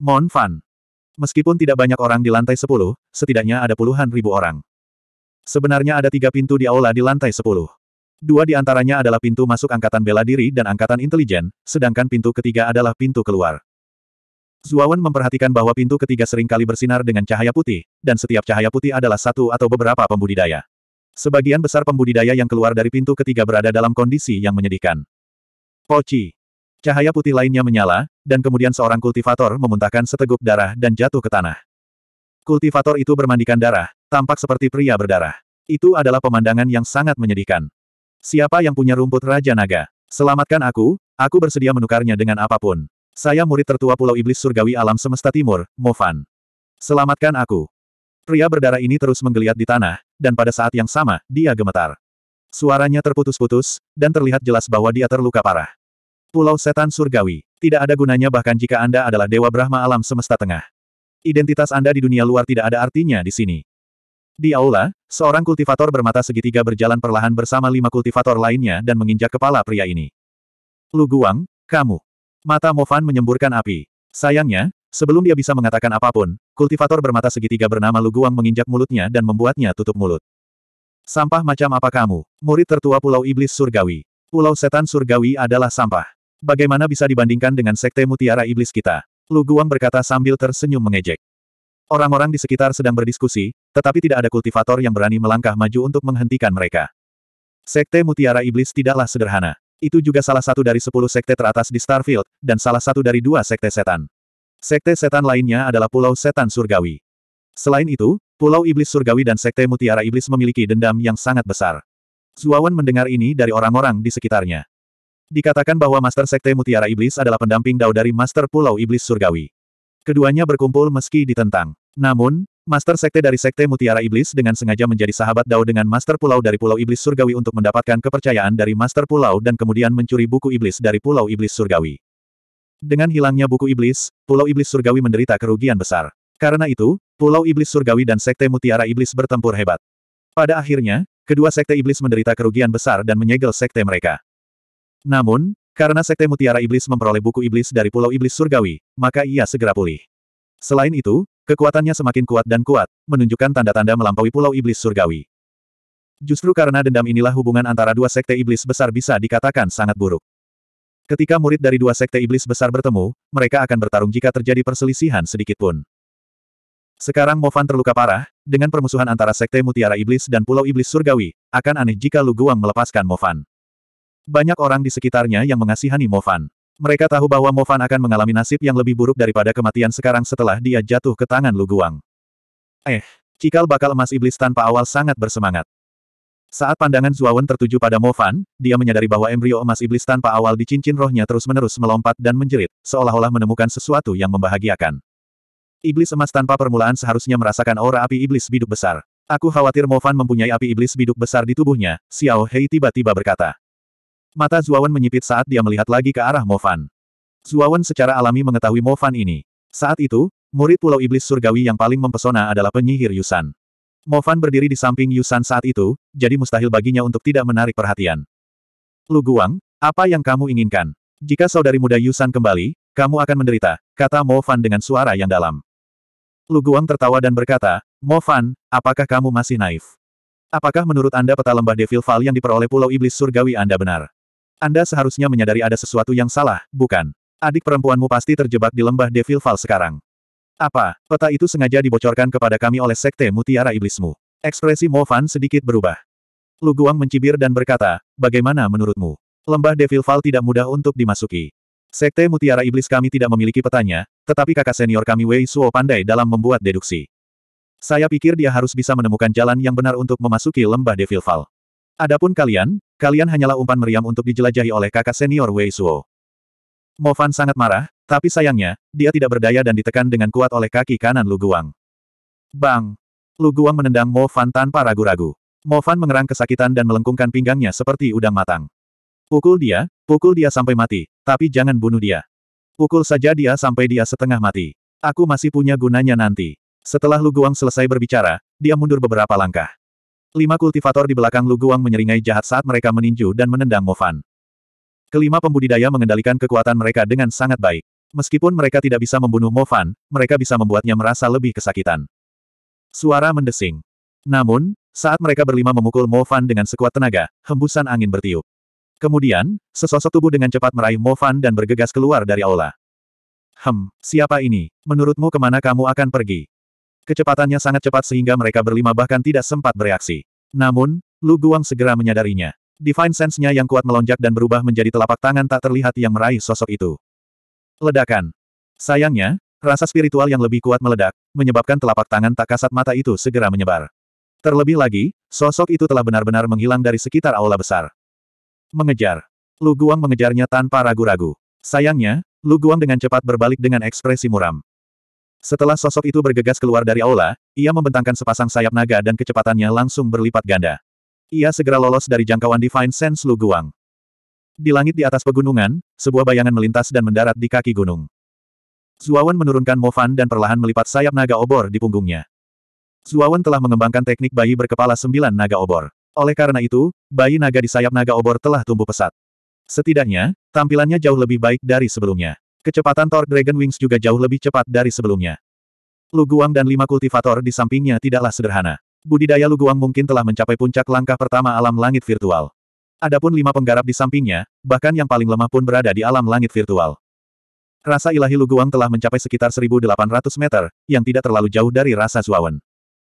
Mon Fan. Meskipun tidak banyak orang di lantai 10, setidaknya ada puluhan ribu orang. Sebenarnya ada tiga pintu di aula di lantai 10. Dua di antaranya adalah pintu masuk angkatan bela diri dan angkatan intelijen, sedangkan pintu ketiga adalah pintu keluar. Zuawan memperhatikan bahwa pintu ketiga seringkali bersinar dengan cahaya putih, dan setiap cahaya putih adalah satu atau beberapa pembudidaya. Sebagian besar pembudidaya yang keluar dari pintu ketiga berada dalam kondisi yang menyedihkan. Poci. Cahaya putih lainnya menyala, dan kemudian seorang kultivator memuntahkan seteguk darah dan jatuh ke tanah. Kultivator itu bermandikan darah, tampak seperti pria berdarah. Itu adalah pemandangan yang sangat menyedihkan. Siapa yang punya rumput Raja Naga? Selamatkan aku, aku bersedia menukarnya dengan apapun. Saya murid tertua Pulau Iblis Surgawi Alam Semesta Timur, Mofan. Selamatkan aku. Pria berdarah ini terus menggeliat di tanah, dan pada saat yang sama, dia gemetar. Suaranya terputus-putus, dan terlihat jelas bahwa dia terluka parah. Pulau Setan Surgawi. Tidak ada gunanya bahkan jika Anda adalah Dewa Brahma alam semesta tengah. Identitas Anda di dunia luar tidak ada artinya di sini. Di aula, seorang kultivator bermata segitiga berjalan perlahan bersama lima kultivator lainnya dan menginjak kepala pria ini. Lu Guang, kamu. Mata Mo Fan menyemburkan api. Sayangnya, sebelum dia bisa mengatakan apapun, kultivator bermata segitiga bernama Lu Guang menginjak mulutnya dan membuatnya tutup mulut. Sampah macam apa kamu? Murid tertua Pulau Iblis Surgawi. Pulau Setan Surgawi adalah sampah. Bagaimana bisa dibandingkan dengan sekte mutiara iblis kita? Lu Guang berkata sambil tersenyum mengejek. Orang-orang di sekitar sedang berdiskusi, tetapi tidak ada kultivator yang berani melangkah maju untuk menghentikan mereka. Sekte mutiara iblis tidaklah sederhana. Itu juga salah satu dari sepuluh sekte teratas di Starfield, dan salah satu dari dua sekte setan. Sekte setan lainnya adalah Pulau Setan Surgawi. Selain itu, Pulau Iblis Surgawi dan Sekte Mutiara Iblis memiliki dendam yang sangat besar. Zuawan mendengar ini dari orang-orang di sekitarnya. Dikatakan bahwa Master Sekte Mutiara Iblis adalah pendamping Dao dari Master Pulau Iblis Surgawi. Keduanya berkumpul meski ditentang. Namun, Master Sekte dari Sekte Mutiara Iblis dengan sengaja menjadi sahabat Dao dengan Master Pulau dari Pulau Iblis Surgawi untuk mendapatkan kepercayaan dari Master Pulau dan kemudian mencuri buku iblis dari Pulau Iblis Surgawi. Dengan hilangnya buku iblis, Pulau Iblis Surgawi menderita kerugian besar. Karena itu, Pulau Iblis Surgawi dan Sekte Mutiara Iblis bertempur hebat. Pada akhirnya, kedua Sekte Iblis menderita kerugian besar dan menyegel Sekte mereka. Namun, karena Sekte Mutiara Iblis memperoleh buku iblis dari Pulau Iblis Surgawi, maka ia segera pulih. Selain itu, kekuatannya semakin kuat dan kuat, menunjukkan tanda-tanda melampaui Pulau Iblis Surgawi. Justru karena dendam inilah hubungan antara dua sekte iblis besar bisa dikatakan sangat buruk. Ketika murid dari dua sekte iblis besar bertemu, mereka akan bertarung jika terjadi perselisihan sedikitpun. Sekarang Mofan terluka parah, dengan permusuhan antara sekte Mutiara Iblis dan Pulau Iblis Surgawi, akan aneh jika Lu Guang melepaskan Mofan. Banyak orang di sekitarnya yang mengasihani Mofan. Mereka tahu bahwa Mofan akan mengalami nasib yang lebih buruk daripada kematian sekarang setelah dia jatuh ke tangan Luguang. Eh, cikal bakal emas iblis tanpa awal sangat bersemangat. Saat pandangan Zuawan tertuju pada Mofan, dia menyadari bahwa embrio emas iblis tanpa awal di cincin rohnya terus-menerus melompat dan menjerit, seolah-olah menemukan sesuatu yang membahagiakan. Iblis emas tanpa permulaan seharusnya merasakan aura api iblis biduk besar. Aku khawatir Mofan mempunyai api iblis biduk besar di tubuhnya, Xiao Hei tiba-tiba berkata. Mata Zuawan menyipit saat dia melihat lagi ke arah Mofan. Zuawan secara alami mengetahui Mofan ini. Saat itu, murid Pulau Iblis Surgawi yang paling mempesona adalah penyihir Yusan. Mofan berdiri di samping Yusan saat itu, jadi mustahil baginya untuk tidak menarik perhatian. Lu Guang, apa yang kamu inginkan? Jika saudari muda Yusan kembali, kamu akan menderita, kata Mo Fan dengan suara yang dalam. Lu Guang tertawa dan berkata, Mo Fan, apakah kamu masih naif? Apakah menurut Anda peta lembah Devil Fall yang diperoleh Pulau Iblis Surgawi Anda benar? Anda seharusnya menyadari ada sesuatu yang salah, bukan? Adik perempuanmu pasti terjebak di lembah Devil Fall sekarang. Apa, peta itu sengaja dibocorkan kepada kami oleh Sekte Mutiara Iblismu. Ekspresi Mo Fan sedikit berubah. Lu Guang mencibir dan berkata, bagaimana menurutmu? Lembah Devil Fall tidak mudah untuk dimasuki. Sekte Mutiara Iblis kami tidak memiliki petanya, tetapi kakak senior kami Wei Suo pandai dalam membuat deduksi. Saya pikir dia harus bisa menemukan jalan yang benar untuk memasuki lembah Devil Fall. Adapun kalian, kalian hanyalah umpan meriam untuk dijelajahi oleh kakak senior Wei Suo. Mo Fan sangat marah, tapi sayangnya, dia tidak berdaya dan ditekan dengan kuat oleh kaki kanan Lu Guang. Bang! Lu Guang menendang Mo Fan tanpa ragu-ragu. Mo Fan mengerang kesakitan dan melengkungkan pinggangnya seperti udang matang. Pukul dia, pukul dia sampai mati, tapi jangan bunuh dia. Pukul saja dia sampai dia setengah mati. Aku masih punya gunanya nanti. Setelah Lu Guang selesai berbicara, dia mundur beberapa langkah. Lima kultivator di belakang Lu Guang menyeringai jahat saat mereka meninju dan menendang Mo Fan. Kelima pembudidaya mengendalikan kekuatan mereka dengan sangat baik. Meskipun mereka tidak bisa membunuh Mo Fan, mereka bisa membuatnya merasa lebih kesakitan. Suara mendesing. Namun, saat mereka berlima memukul Mo Fan dengan sekuat tenaga, hembusan angin bertiup. Kemudian, sesosok tubuh dengan cepat meraih Fan dan bergegas keluar dari aula. Hem, siapa ini? Menurutmu kemana kamu akan pergi? Kecepatannya sangat cepat sehingga mereka berlima bahkan tidak sempat bereaksi. Namun, Lu Guang segera menyadarinya. Divine Sense-nya yang kuat melonjak dan berubah menjadi telapak tangan tak terlihat yang meraih sosok itu. Ledakan. Sayangnya, rasa spiritual yang lebih kuat meledak, menyebabkan telapak tangan tak kasat mata itu segera menyebar. Terlebih lagi, sosok itu telah benar-benar menghilang dari sekitar aula besar. Mengejar. Lu Guang mengejarnya tanpa ragu-ragu. Sayangnya, Lu Guang dengan cepat berbalik dengan ekspresi muram. Setelah sosok itu bergegas keluar dari aula, ia membentangkan sepasang sayap naga dan kecepatannya langsung berlipat ganda. Ia segera lolos dari jangkauan Divine Sense Lu Guang. Di langit di atas pegunungan, sebuah bayangan melintas dan mendarat di kaki gunung. Zuawan menurunkan Mofan dan perlahan melipat sayap naga obor di punggungnya. Zuawan telah mengembangkan teknik bayi berkepala sembilan naga obor. Oleh karena itu, bayi naga di sayap naga obor telah tumbuh pesat. Setidaknya, tampilannya jauh lebih baik dari sebelumnya. Kecepatan Thor Dragon Wings juga jauh lebih cepat dari sebelumnya. Lu Guang dan lima kultivator di sampingnya tidaklah sederhana. Budidaya Lu Guang mungkin telah mencapai puncak langkah pertama alam langit virtual. Adapun lima penggarap di sampingnya, bahkan yang paling lemah pun berada di alam langit virtual. Rasa ilahi Lu Guang telah mencapai sekitar 1.800 meter, yang tidak terlalu jauh dari rasa Zuawan.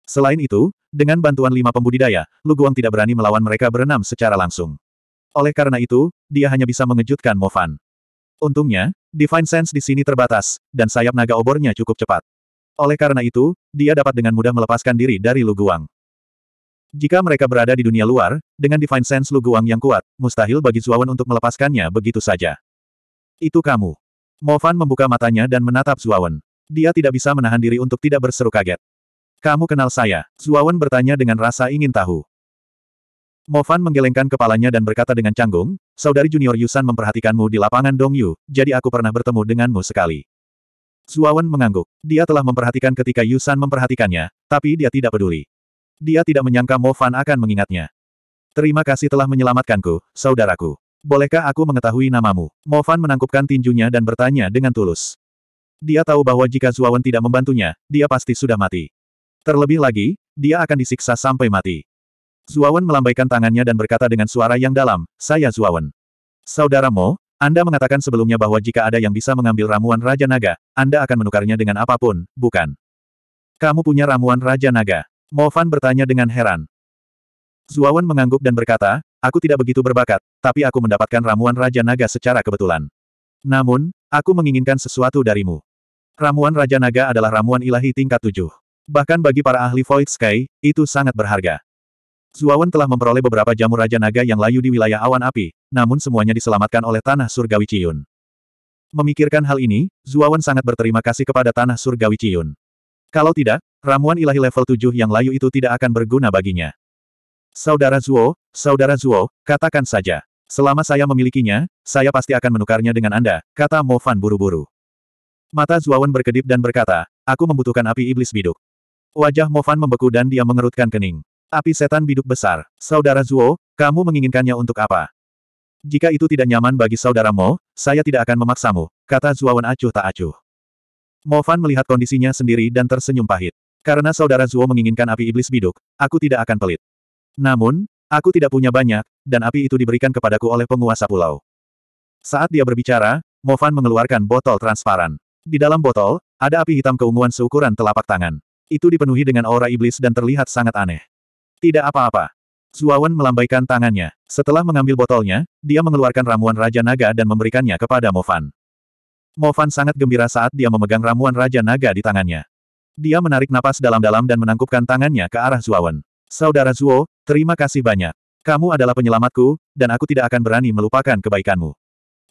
Selain itu, dengan bantuan lima pembudidaya, Lu Guang tidak berani melawan mereka berenam secara langsung. Oleh karena itu, dia hanya bisa mengejutkan Mo Fan. Untungnya, Divine Sense di sini terbatas, dan sayap naga obornya cukup cepat. Oleh karena itu, dia dapat dengan mudah melepaskan diri dari Lu Guang. Jika mereka berada di dunia luar, dengan Divine Sense Lu Guang yang kuat, mustahil bagi Zuawan untuk melepaskannya begitu saja. Itu kamu. Mo Fan membuka matanya dan menatap Zuawan. Dia tidak bisa menahan diri untuk tidak berseru kaget. Kamu kenal saya? Zuawan bertanya dengan rasa ingin tahu. Mo Fan menggelengkan kepalanya dan berkata dengan canggung, saudari junior Yusan memperhatikanmu di lapangan Dongyu, jadi aku pernah bertemu denganmu sekali. Zuawan mengangguk. Dia telah memperhatikan ketika Yusan memperhatikannya, tapi dia tidak peduli. Dia tidak menyangka Mo Fan akan mengingatnya. Terima kasih telah menyelamatkanku, saudaraku. Bolehkah aku mengetahui namamu? Mo Fan menangkupkan tinjunya dan bertanya dengan tulus. Dia tahu bahwa jika Zuawan tidak membantunya, dia pasti sudah mati. Terlebih lagi, dia akan disiksa sampai mati. Zuawan melambaikan tangannya dan berkata dengan suara yang dalam, saya Zuawan. Saudara Mo, Anda mengatakan sebelumnya bahwa jika ada yang bisa mengambil ramuan Raja Naga, Anda akan menukarnya dengan apapun, bukan? Kamu punya ramuan Raja Naga. Mo Fan bertanya dengan heran. Zuawan mengangguk dan berkata, aku tidak begitu berbakat, tapi aku mendapatkan ramuan Raja Naga secara kebetulan. Namun, aku menginginkan sesuatu darimu. Ramuan Raja Naga adalah ramuan ilahi tingkat tujuh. Bahkan bagi para ahli Void Sky, itu sangat berharga. Zuawan telah memperoleh beberapa jamur Raja Naga yang layu di wilayah awan api, namun semuanya diselamatkan oleh Tanah Surgawi Ciyun. Memikirkan hal ini, Zuawan sangat berterima kasih kepada Tanah Surgawi Ciyun. Kalau tidak, ramuan ilahi level 7 yang layu itu tidak akan berguna baginya. Saudara Zuo, Saudara Zuo, katakan saja. Selama saya memilikinya, saya pasti akan menukarnya dengan Anda, kata Mo Fan buru-buru. Mata Zuawan berkedip dan berkata, aku membutuhkan api iblis biduk. Wajah Mo Fan membeku dan dia mengerutkan kening. Api setan biduk besar. Saudara Zuo, kamu menginginkannya untuk apa? Jika itu tidak nyaman bagi saudara Mo, saya tidak akan memaksamu, kata Zuawan acuh tak acuh. Mo Fan melihat kondisinya sendiri dan tersenyum pahit. Karena saudara Zuo menginginkan api iblis biduk, aku tidak akan pelit. Namun, aku tidak punya banyak, dan api itu diberikan kepadaku oleh penguasa pulau. Saat dia berbicara, Mo Fan mengeluarkan botol transparan. Di dalam botol, ada api hitam keunguan seukuran telapak tangan. Itu dipenuhi dengan aura iblis dan terlihat sangat aneh. Tidak apa-apa. Zuawan melambaikan tangannya. Setelah mengambil botolnya, dia mengeluarkan ramuan Raja Naga dan memberikannya kepada Mofan. Mofan sangat gembira saat dia memegang ramuan Raja Naga di tangannya. Dia menarik napas dalam-dalam dan menangkupkan tangannya ke arah Zuawan. Saudara Zuo, terima kasih banyak. Kamu adalah penyelamatku, dan aku tidak akan berani melupakan kebaikanmu.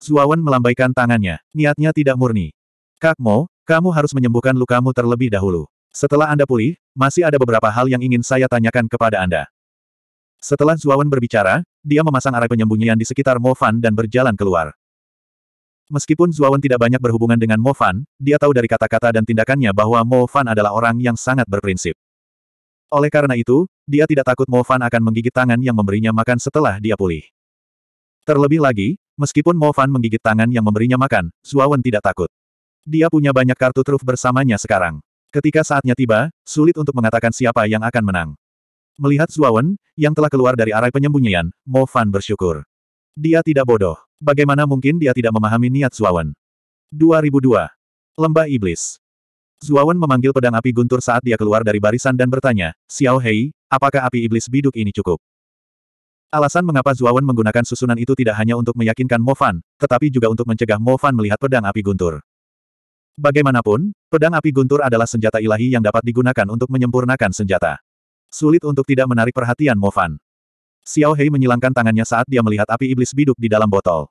Zuawan melambaikan tangannya, niatnya tidak murni. Kak Mo, kamu harus menyembuhkan lukamu terlebih dahulu. Setelah Anda pulih, masih ada beberapa hal yang ingin saya tanyakan kepada Anda. Setelah Zuawan berbicara, dia memasang arai penyembunyian di sekitar Mo Fan dan berjalan keluar. Meskipun Zuawan tidak banyak berhubungan dengan Mo Fan, dia tahu dari kata-kata dan tindakannya bahwa Mo Fan adalah orang yang sangat berprinsip. Oleh karena itu, dia tidak takut Mo Fan akan menggigit tangan yang memberinya makan setelah dia pulih. Terlebih lagi, meskipun Mo Fan menggigit tangan yang memberinya makan, Zuawan tidak takut. Dia punya banyak kartu truf bersamanya sekarang. Ketika saatnya tiba, sulit untuk mengatakan siapa yang akan menang. Melihat Zuawan, yang telah keluar dari arai penyembunyian, Mo Fan bersyukur. Dia tidak bodoh. Bagaimana mungkin dia tidak memahami niat Zuawan? 2002. Lembah Iblis. Zuawan memanggil pedang api guntur saat dia keluar dari barisan dan bertanya, Xiao Hei, apakah api iblis biduk ini cukup? Alasan mengapa Zuawan menggunakan susunan itu tidak hanya untuk meyakinkan Mo Fan, tetapi juga untuk mencegah Mo Fan melihat pedang api guntur. Bagaimanapun, pedang api guntur adalah senjata ilahi yang dapat digunakan untuk menyempurnakan senjata. Sulit untuk tidak menarik perhatian Mofan. Xiao Hei menyilangkan tangannya saat dia melihat api iblis biduk di dalam botol.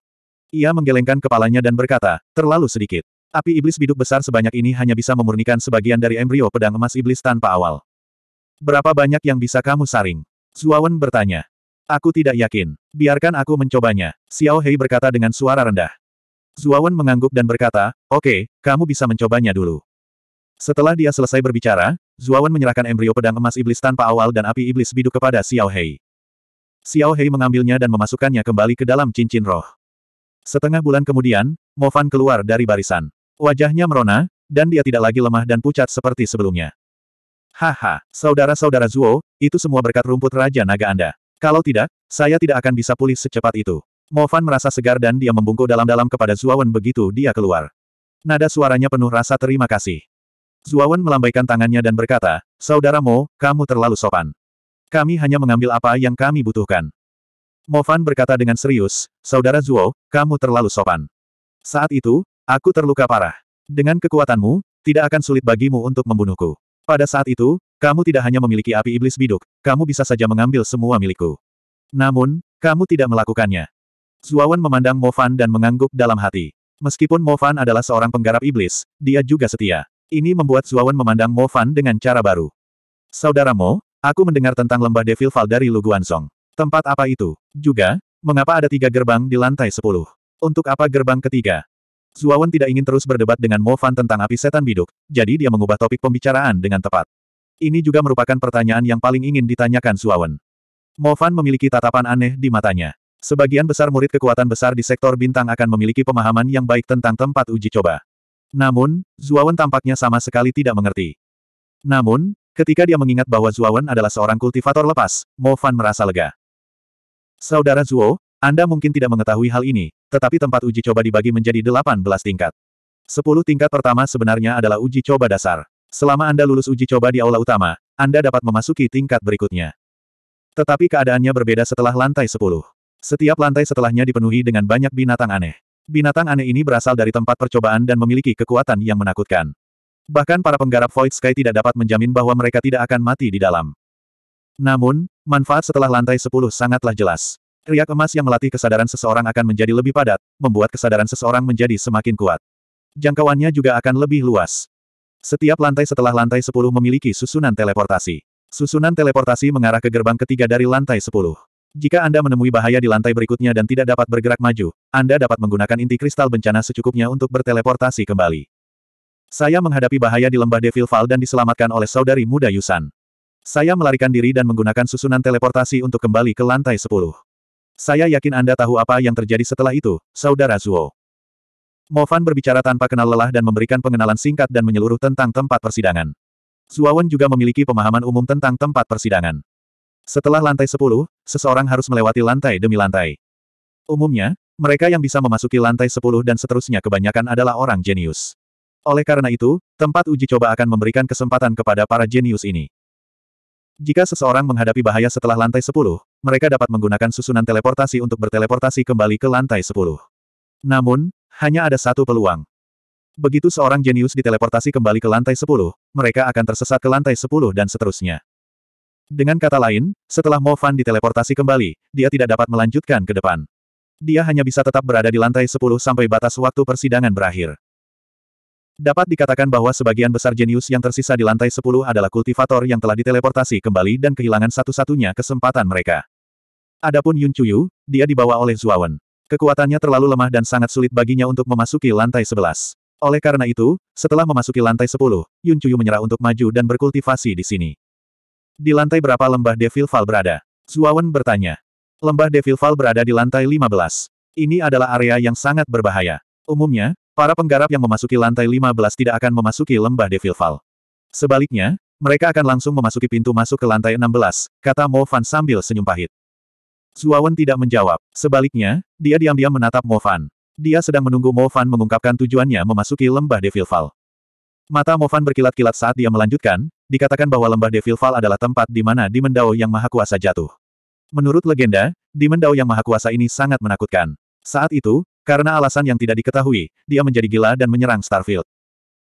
Ia menggelengkan kepalanya dan berkata, terlalu sedikit. Api iblis biduk besar sebanyak ini hanya bisa memurnikan sebagian dari embrio pedang emas iblis tanpa awal. Berapa banyak yang bisa kamu saring? Zuawan bertanya. Aku tidak yakin. Biarkan aku mencobanya. Xiao Hei berkata dengan suara rendah. Zuawan mengangguk dan berkata, oke, okay, kamu bisa mencobanya dulu. Setelah dia selesai berbicara, Zuawan menyerahkan embrio pedang emas iblis tanpa awal dan api iblis biduk kepada Xiao Hei. Xiao Hei mengambilnya dan memasukkannya kembali ke dalam cincin roh. Setengah bulan kemudian, Mo Fan keluar dari barisan. Wajahnya merona, dan dia tidak lagi lemah dan pucat seperti sebelumnya. Haha, saudara-saudara Zuo, itu semua berkat rumput Raja Naga Anda. Kalau tidak, saya tidak akan bisa pulih secepat itu. Mo Fan merasa segar dan dia membungkuk dalam-dalam kepada Zuawan begitu dia keluar. Nada suaranya penuh rasa terima kasih. Zuawan melambaikan tangannya dan berkata, Saudara Mo, kamu terlalu sopan. Kami hanya mengambil apa yang kami butuhkan. Mo Fan berkata dengan serius, Saudara Zuo, kamu terlalu sopan. Saat itu, aku terluka parah. Dengan kekuatanmu, tidak akan sulit bagimu untuk membunuhku. Pada saat itu, kamu tidak hanya memiliki api iblis biduk, kamu bisa saja mengambil semua milikku. Namun, kamu tidak melakukannya. Zuawan memandang Mo Fan dan mengangguk dalam hati. Meskipun Mo Fan adalah seorang penggarap iblis, dia juga setia. Ini membuat Zuawan memandang Mo Fan dengan cara baru. Saudara Mo, aku mendengar tentang lembah Devil Fall dari Luguansong. Tempat apa itu? Juga, mengapa ada tiga gerbang di lantai sepuluh? Untuk apa gerbang ketiga? Zuawan tidak ingin terus berdebat dengan Mo Fan tentang api setan biduk, jadi dia mengubah topik pembicaraan dengan tepat. Ini juga merupakan pertanyaan yang paling ingin ditanyakan Zuawan. Mo Fan memiliki tatapan aneh di matanya. Sebagian besar murid kekuatan besar di sektor bintang akan memiliki pemahaman yang baik tentang tempat uji coba. Namun, Zuawan tampaknya sama sekali tidak mengerti. Namun, ketika dia mengingat bahwa Zuawan adalah seorang kultivator lepas, Mo Fan merasa lega. Saudara Zuo, Anda mungkin tidak mengetahui hal ini, tetapi tempat uji coba dibagi menjadi 18 tingkat. 10 tingkat pertama sebenarnya adalah uji coba dasar. Selama Anda lulus uji coba di aula utama, Anda dapat memasuki tingkat berikutnya. Tetapi keadaannya berbeda setelah lantai 10. Setiap lantai setelahnya dipenuhi dengan banyak binatang aneh. Binatang aneh ini berasal dari tempat percobaan dan memiliki kekuatan yang menakutkan. Bahkan para penggarap Void Sky tidak dapat menjamin bahwa mereka tidak akan mati di dalam. Namun, manfaat setelah lantai 10 sangatlah jelas. Riak emas yang melatih kesadaran seseorang akan menjadi lebih padat, membuat kesadaran seseorang menjadi semakin kuat. Jangkauannya juga akan lebih luas. Setiap lantai setelah lantai 10 memiliki susunan teleportasi. Susunan teleportasi mengarah ke gerbang ketiga dari lantai 10. Jika Anda menemui bahaya di lantai berikutnya dan tidak dapat bergerak maju, Anda dapat menggunakan inti kristal bencana secukupnya untuk berteleportasi kembali. Saya menghadapi bahaya di lembah Devil Fall dan diselamatkan oleh saudari muda Yusan. Saya melarikan diri dan menggunakan susunan teleportasi untuk kembali ke lantai 10. Saya yakin Anda tahu apa yang terjadi setelah itu, Saudara Zuo. Mo Fan berbicara tanpa kenal lelah dan memberikan pengenalan singkat dan menyeluruh tentang tempat persidangan. Zuawan juga memiliki pemahaman umum tentang tempat persidangan. Setelah lantai 10, seseorang harus melewati lantai demi lantai. Umumnya, mereka yang bisa memasuki lantai 10 dan seterusnya kebanyakan adalah orang jenius. Oleh karena itu, tempat uji coba akan memberikan kesempatan kepada para jenius ini. Jika seseorang menghadapi bahaya setelah lantai 10, mereka dapat menggunakan susunan teleportasi untuk berteleportasi kembali ke lantai 10. Namun, hanya ada satu peluang. Begitu seorang jenius diteleportasi kembali ke lantai 10, mereka akan tersesat ke lantai 10 dan seterusnya. Dengan kata lain, setelah Mo Fan diteleportasi kembali, dia tidak dapat melanjutkan ke depan. Dia hanya bisa tetap berada di lantai 10 sampai batas waktu persidangan berakhir. Dapat dikatakan bahwa sebagian besar jenius yang tersisa di lantai 10 adalah kultivator yang telah diteleportasi kembali dan kehilangan satu-satunya kesempatan mereka. Adapun Yun Chuyu, dia dibawa oleh Zuawan. Kekuatannya terlalu lemah dan sangat sulit baginya untuk memasuki lantai 11. Oleh karena itu, setelah memasuki lantai 10, Yun Chuyu menyerah untuk maju dan berkultivasi di sini. Di lantai berapa lembah Fall berada? Zuawan bertanya. Lembah Fall berada di lantai 15. Ini adalah area yang sangat berbahaya. Umumnya, para penggarap yang memasuki lantai 15 tidak akan memasuki lembah Fall. Sebaliknya, mereka akan langsung memasuki pintu masuk ke lantai 16, kata Mo Fan sambil senyum pahit. Zuawan tidak menjawab. Sebaliknya, dia diam-diam menatap Mo Fan. Dia sedang menunggu Mo Fan mengungkapkan tujuannya memasuki lembah Fall. Mata Mofan berkilat-kilat saat dia melanjutkan, dikatakan bahwa lembah Devil Fall adalah tempat di mana Demon Dao yang maha kuasa jatuh. Menurut legenda, Demon Dao yang maha kuasa ini sangat menakutkan. Saat itu, karena alasan yang tidak diketahui, dia menjadi gila dan menyerang Starfield.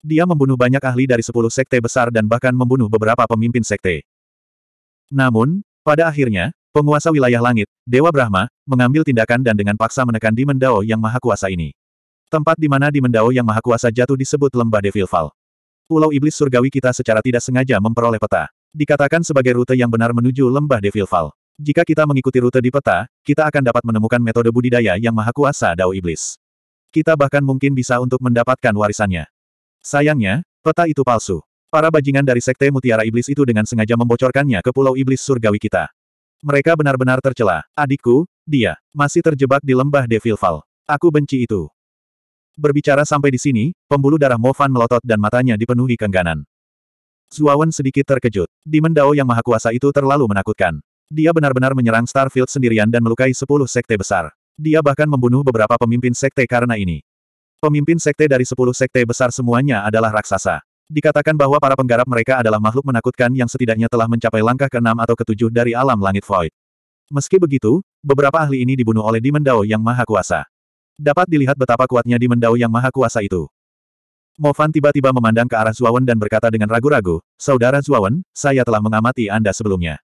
Dia membunuh banyak ahli dari sepuluh sekte besar dan bahkan membunuh beberapa pemimpin sekte. Namun, pada akhirnya, penguasa wilayah langit, Dewa Brahma, mengambil tindakan dan dengan paksa menekan Demon Dao yang maha kuasa ini. Tempat di mana Demon Dao yang maha kuasa jatuh disebut Lembah Devil Fall. Pulau Iblis Surgawi kita secara tidak sengaja memperoleh peta. Dikatakan sebagai rute yang benar menuju lembah Devilval. Jika kita mengikuti rute di peta, kita akan dapat menemukan metode budidaya yang maha kuasa Dao Iblis. Kita bahkan mungkin bisa untuk mendapatkan warisannya. Sayangnya, peta itu palsu. Para bajingan dari Sekte Mutiara Iblis itu dengan sengaja membocorkannya ke Pulau Iblis Surgawi kita. Mereka benar-benar tercela. Adikku, dia, masih terjebak di lembah Devilval. Aku benci itu. Berbicara sampai di sini, pembuluh darah Mo Fan melotot dan matanya dipenuhi kengganan. Zuawan sedikit terkejut. Demon Dao yang maha kuasa itu terlalu menakutkan. Dia benar-benar menyerang Starfield sendirian dan melukai sepuluh sekte besar. Dia bahkan membunuh beberapa pemimpin sekte karena ini. Pemimpin sekte dari sepuluh sekte besar semuanya adalah raksasa. Dikatakan bahwa para penggarap mereka adalah makhluk menakutkan yang setidaknya telah mencapai langkah ke-6 atau ke-7 dari alam langit Void. Meski begitu, beberapa ahli ini dibunuh oleh Demon Dao yang maha kuasa. Dapat dilihat betapa kuatnya di mendau yang maha kuasa itu. Mofan tiba-tiba memandang ke arah Zuawan dan berkata dengan ragu-ragu, Saudara Zuawan, saya telah mengamati Anda sebelumnya.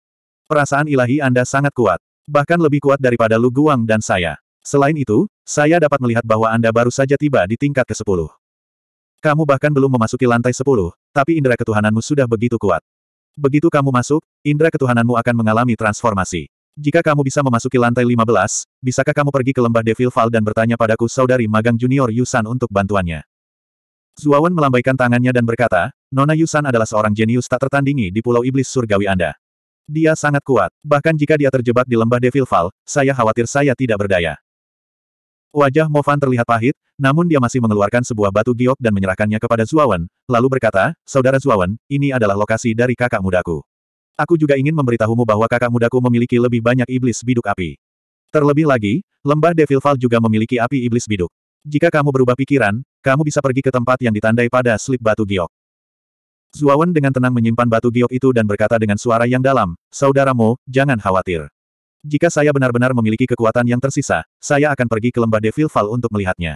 Perasaan ilahi Anda sangat kuat. Bahkan lebih kuat daripada Lu Guang dan saya. Selain itu, saya dapat melihat bahwa Anda baru saja tiba di tingkat ke-10. Kamu bahkan belum memasuki lantai 10, tapi indera ketuhananmu sudah begitu kuat. Begitu kamu masuk, indera ketuhananmu akan mengalami transformasi. Jika kamu bisa memasuki lantai 15, bisakah kamu pergi ke lembah Devil Fall dan bertanya padaku saudari magang junior Yusan untuk bantuannya? Zuawan melambaikan tangannya dan berkata, Nona Yusan adalah seorang jenius tak tertandingi di Pulau Iblis Surgawi Anda. Dia sangat kuat, bahkan jika dia terjebak di lembah Devil Fall, saya khawatir saya tidak berdaya. Wajah Mofan terlihat pahit, namun dia masih mengeluarkan sebuah batu giok dan menyerahkannya kepada Zuawan, lalu berkata, Saudara Zuawan, ini adalah lokasi dari kakak mudaku. Aku juga ingin memberitahumu bahwa kakak mudaku memiliki lebih banyak iblis biduk api. Terlebih lagi, lembah Devil Fall juga memiliki api iblis biduk. Jika kamu berubah pikiran, kamu bisa pergi ke tempat yang ditandai pada slip batu giok. Zuawan dengan tenang menyimpan batu giok itu dan berkata dengan suara yang dalam, Saudaramu, jangan khawatir. Jika saya benar-benar memiliki kekuatan yang tersisa, saya akan pergi ke lembah Devil Fall untuk melihatnya.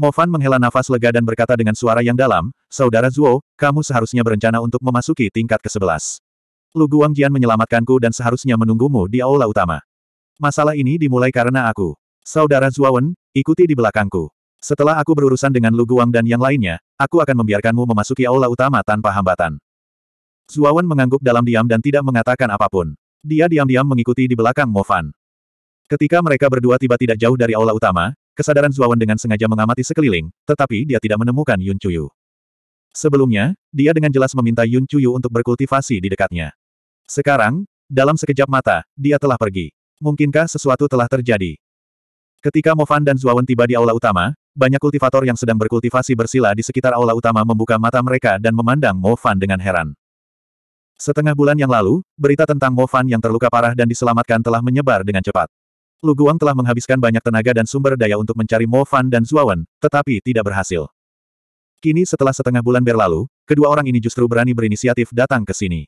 Mofan menghela nafas lega dan berkata dengan suara yang dalam, Saudara Zuo, kamu seharusnya berencana untuk memasuki tingkat ke-11. Lu Guangjian menyelamatkanku dan seharusnya menunggumu di aula utama. Masalah ini dimulai karena aku. Saudara Zuawan, ikuti di belakangku. Setelah aku berurusan dengan Lu Guang dan yang lainnya, aku akan membiarkanmu memasuki aula utama tanpa hambatan. Zuawan mengangguk dalam diam dan tidak mengatakan apapun. Dia diam-diam mengikuti di belakang Mo Fan. Ketika mereka berdua tiba tidak jauh dari aula utama, kesadaran Zuawan dengan sengaja mengamati sekeliling, tetapi dia tidak menemukan Yun Chuyu. Sebelumnya, dia dengan jelas meminta Yun Chuyu untuk berkultivasi di dekatnya. Sekarang, dalam sekejap mata, dia telah pergi. Mungkinkah sesuatu telah terjadi? Ketika Mo Fan dan Zuawan tiba di aula utama, banyak kultivator yang sedang berkultivasi bersila di sekitar aula utama membuka mata mereka dan memandang Mo Fan dengan heran. Setengah bulan yang lalu, berita tentang Mo Fan yang terluka parah dan diselamatkan telah menyebar dengan cepat. Lu Guang telah menghabiskan banyak tenaga dan sumber daya untuk mencari Mo Fan dan Zuawan, tetapi tidak berhasil. Kini setelah setengah bulan berlalu, kedua orang ini justru berani berinisiatif datang ke sini.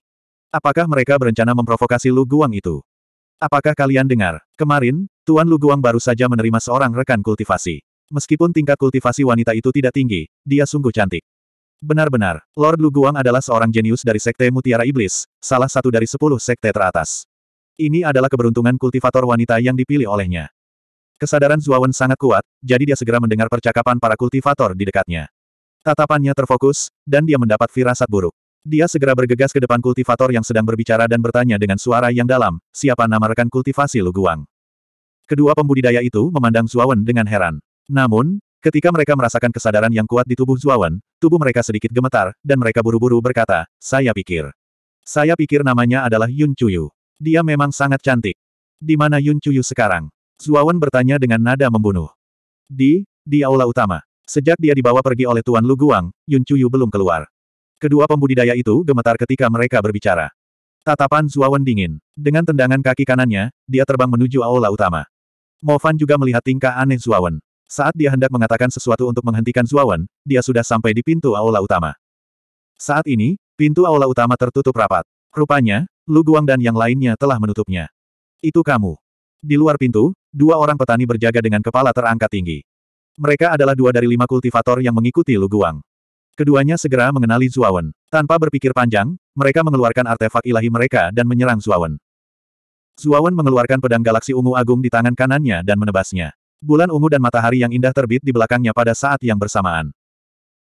Apakah mereka berencana memprovokasi Lu Guang itu? Apakah kalian dengar? Kemarin, Tuan Lu Guang baru saja menerima seorang rekan kultivasi. Meskipun tingkat kultivasi wanita itu tidak tinggi, dia sungguh cantik. Benar-benar, Lord Lu Guang adalah seorang jenius dari Sekte Mutiara Iblis, salah satu dari sepuluh sekte teratas. Ini adalah keberuntungan kultivator wanita yang dipilih olehnya. Kesadaran Zuawan sangat kuat, jadi dia segera mendengar percakapan para kultivator di dekatnya. Tatapannya terfokus, dan dia mendapat firasat buruk. Dia segera bergegas ke depan kultivator yang sedang berbicara dan bertanya dengan suara yang dalam, siapa nama rekan kultivasi Luguang? Kedua pembudidaya itu memandang Zuawan dengan heran. Namun, ketika mereka merasakan kesadaran yang kuat di tubuh Zuawan, tubuh mereka sedikit gemetar, dan mereka buru-buru berkata, saya pikir. Saya pikir namanya adalah Yun Chuyu. Dia memang sangat cantik. Di mana Yun Chuyu sekarang? Zuawan bertanya dengan nada membunuh. Di, di aula utama. Sejak dia dibawa pergi oleh Tuan Lu Guang, Yun Chuyu belum keluar. Kedua pembudidaya itu gemetar ketika mereka berbicara. Tatapan Zuawan dingin. Dengan tendangan kaki kanannya, dia terbang menuju aula utama. Mo Fan juga melihat tingkah aneh Zuawan. Saat dia hendak mengatakan sesuatu untuk menghentikan Zuawan, dia sudah sampai di pintu aula utama. Saat ini, pintu aula utama tertutup rapat. Rupanya, Lu Guang dan yang lainnya telah menutupnya. Itu kamu. Di luar pintu, dua orang petani berjaga dengan kepala terangkat tinggi. Mereka adalah dua dari lima kultivator yang mengikuti Lu Guang. Keduanya segera mengenali Zuawan. Tanpa berpikir panjang, mereka mengeluarkan artefak ilahi mereka dan menyerang Zuawan. Zuawan mengeluarkan pedang galaksi ungu agung di tangan kanannya dan menebasnya. Bulan ungu dan matahari yang indah terbit di belakangnya pada saat yang bersamaan.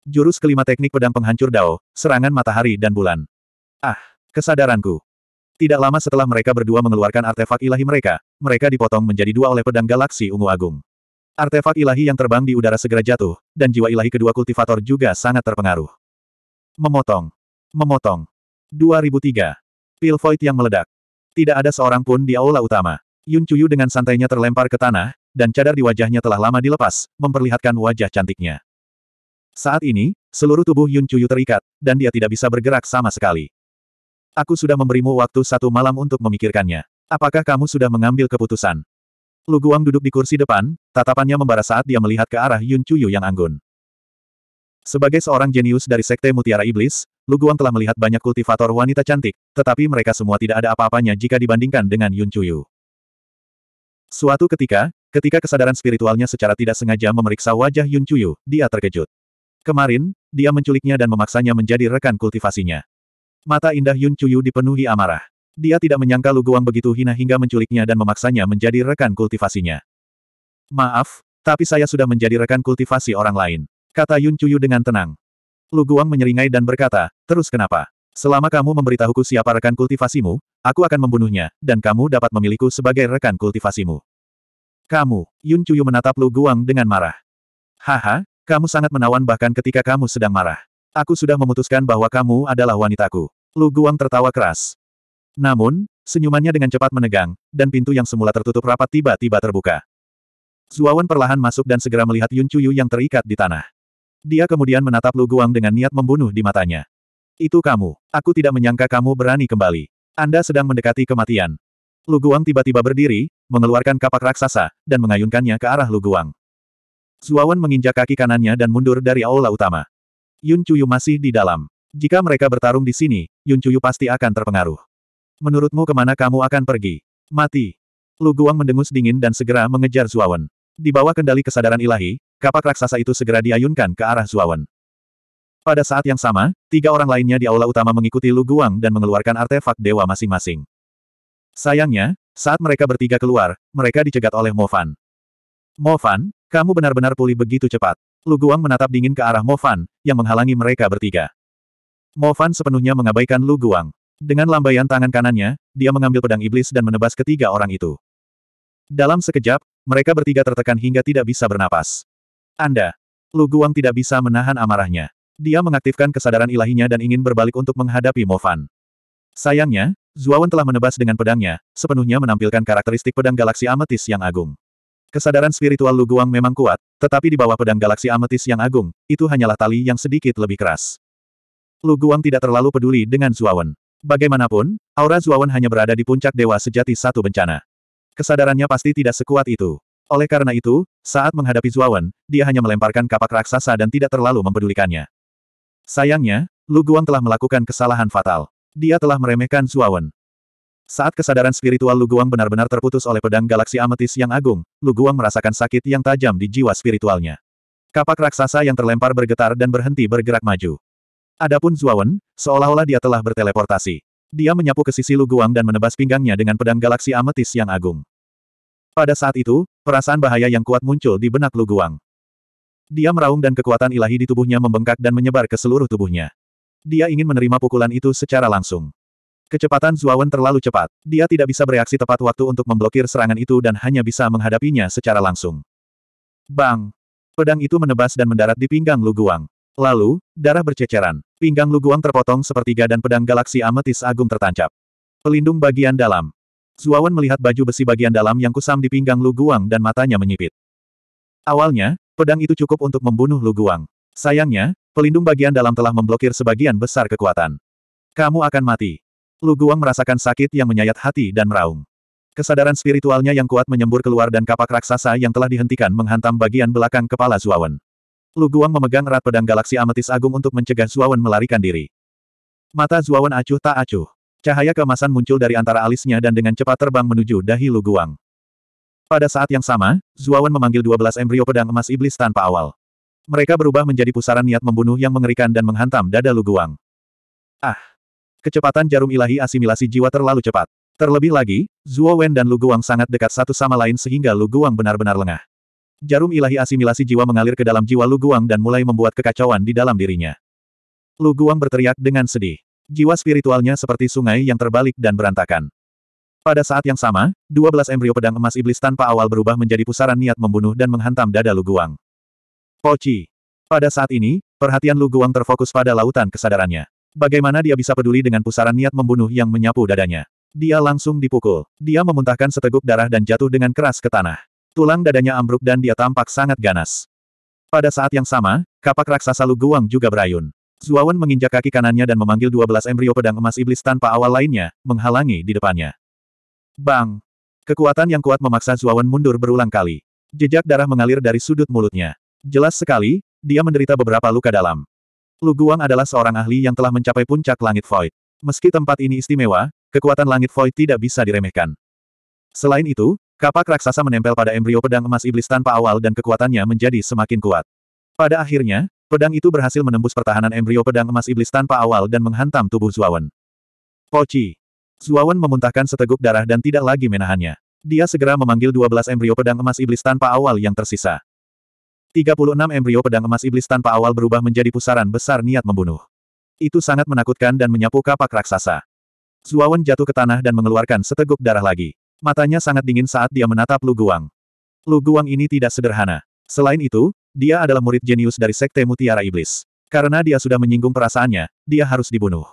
Jurus kelima teknik pedang penghancur Dao, serangan matahari dan bulan. Ah, kesadaranku. Tidak lama setelah mereka berdua mengeluarkan artefak ilahi mereka, mereka dipotong menjadi dua oleh pedang galaksi ungu agung. Artefak ilahi yang terbang di udara segera jatuh, dan jiwa ilahi kedua kultivator juga sangat terpengaruh. Memotong. Memotong. 2003. Pil Void yang meledak. Tidak ada seorang pun di aula utama. Yun Chuyu dengan santainya terlempar ke tanah, dan cadar di wajahnya telah lama dilepas, memperlihatkan wajah cantiknya. Saat ini, seluruh tubuh Yun Chuyu terikat, dan dia tidak bisa bergerak sama sekali. Aku sudah memberimu waktu satu malam untuk memikirkannya. Apakah kamu sudah mengambil keputusan? Lu Guang duduk di kursi depan, tatapannya membara saat dia melihat ke arah Yun Chuyu yang anggun. Sebagai seorang jenius dari Sekte Mutiara Iblis, Lu Guang telah melihat banyak kultivator wanita cantik, tetapi mereka semua tidak ada apa-apanya jika dibandingkan dengan Yun Chuyu. Suatu ketika, ketika kesadaran spiritualnya secara tidak sengaja memeriksa wajah Yun Chuyu, dia terkejut. Kemarin, dia menculiknya dan memaksanya menjadi rekan kultivasinya. Mata indah Yun Chuyu dipenuhi amarah. Dia tidak menyangka Lu Guang begitu hina hingga menculiknya dan memaksanya menjadi rekan kultivasinya. Maaf, tapi saya sudah menjadi rekan kultivasi orang lain. Kata Yun Chuyu dengan tenang. Lu Guang menyeringai dan berkata, terus kenapa? Selama kamu memberitahuku siapa rekan kultivasimu, aku akan membunuhnya, dan kamu dapat memiliku sebagai rekan kultivasimu. Kamu, Yun Chuyu menatap Lu Guang dengan marah. Haha, kamu sangat menawan bahkan ketika kamu sedang marah. Aku sudah memutuskan bahwa kamu adalah wanitaku. Lu Guang tertawa keras. Namun, senyumannya dengan cepat menegang, dan pintu yang semula tertutup rapat tiba-tiba terbuka. Zuawan perlahan masuk dan segera melihat Yun Chuyu yang terikat di tanah. Dia kemudian menatap Lu Guang dengan niat membunuh di matanya. Itu kamu. Aku tidak menyangka kamu berani kembali. Anda sedang mendekati kematian. Lu Guang tiba-tiba berdiri, mengeluarkan kapak raksasa, dan mengayunkannya ke arah Lu Guang. Zuawan menginjak kaki kanannya dan mundur dari aula utama. Yun Chuyu masih di dalam. Jika mereka bertarung di sini, Yun Chuyu pasti akan terpengaruh. Menurutmu kemana kamu akan pergi? Mati. Lu Guang mendengus dingin dan segera mengejar Zuawan. Di bawah kendali kesadaran ilahi, kapak raksasa itu segera diayunkan ke arah Zuawan. Pada saat yang sama, tiga orang lainnya di aula utama mengikuti Lu Guang dan mengeluarkan artefak dewa masing-masing. Sayangnya, saat mereka bertiga keluar, mereka dicegat oleh Mo Fan. Mo Fan, kamu benar-benar pulih begitu cepat. Lu Guang menatap dingin ke arah Mo Fan, yang menghalangi mereka bertiga. Mo Fan sepenuhnya mengabaikan Lu Guang. Dengan lambaian tangan kanannya, dia mengambil pedang iblis dan menebas ketiga orang itu. Dalam sekejap, mereka bertiga tertekan hingga tidak bisa bernapas. Anda! Lu Guang tidak bisa menahan amarahnya. Dia mengaktifkan kesadaran ilahinya dan ingin berbalik untuk menghadapi Mo Fan. Sayangnya, Zuawan telah menebas dengan pedangnya, sepenuhnya menampilkan karakteristik pedang galaksi ametis yang agung. Kesadaran spiritual Lu Guang memang kuat, tetapi di bawah pedang galaksi ametis yang agung, itu hanyalah tali yang sedikit lebih keras. Lu Guang tidak terlalu peduli dengan Zuawan. Bagaimanapun, aura Zuawan hanya berada di puncak dewa sejati satu bencana. Kesadarannya pasti tidak sekuat itu. Oleh karena itu, saat menghadapi Zuawan, dia hanya melemparkan kapak raksasa dan tidak terlalu mempedulikannya. Sayangnya, Lu Guang telah melakukan kesalahan fatal. Dia telah meremehkan Zuawan. Saat kesadaran spiritual Lu Guang benar-benar terputus oleh pedang galaksi ametis yang agung, Lu Guang merasakan sakit yang tajam di jiwa spiritualnya. Kapak raksasa yang terlempar bergetar dan berhenti bergerak maju. Adapun Zuawan, seolah-olah dia telah berteleportasi. Dia menyapu ke sisi Lu Guang dan menebas pinggangnya dengan pedang galaksi ametis yang agung. Pada saat itu, perasaan bahaya yang kuat muncul di benak Lu Guang. Dia meraung dan kekuatan ilahi di tubuhnya membengkak dan menyebar ke seluruh tubuhnya. Dia ingin menerima pukulan itu secara langsung. Kecepatan Zuawan terlalu cepat. Dia tidak bisa bereaksi tepat waktu untuk memblokir serangan itu dan hanya bisa menghadapinya secara langsung. Bang! Pedang itu menebas dan mendarat di pinggang Lu Guang. Lalu, darah berceceran. Pinggang Luguang terpotong sepertiga dan pedang galaksi ametis agung tertancap. Pelindung bagian dalam. Zuawan melihat baju besi bagian dalam yang kusam di pinggang Luguang dan matanya menyipit. Awalnya, pedang itu cukup untuk membunuh Luguang. Sayangnya, pelindung bagian dalam telah memblokir sebagian besar kekuatan. Kamu akan mati. Luguang merasakan sakit yang menyayat hati dan meraung. Kesadaran spiritualnya yang kuat menyembur keluar dan kapak raksasa yang telah dihentikan menghantam bagian belakang kepala Zuawan. Lu Guang memegang erat pedang galaksi ametis agung untuk mencegah Zuawan melarikan diri. Mata Zuawan acuh tak acuh. Cahaya kemasan muncul dari antara alisnya dan dengan cepat terbang menuju dahi Lu Guang. Pada saat yang sama, Zuawan memanggil 12 embrio pedang emas iblis tanpa awal. Mereka berubah menjadi pusaran niat membunuh yang mengerikan dan menghantam dada Lu Guang. Ah! Kecepatan jarum ilahi asimilasi jiwa terlalu cepat. Terlebih lagi, Zuo Wen dan Lu Guang sangat dekat satu sama lain sehingga Lu Guang benar-benar lengah. Jarum ilahi asimilasi jiwa mengalir ke dalam jiwa Lu Guang dan mulai membuat kekacauan di dalam dirinya. Lu Guang berteriak dengan sedih. Jiwa spiritualnya seperti sungai yang terbalik dan berantakan. Pada saat yang sama, 12 embrio pedang emas iblis tanpa awal berubah menjadi pusaran niat membunuh dan menghantam dada Lu Guang. Poci. Pada saat ini, perhatian Lu Guang terfokus pada lautan kesadarannya. Bagaimana dia bisa peduli dengan pusaran niat membunuh yang menyapu dadanya? Dia langsung dipukul. Dia memuntahkan seteguk darah dan jatuh dengan keras ke tanah. Tulang dadanya ambruk dan dia tampak sangat ganas. Pada saat yang sama, kapak raksasa Lu Guang juga berayun. Zuawan menginjak kaki kanannya dan memanggil 12 embrio pedang emas iblis tanpa awal lainnya, menghalangi di depannya. Bang! Kekuatan yang kuat memaksa Zuawan mundur berulang kali. Jejak darah mengalir dari sudut mulutnya. Jelas sekali, dia menderita beberapa luka dalam. Lu Guang adalah seorang ahli yang telah mencapai puncak langit void. Meski tempat ini istimewa, kekuatan langit void tidak bisa diremehkan. Selain itu, Kapak raksasa menempel pada embrio pedang emas iblis tanpa awal dan kekuatannya menjadi semakin kuat. Pada akhirnya, pedang itu berhasil menembus pertahanan embrio pedang emas iblis tanpa awal dan menghantam tubuh Zuawan. Poci. Zuawan memuntahkan seteguk darah dan tidak lagi menahannya. Dia segera memanggil 12 embrio pedang emas iblis tanpa awal yang tersisa. 36 embrio pedang emas iblis tanpa awal berubah menjadi pusaran besar niat membunuh. Itu sangat menakutkan dan menyapu kapak raksasa. Zuawan jatuh ke tanah dan mengeluarkan seteguk darah lagi. Matanya sangat dingin saat dia menatap Lu Guang. Lu Guang ini tidak sederhana. Selain itu, dia adalah murid jenius dari Sekte Mutiara Iblis. Karena dia sudah menyinggung perasaannya, dia harus dibunuh.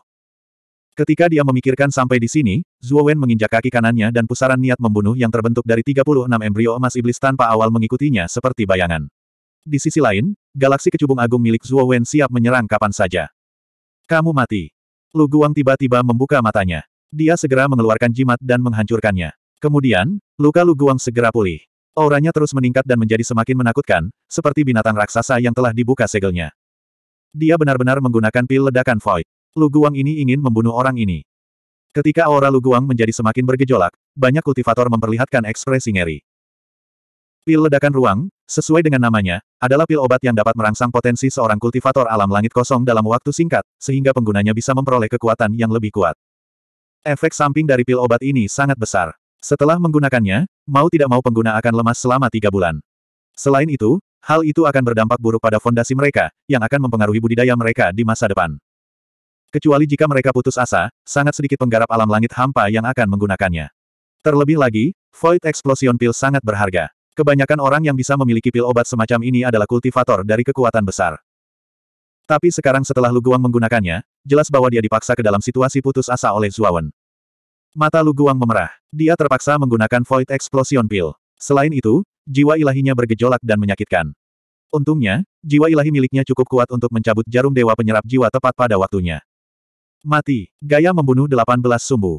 Ketika dia memikirkan sampai di sini, Zhuo Wen menginjak kaki kanannya dan pusaran niat membunuh yang terbentuk dari 36 embrio emas iblis tanpa awal mengikutinya seperti bayangan. Di sisi lain, galaksi kecubung agung milik Zhuo Wen siap menyerang kapan saja. Kamu mati. Lu Guang tiba-tiba membuka matanya. Dia segera mengeluarkan jimat dan menghancurkannya. Kemudian, luka Luguang segera pulih. Auranya terus meningkat dan menjadi semakin menakutkan, seperti binatang raksasa yang telah dibuka segelnya. Dia benar-benar menggunakan pil ledakan void. Luguang ini ingin membunuh orang ini. Ketika aura Luguang menjadi semakin bergejolak, banyak kultivator memperlihatkan ekspresi ngeri. Pil ledakan ruang, sesuai dengan namanya, adalah pil obat yang dapat merangsang potensi seorang kultivator alam langit kosong dalam waktu singkat, sehingga penggunanya bisa memperoleh kekuatan yang lebih kuat. Efek samping dari pil obat ini sangat besar. Setelah menggunakannya, mau tidak mau pengguna akan lemas selama tiga bulan. Selain itu, hal itu akan berdampak buruk pada fondasi mereka, yang akan mempengaruhi budidaya mereka di masa depan. Kecuali jika mereka putus asa, sangat sedikit penggarap alam langit hampa yang akan menggunakannya. Terlebih lagi, Void Explosion Pill sangat berharga. Kebanyakan orang yang bisa memiliki pil obat semacam ini adalah kultivator dari kekuatan besar. Tapi sekarang setelah Lu Guang menggunakannya, jelas bahwa dia dipaksa ke dalam situasi putus asa oleh Zuawan. Mata Lu Guang memerah. Dia terpaksa menggunakan Void Explosion Pill. Selain itu, jiwa ilahinya bergejolak dan menyakitkan. Untungnya, jiwa ilahi miliknya cukup kuat untuk mencabut jarum dewa penyerap jiwa tepat pada waktunya. Mati, gaya membunuh 18 sumbu.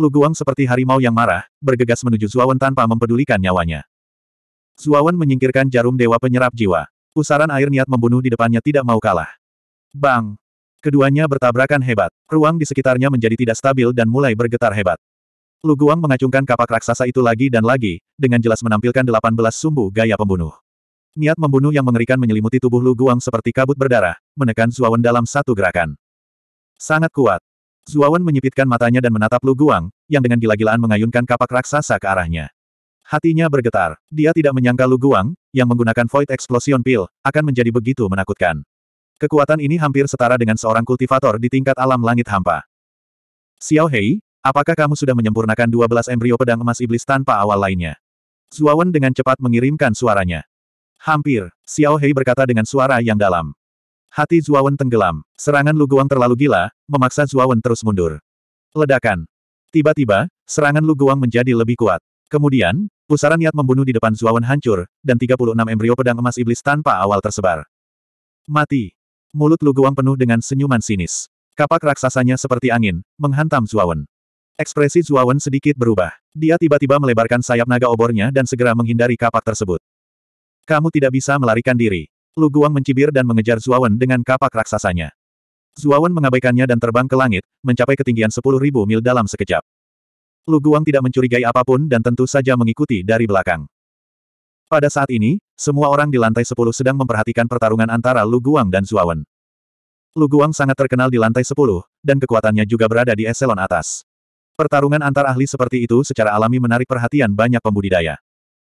Lu Guang seperti harimau yang marah, bergegas menuju Zuawan tanpa mempedulikan nyawanya. Zuawan menyingkirkan jarum dewa penyerap jiwa. Pusaran air niat membunuh di depannya tidak mau kalah. Bang! Keduanya bertabrakan hebat. Ruang di sekitarnya menjadi tidak stabil dan mulai bergetar hebat. Lu Guang mengacungkan kapak raksasa itu lagi dan lagi, dengan jelas menampilkan 18 sumbu gaya pembunuh. Niat membunuh yang mengerikan menyelimuti tubuh Lu Guang seperti kabut berdarah, menekan Zuawan dalam satu gerakan. Sangat kuat. Zuawan menyipitkan matanya dan menatap Lu Guang, yang dengan gila-gilaan mengayunkan kapak raksasa ke arahnya. Hatinya bergetar. Dia tidak menyangka Lu Guang, yang menggunakan Void Explosion Pill, akan menjadi begitu menakutkan. Kekuatan ini hampir setara dengan seorang kultivator di tingkat alam langit hampa. Xiao Hei, apakah kamu sudah menyempurnakan 12 embrio pedang emas iblis tanpa awal lainnya? Zuawan dengan cepat mengirimkan suaranya. Hampir, Xiao Hei berkata dengan suara yang dalam. Hati Zuawan tenggelam, serangan Lu Guang terlalu gila, memaksa Zuawan terus mundur. Ledakan. Tiba-tiba, serangan Lu Guang menjadi lebih kuat. Kemudian, pusaran niat membunuh di depan Zuawan hancur, dan 36 embrio pedang emas iblis tanpa awal tersebar. Mati. Mulut Lu Guang penuh dengan senyuman sinis. Kapak raksasanya seperti angin, menghantam Zuawan. Ekspresi Zuawan sedikit berubah. Dia tiba-tiba melebarkan sayap naga obornya dan segera menghindari kapak tersebut. Kamu tidak bisa melarikan diri. Lu Guang mencibir dan mengejar Zuawan dengan kapak raksasanya. Zuawan mengabaikannya dan terbang ke langit, mencapai ketinggian 10.000 mil dalam sekejap. Lu Guang tidak mencurigai apapun dan tentu saja mengikuti dari belakang. Pada saat ini, semua orang di lantai 10 sedang memperhatikan pertarungan antara Lu Guang dan Zuawan. Lu Guang sangat terkenal di lantai 10, dan kekuatannya juga berada di eselon atas. Pertarungan antar ahli seperti itu secara alami menarik perhatian banyak pembudidaya.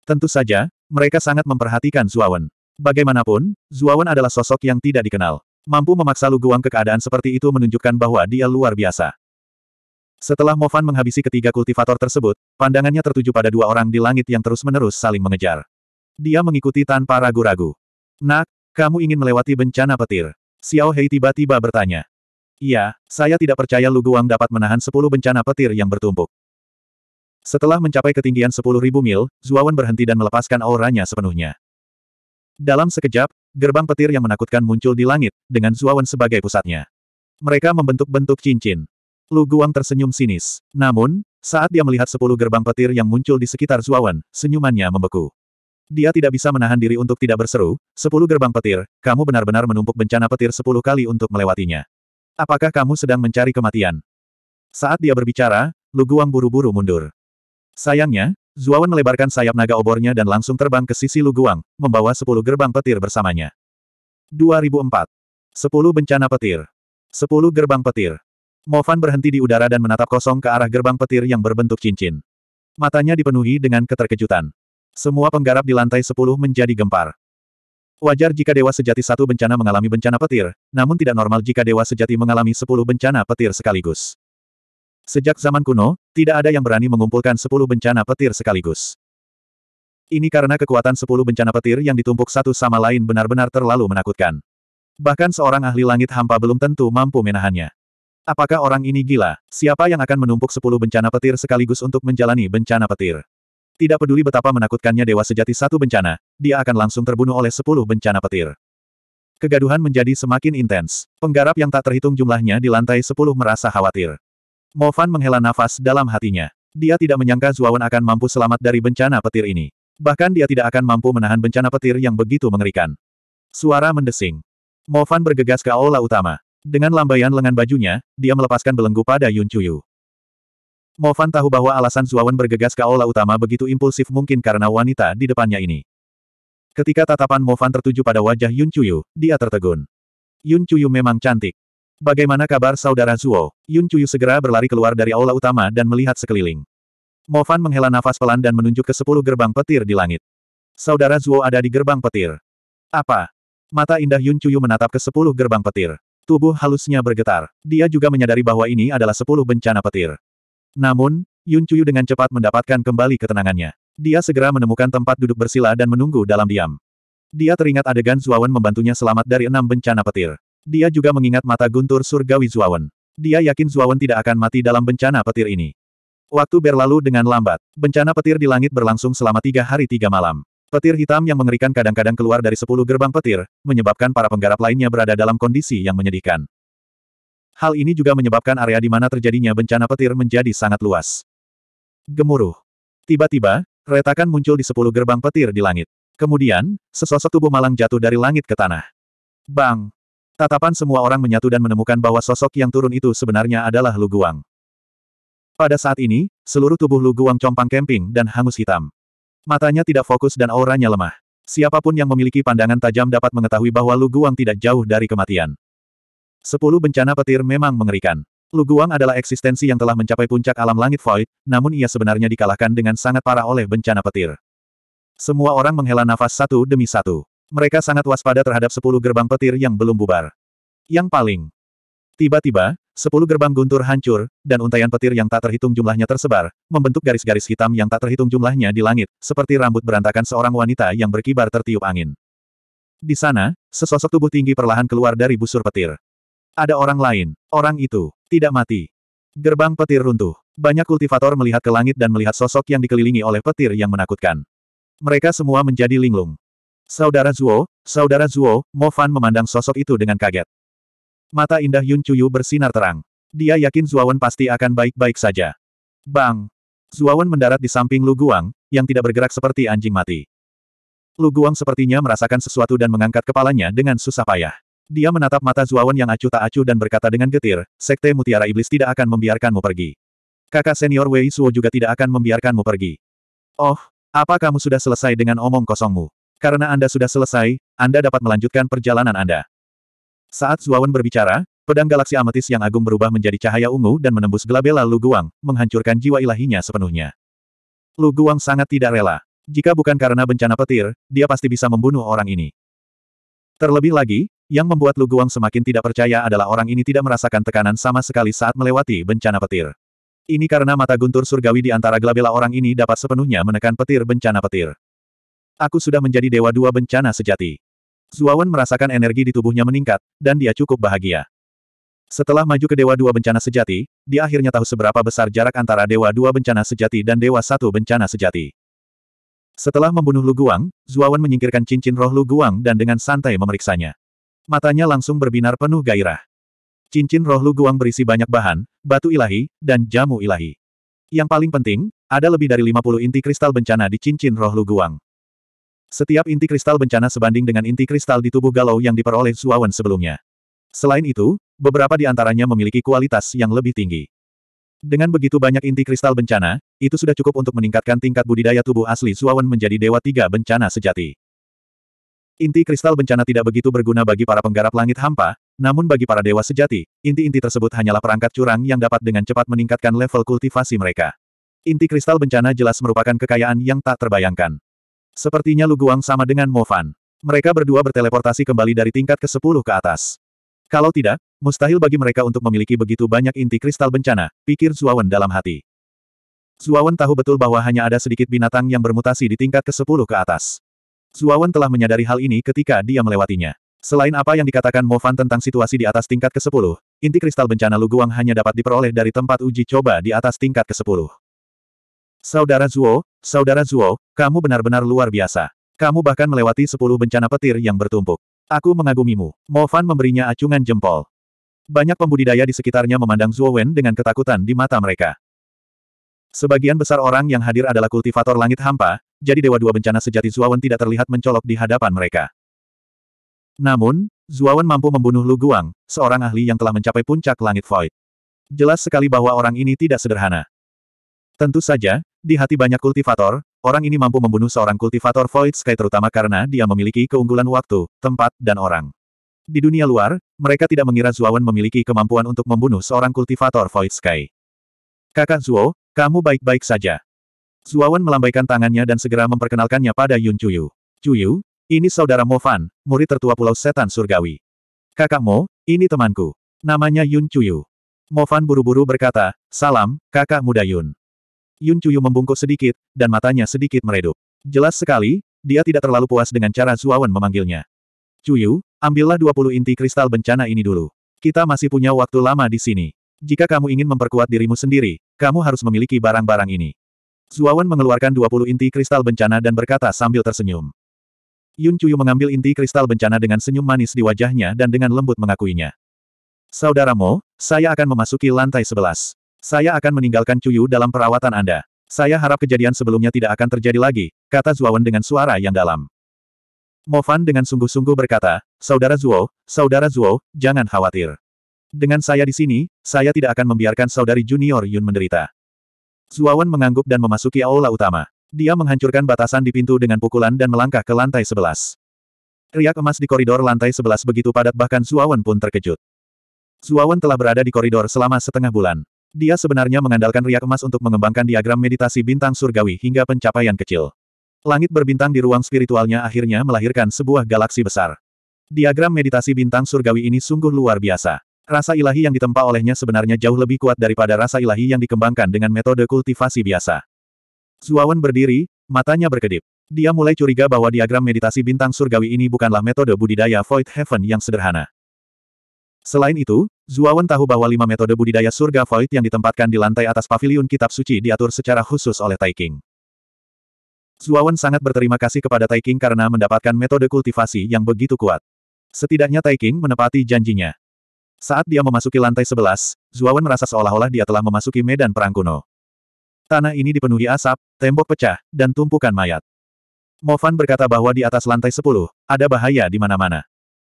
Tentu saja, mereka sangat memperhatikan Zuawan. Bagaimanapun, Zuawan adalah sosok yang tidak dikenal. Mampu memaksa Lu Guang ke keadaan seperti itu menunjukkan bahwa dia luar biasa. Setelah Mofan menghabisi ketiga kultivator tersebut, pandangannya tertuju pada dua orang di langit yang terus-menerus saling mengejar. Dia mengikuti tanpa ragu-ragu. Nak, kamu ingin melewati bencana petir. Xiao Hei tiba-tiba bertanya. Iya, saya tidak percaya Lu Guang dapat menahan sepuluh bencana petir yang bertumpuk. Setelah mencapai ketinggian sepuluh ribu mil, Zuawan berhenti dan melepaskan auranya sepenuhnya. Dalam sekejap, gerbang petir yang menakutkan muncul di langit, dengan Zuawan sebagai pusatnya. Mereka membentuk bentuk cincin. Lu Guang tersenyum sinis. Namun, saat dia melihat sepuluh gerbang petir yang muncul di sekitar Zuawan, senyumannya membeku. Dia tidak bisa menahan diri untuk tidak berseru, sepuluh gerbang petir, kamu benar-benar menumpuk bencana petir sepuluh kali untuk melewatinya. Apakah kamu sedang mencari kematian? Saat dia berbicara, Lu Guang buru-buru mundur. Sayangnya, Zuawan melebarkan sayap naga obornya dan langsung terbang ke sisi Lu Guang, membawa sepuluh gerbang petir bersamanya. 2004. Sepuluh bencana petir. Sepuluh gerbang petir. Mo Fan berhenti di udara dan menatap kosong ke arah gerbang petir yang berbentuk cincin. Matanya dipenuhi dengan keterkejutan. Semua penggarap di lantai sepuluh menjadi gempar. Wajar jika Dewa Sejati satu bencana mengalami bencana petir, namun tidak normal jika Dewa Sejati mengalami sepuluh bencana petir sekaligus. Sejak zaman kuno, tidak ada yang berani mengumpulkan sepuluh bencana petir sekaligus. Ini karena kekuatan sepuluh bencana petir yang ditumpuk satu sama lain benar-benar terlalu menakutkan. Bahkan seorang ahli langit hampa belum tentu mampu menahannya. Apakah orang ini gila? Siapa yang akan menumpuk sepuluh bencana petir sekaligus untuk menjalani bencana petir? Tidak peduli betapa menakutkannya dewa sejati satu bencana, dia akan langsung terbunuh oleh sepuluh bencana petir. Kegaduhan menjadi semakin intens. Penggarap yang tak terhitung jumlahnya di lantai sepuluh merasa khawatir. Mo Fan menghela nafas dalam hatinya. Dia tidak menyangka Zuawan akan mampu selamat dari bencana petir ini. Bahkan dia tidak akan mampu menahan bencana petir yang begitu mengerikan. Suara mendesing. Mo Fan bergegas ke aula utama. Dengan lambaian lengan bajunya, dia melepaskan belenggu pada Yun Chuyu. Mo tahu bahwa alasan Zuawan bergegas ke aula utama begitu impulsif mungkin karena wanita di depannya ini. Ketika tatapan Mo Fan tertuju pada wajah Yun Chuyu, dia tertegun. Yun Chuyu memang cantik. Bagaimana kabar saudara Zuo? Yun Chuyu segera berlari keluar dari aula utama dan melihat sekeliling. Mo Fan menghela nafas pelan dan menunjuk ke sepuluh gerbang petir di langit. Saudara Zuo ada di gerbang petir. Apa? Mata indah Yun Chuyu menatap ke sepuluh gerbang petir. Tubuh halusnya bergetar. Dia juga menyadari bahwa ini adalah sepuluh bencana petir. Namun, Yun Chuyu dengan cepat mendapatkan kembali ketenangannya. Dia segera menemukan tempat duduk bersila dan menunggu dalam diam. Dia teringat adegan Zuawan membantunya selamat dari enam bencana petir. Dia juga mengingat mata guntur surgawi Zuawan. Dia yakin Zuawan tidak akan mati dalam bencana petir ini. Waktu berlalu dengan lambat. Bencana petir di langit berlangsung selama tiga hari tiga malam. Petir hitam yang mengerikan kadang-kadang keluar dari sepuluh gerbang petir, menyebabkan para penggarap lainnya berada dalam kondisi yang menyedihkan. Hal ini juga menyebabkan area di mana terjadinya bencana petir menjadi sangat luas. Gemuruh. Tiba-tiba, retakan muncul di sepuluh gerbang petir di langit. Kemudian, sesosok tubuh malang jatuh dari langit ke tanah. Bang! Tatapan semua orang menyatu dan menemukan bahwa sosok yang turun itu sebenarnya adalah Lu Guang. Pada saat ini, seluruh tubuh Lu Guang compang kemping dan hangus hitam. Matanya tidak fokus dan auranya lemah. Siapapun yang memiliki pandangan tajam dapat mengetahui bahwa Lu Guang tidak jauh dari kematian. Sepuluh bencana petir memang mengerikan. Lu Guang adalah eksistensi yang telah mencapai puncak alam langit void, namun ia sebenarnya dikalahkan dengan sangat parah oleh bencana petir. Semua orang menghela nafas satu demi satu. Mereka sangat waspada terhadap sepuluh gerbang petir yang belum bubar. Yang paling. Tiba-tiba, sepuluh gerbang guntur hancur, dan untaian petir yang tak terhitung jumlahnya tersebar, membentuk garis-garis hitam yang tak terhitung jumlahnya di langit, seperti rambut berantakan seorang wanita yang berkibar tertiup angin. Di sana, sesosok tubuh tinggi perlahan keluar dari busur petir. Ada orang lain. Orang itu. Tidak mati. Gerbang petir runtuh. Banyak kultivator melihat ke langit dan melihat sosok yang dikelilingi oleh petir yang menakutkan. Mereka semua menjadi linglung. Saudara Zuo, Saudara Zuo, Mo Fan memandang sosok itu dengan kaget. Mata indah Yun Chuyu bersinar terang. Dia yakin Zuawan pasti akan baik-baik saja. Bang! Zuawan mendarat di samping Lu Guang, yang tidak bergerak seperti anjing mati. Lu Guang sepertinya merasakan sesuatu dan mengangkat kepalanya dengan susah payah. Dia menatap mata Zuawan yang acuh tak acuh dan berkata dengan getir, Sekte Mutiara Iblis tidak akan membiarkanmu pergi. Kakak senior Wei Suo juga tidak akan membiarkanmu pergi. Oh, apa kamu sudah selesai dengan omong kosongmu? Karena Anda sudah selesai, Anda dapat melanjutkan perjalanan Anda. Saat Zuawan berbicara, pedang galaksi ametis yang agung berubah menjadi cahaya ungu dan menembus gelabela Lu Guang, menghancurkan jiwa ilahinya sepenuhnya. Lu Guang sangat tidak rela. Jika bukan karena bencana petir, dia pasti bisa membunuh orang ini. Terlebih lagi, yang membuat Lu Guang semakin tidak percaya adalah orang ini tidak merasakan tekanan sama sekali saat melewati bencana petir. Ini karena mata guntur surgawi di antara gelabela orang ini dapat sepenuhnya menekan petir bencana petir. Aku sudah menjadi dewa dua bencana sejati. Zuawan merasakan energi di tubuhnya meningkat, dan dia cukup bahagia. Setelah maju ke Dewa Dua Bencana Sejati, dia akhirnya tahu seberapa besar jarak antara Dewa Dua Bencana Sejati dan Dewa Satu Bencana Sejati. Setelah membunuh Lu Guang, Zuawan menyingkirkan cincin roh Lu Guang dan dengan santai memeriksanya. Matanya langsung berbinar penuh gairah. Cincin roh Lu Guang berisi banyak bahan, batu ilahi, dan jamu ilahi. Yang paling penting, ada lebih dari 50 inti kristal bencana di cincin roh Lu Guang. Setiap inti kristal bencana sebanding dengan inti kristal di tubuh galau yang diperoleh Suawan sebelumnya. Selain itu, beberapa di antaranya memiliki kualitas yang lebih tinggi. Dengan begitu banyak inti kristal bencana, itu sudah cukup untuk meningkatkan tingkat budidaya tubuh asli Suawan menjadi dewa tiga bencana sejati. Inti kristal bencana tidak begitu berguna bagi para penggarap langit hampa, namun bagi para dewa sejati, inti-inti tersebut hanyalah perangkat curang yang dapat dengan cepat meningkatkan level kultivasi mereka. Inti kristal bencana jelas merupakan kekayaan yang tak terbayangkan. Sepertinya Lu Guang sama dengan Mo Fan. Mereka berdua berteleportasi kembali dari tingkat ke-10 ke atas. Kalau tidak, mustahil bagi mereka untuk memiliki begitu banyak inti kristal bencana, pikir Zuawan dalam hati. Zuawan tahu betul bahwa hanya ada sedikit binatang yang bermutasi di tingkat ke-10 ke atas. Suawan telah menyadari hal ini ketika dia melewatinya. Selain apa yang dikatakan Mo Fan tentang situasi di atas tingkat ke-10, inti kristal bencana Lu Guang hanya dapat diperoleh dari tempat uji coba di atas tingkat ke-10. Saudara Zuo, Saudara Zuo, kamu benar-benar luar biasa. Kamu bahkan melewati 10 bencana petir yang bertumpuk. Aku mengagumimu. Mo Fan memberinya acungan jempol. Banyak pembudidaya di sekitarnya memandang Zuo Wen dengan ketakutan di mata mereka. Sebagian besar orang yang hadir adalah kultivator langit hampa, jadi Dewa Dua Bencana sejati Zuawan tidak terlihat mencolok di hadapan mereka. Namun, Zuawan mampu membunuh Lu Guang, seorang ahli yang telah mencapai puncak langit void. Jelas sekali bahwa orang ini tidak sederhana. Tentu saja, di hati banyak kultivator, orang ini mampu membunuh seorang kultivator void sky terutama karena dia memiliki keunggulan waktu, tempat, dan orang. Di dunia luar, mereka tidak mengira Zuawan memiliki kemampuan untuk membunuh seorang kultivator void sky. Kakak Zuo, kamu baik-baik saja. Zuawan melambaikan tangannya dan segera memperkenalkannya pada Yun Chuyu. Chuyu, ini saudara Mo Fan, murid tertua Pulau Setan Surgawi. Kakak Mo, ini temanku. Namanya Yun Chuyu. Mo Fan buru-buru berkata, salam, kakak muda Yun. Yun Chuyu membungkuk sedikit, dan matanya sedikit meredup. Jelas sekali, dia tidak terlalu puas dengan cara Zuawan memanggilnya. Chuyu, ambillah 20 inti kristal bencana ini dulu. Kita masih punya waktu lama di sini. Jika kamu ingin memperkuat dirimu sendiri, kamu harus memiliki barang-barang ini. Zuawan mengeluarkan 20 inti kristal bencana dan berkata sambil tersenyum. Yun Chuyu mengambil inti kristal bencana dengan senyum manis di wajahnya dan dengan lembut mengakuinya. Saudara Mo, saya akan memasuki lantai sebelas. Saya akan meninggalkan Chuyu dalam perawatan Anda. Saya harap kejadian sebelumnya tidak akan terjadi lagi, kata Zuawan dengan suara yang dalam. Mo Fan dengan sungguh-sungguh berkata, Saudara Zuo, Saudara Zuo, jangan khawatir. Dengan saya di sini, saya tidak akan membiarkan saudari junior Yun menderita. Zuawan mengangguk dan memasuki aula utama. Dia menghancurkan batasan di pintu dengan pukulan dan melangkah ke lantai sebelas. Riak emas di koridor lantai sebelas begitu padat bahkan Zuawan pun terkejut. Zuawan telah berada di koridor selama setengah bulan. Dia sebenarnya mengandalkan riak emas untuk mengembangkan diagram meditasi bintang surgawi hingga pencapaian kecil. Langit berbintang di ruang spiritualnya akhirnya melahirkan sebuah galaksi besar. Diagram meditasi bintang surgawi ini sungguh luar biasa. Rasa ilahi yang ditempa olehnya sebenarnya jauh lebih kuat daripada rasa ilahi yang dikembangkan dengan metode kultivasi biasa. Zuawan berdiri, matanya berkedip. Dia mulai curiga bahwa diagram meditasi bintang surgawi ini bukanlah metode budidaya Void Heaven yang sederhana. Selain itu, Zuawan tahu bahwa lima metode budidaya surga Void yang ditempatkan di lantai atas pavilion kitab suci diatur secara khusus oleh Taiking. Zuawan sangat berterima kasih kepada Taiking karena mendapatkan metode kultivasi yang begitu kuat. Setidaknya Taiking menepati janjinya. Saat dia memasuki lantai 11, Zuawan merasa seolah-olah dia telah memasuki medan perang kuno. Tanah ini dipenuhi asap, tembok pecah, dan tumpukan mayat. Mofan berkata bahwa di atas lantai 10, ada bahaya di mana-mana.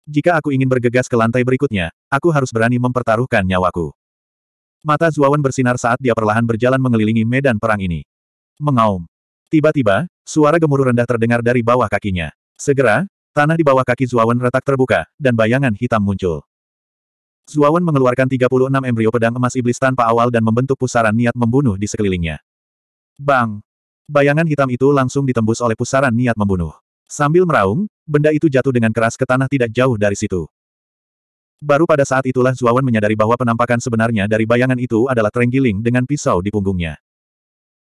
Jika aku ingin bergegas ke lantai berikutnya, aku harus berani mempertaruhkan nyawaku. Mata Zuawan bersinar saat dia perlahan berjalan mengelilingi medan perang ini. Mengaum. Tiba-tiba, suara gemuruh rendah terdengar dari bawah kakinya. Segera, tanah di bawah kaki Zuawan retak terbuka, dan bayangan hitam muncul. Zuawan mengeluarkan 36 embrio pedang emas iblis tanpa awal dan membentuk pusaran niat membunuh di sekelilingnya. Bang! Bayangan hitam itu langsung ditembus oleh pusaran niat membunuh. Sambil meraung, benda itu jatuh dengan keras ke tanah tidak jauh dari situ. Baru pada saat itulah Zuawan menyadari bahwa penampakan sebenarnya dari bayangan itu adalah Trenggiling dengan pisau di punggungnya.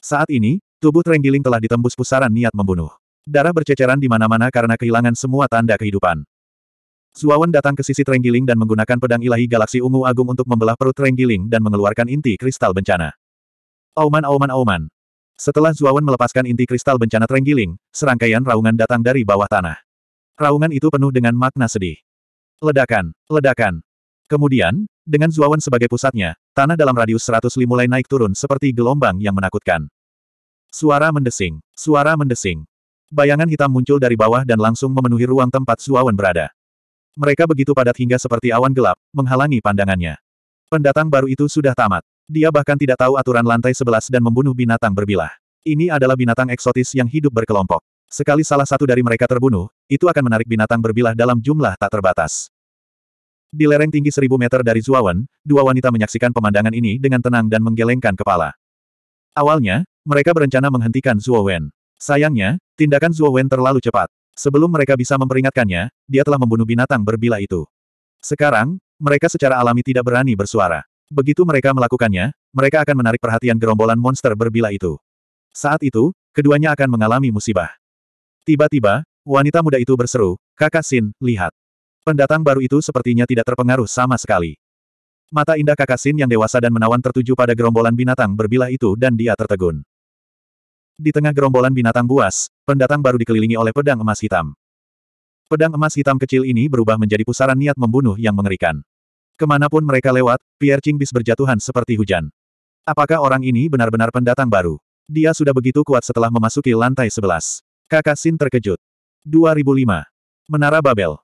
Saat ini, tubuh Trenggiling telah ditembus pusaran niat membunuh. Darah berceceran di mana-mana karena kehilangan semua tanda kehidupan. Zuawan datang ke sisi Trenggiling dan menggunakan pedang ilahi galaksi ungu agung untuk membelah perut Trenggiling dan mengeluarkan inti kristal bencana. Auman auman auman. Setelah Zuawan melepaskan inti kristal bencana Trenggiling, serangkaian raungan datang dari bawah tanah. Raungan itu penuh dengan makna sedih. Ledakan, ledakan. Kemudian, dengan Zuawan sebagai pusatnya, tanah dalam radius 100 li mulai naik turun seperti gelombang yang menakutkan. Suara mendesing, suara mendesing. Bayangan hitam muncul dari bawah dan langsung memenuhi ruang tempat Zuawan berada. Mereka begitu padat hingga seperti awan gelap, menghalangi pandangannya. Pendatang baru itu sudah tamat. Dia bahkan tidak tahu aturan lantai sebelas dan membunuh binatang berbilah. Ini adalah binatang eksotis yang hidup berkelompok. Sekali salah satu dari mereka terbunuh, itu akan menarik binatang berbilah dalam jumlah tak terbatas. Di lereng tinggi seribu meter dari Zuawan, dua wanita menyaksikan pemandangan ini dengan tenang dan menggelengkan kepala. Awalnya, mereka berencana menghentikan Zuowen. Sayangnya, tindakan Zuowen terlalu cepat. Sebelum mereka bisa memperingatkannya, dia telah membunuh binatang berbila itu. Sekarang, mereka secara alami tidak berani bersuara. Begitu mereka melakukannya, mereka akan menarik perhatian gerombolan monster berbila itu. Saat itu, keduanya akan mengalami musibah. Tiba-tiba, wanita muda itu berseru, Kakak Sin, lihat. Pendatang baru itu sepertinya tidak terpengaruh sama sekali. Mata indah Kakak Sin yang dewasa dan menawan tertuju pada gerombolan binatang berbila itu dan dia tertegun. Di tengah gerombolan binatang buas, pendatang baru dikelilingi oleh pedang emas hitam. Pedang emas hitam kecil ini berubah menjadi pusaran niat membunuh yang mengerikan. Kemanapun mereka lewat, Pierre bis berjatuhan seperti hujan. Apakah orang ini benar-benar pendatang baru? Dia sudah begitu kuat setelah memasuki lantai sebelas. Kakak Sin terkejut. 2005. Menara Babel.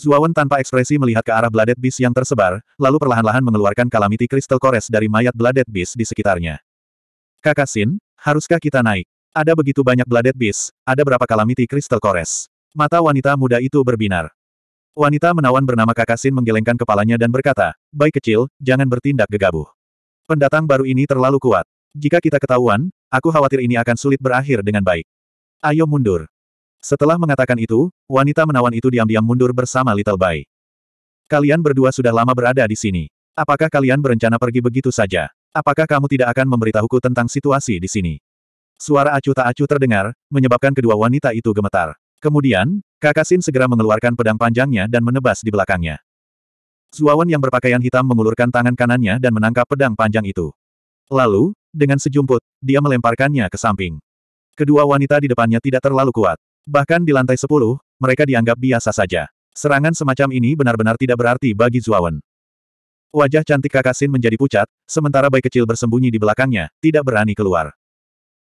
Zuawan tanpa ekspresi melihat ke arah Bladet Beast yang tersebar, lalu perlahan-lahan mengeluarkan Calamity kristal Kores dari mayat Bladet Beast di sekitarnya. Kakak Sin, Haruskah kita naik? Ada begitu banyak bladet bis, ada berapa kalamiti kristal kores. Mata wanita muda itu berbinar. Wanita menawan bernama Kakasin menggelengkan kepalanya dan berkata, Baik kecil, jangan bertindak gegabah. Pendatang baru ini terlalu kuat. Jika kita ketahuan, aku khawatir ini akan sulit berakhir dengan baik. Ayo mundur. Setelah mengatakan itu, wanita menawan itu diam-diam mundur bersama Little Bai. Kalian berdua sudah lama berada di sini. Apakah kalian berencana pergi begitu saja? Apakah kamu tidak akan memberitahuku tentang situasi di sini? Suara acuh tak acuh terdengar, menyebabkan kedua wanita itu gemetar. Kemudian, Kakasin segera mengeluarkan pedang panjangnya dan menebas di belakangnya. Zuawan yang berpakaian hitam mengulurkan tangan kanannya dan menangkap pedang panjang itu. Lalu, dengan sejumput, dia melemparkannya ke samping. Kedua wanita di depannya tidak terlalu kuat. Bahkan di lantai sepuluh, mereka dianggap biasa saja. Serangan semacam ini benar-benar tidak berarti bagi Zuawan. Wajah cantik kakak Sin menjadi pucat, sementara bayi kecil bersembunyi di belakangnya, tidak berani keluar.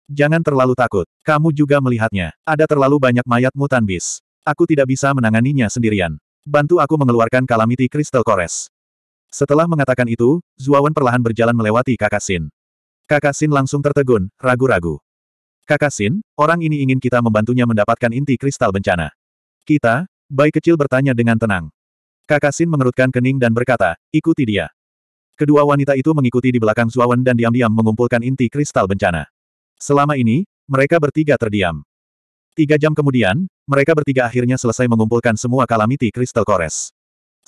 Jangan terlalu takut. Kamu juga melihatnya. Ada terlalu banyak mayat mutan bis. Aku tidak bisa menanganinya sendirian. Bantu aku mengeluarkan Calamity kristal Kores. Setelah mengatakan itu, Zuawan perlahan berjalan melewati kakak Sin. Kakak Sin langsung tertegun, ragu-ragu. Kakak Sin, orang ini ingin kita membantunya mendapatkan inti kristal bencana. Kita, bayi kecil bertanya dengan tenang. Kakak Sin mengerutkan kening dan berkata, ikuti dia. Kedua wanita itu mengikuti di belakang Zuawan dan diam-diam mengumpulkan inti kristal bencana. Selama ini, mereka bertiga terdiam. Tiga jam kemudian, mereka bertiga akhirnya selesai mengumpulkan semua kalamiti kristal kores.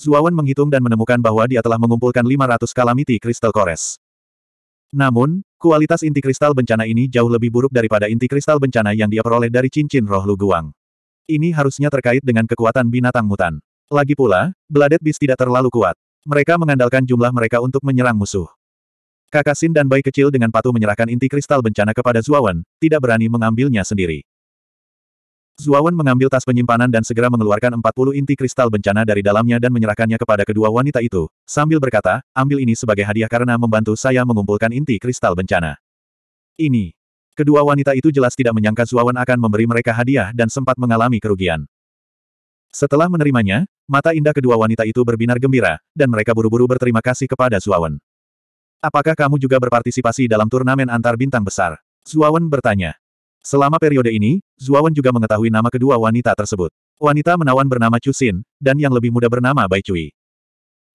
Zuawan menghitung dan menemukan bahwa dia telah mengumpulkan 500 kalamiti kristal kores. Namun, kualitas inti kristal bencana ini jauh lebih buruk daripada inti kristal bencana yang dia peroleh dari cincin roh Guang. Ini harusnya terkait dengan kekuatan binatang mutan. Lagi pula, Bladet Beast tidak terlalu kuat. Mereka mengandalkan jumlah mereka untuk menyerang musuh. Kakasin dan bayi kecil dengan patuh menyerahkan inti kristal bencana kepada Zuawan, tidak berani mengambilnya sendiri. Zuawan mengambil tas penyimpanan dan segera mengeluarkan 40 inti kristal bencana dari dalamnya dan menyerahkannya kepada kedua wanita itu, sambil berkata, ambil ini sebagai hadiah karena membantu saya mengumpulkan inti kristal bencana. Ini. Kedua wanita itu jelas tidak menyangka Zuawan akan memberi mereka hadiah dan sempat mengalami kerugian. Setelah menerimanya, mata indah kedua wanita itu berbinar gembira, dan mereka buru-buru berterima kasih kepada Zuawan. Apakah kamu juga berpartisipasi dalam turnamen antar bintang besar? Zuawan bertanya. Selama periode ini, Zuawan juga mengetahui nama kedua wanita tersebut. Wanita menawan bernama Cusin, dan yang lebih muda bernama Bai Cui.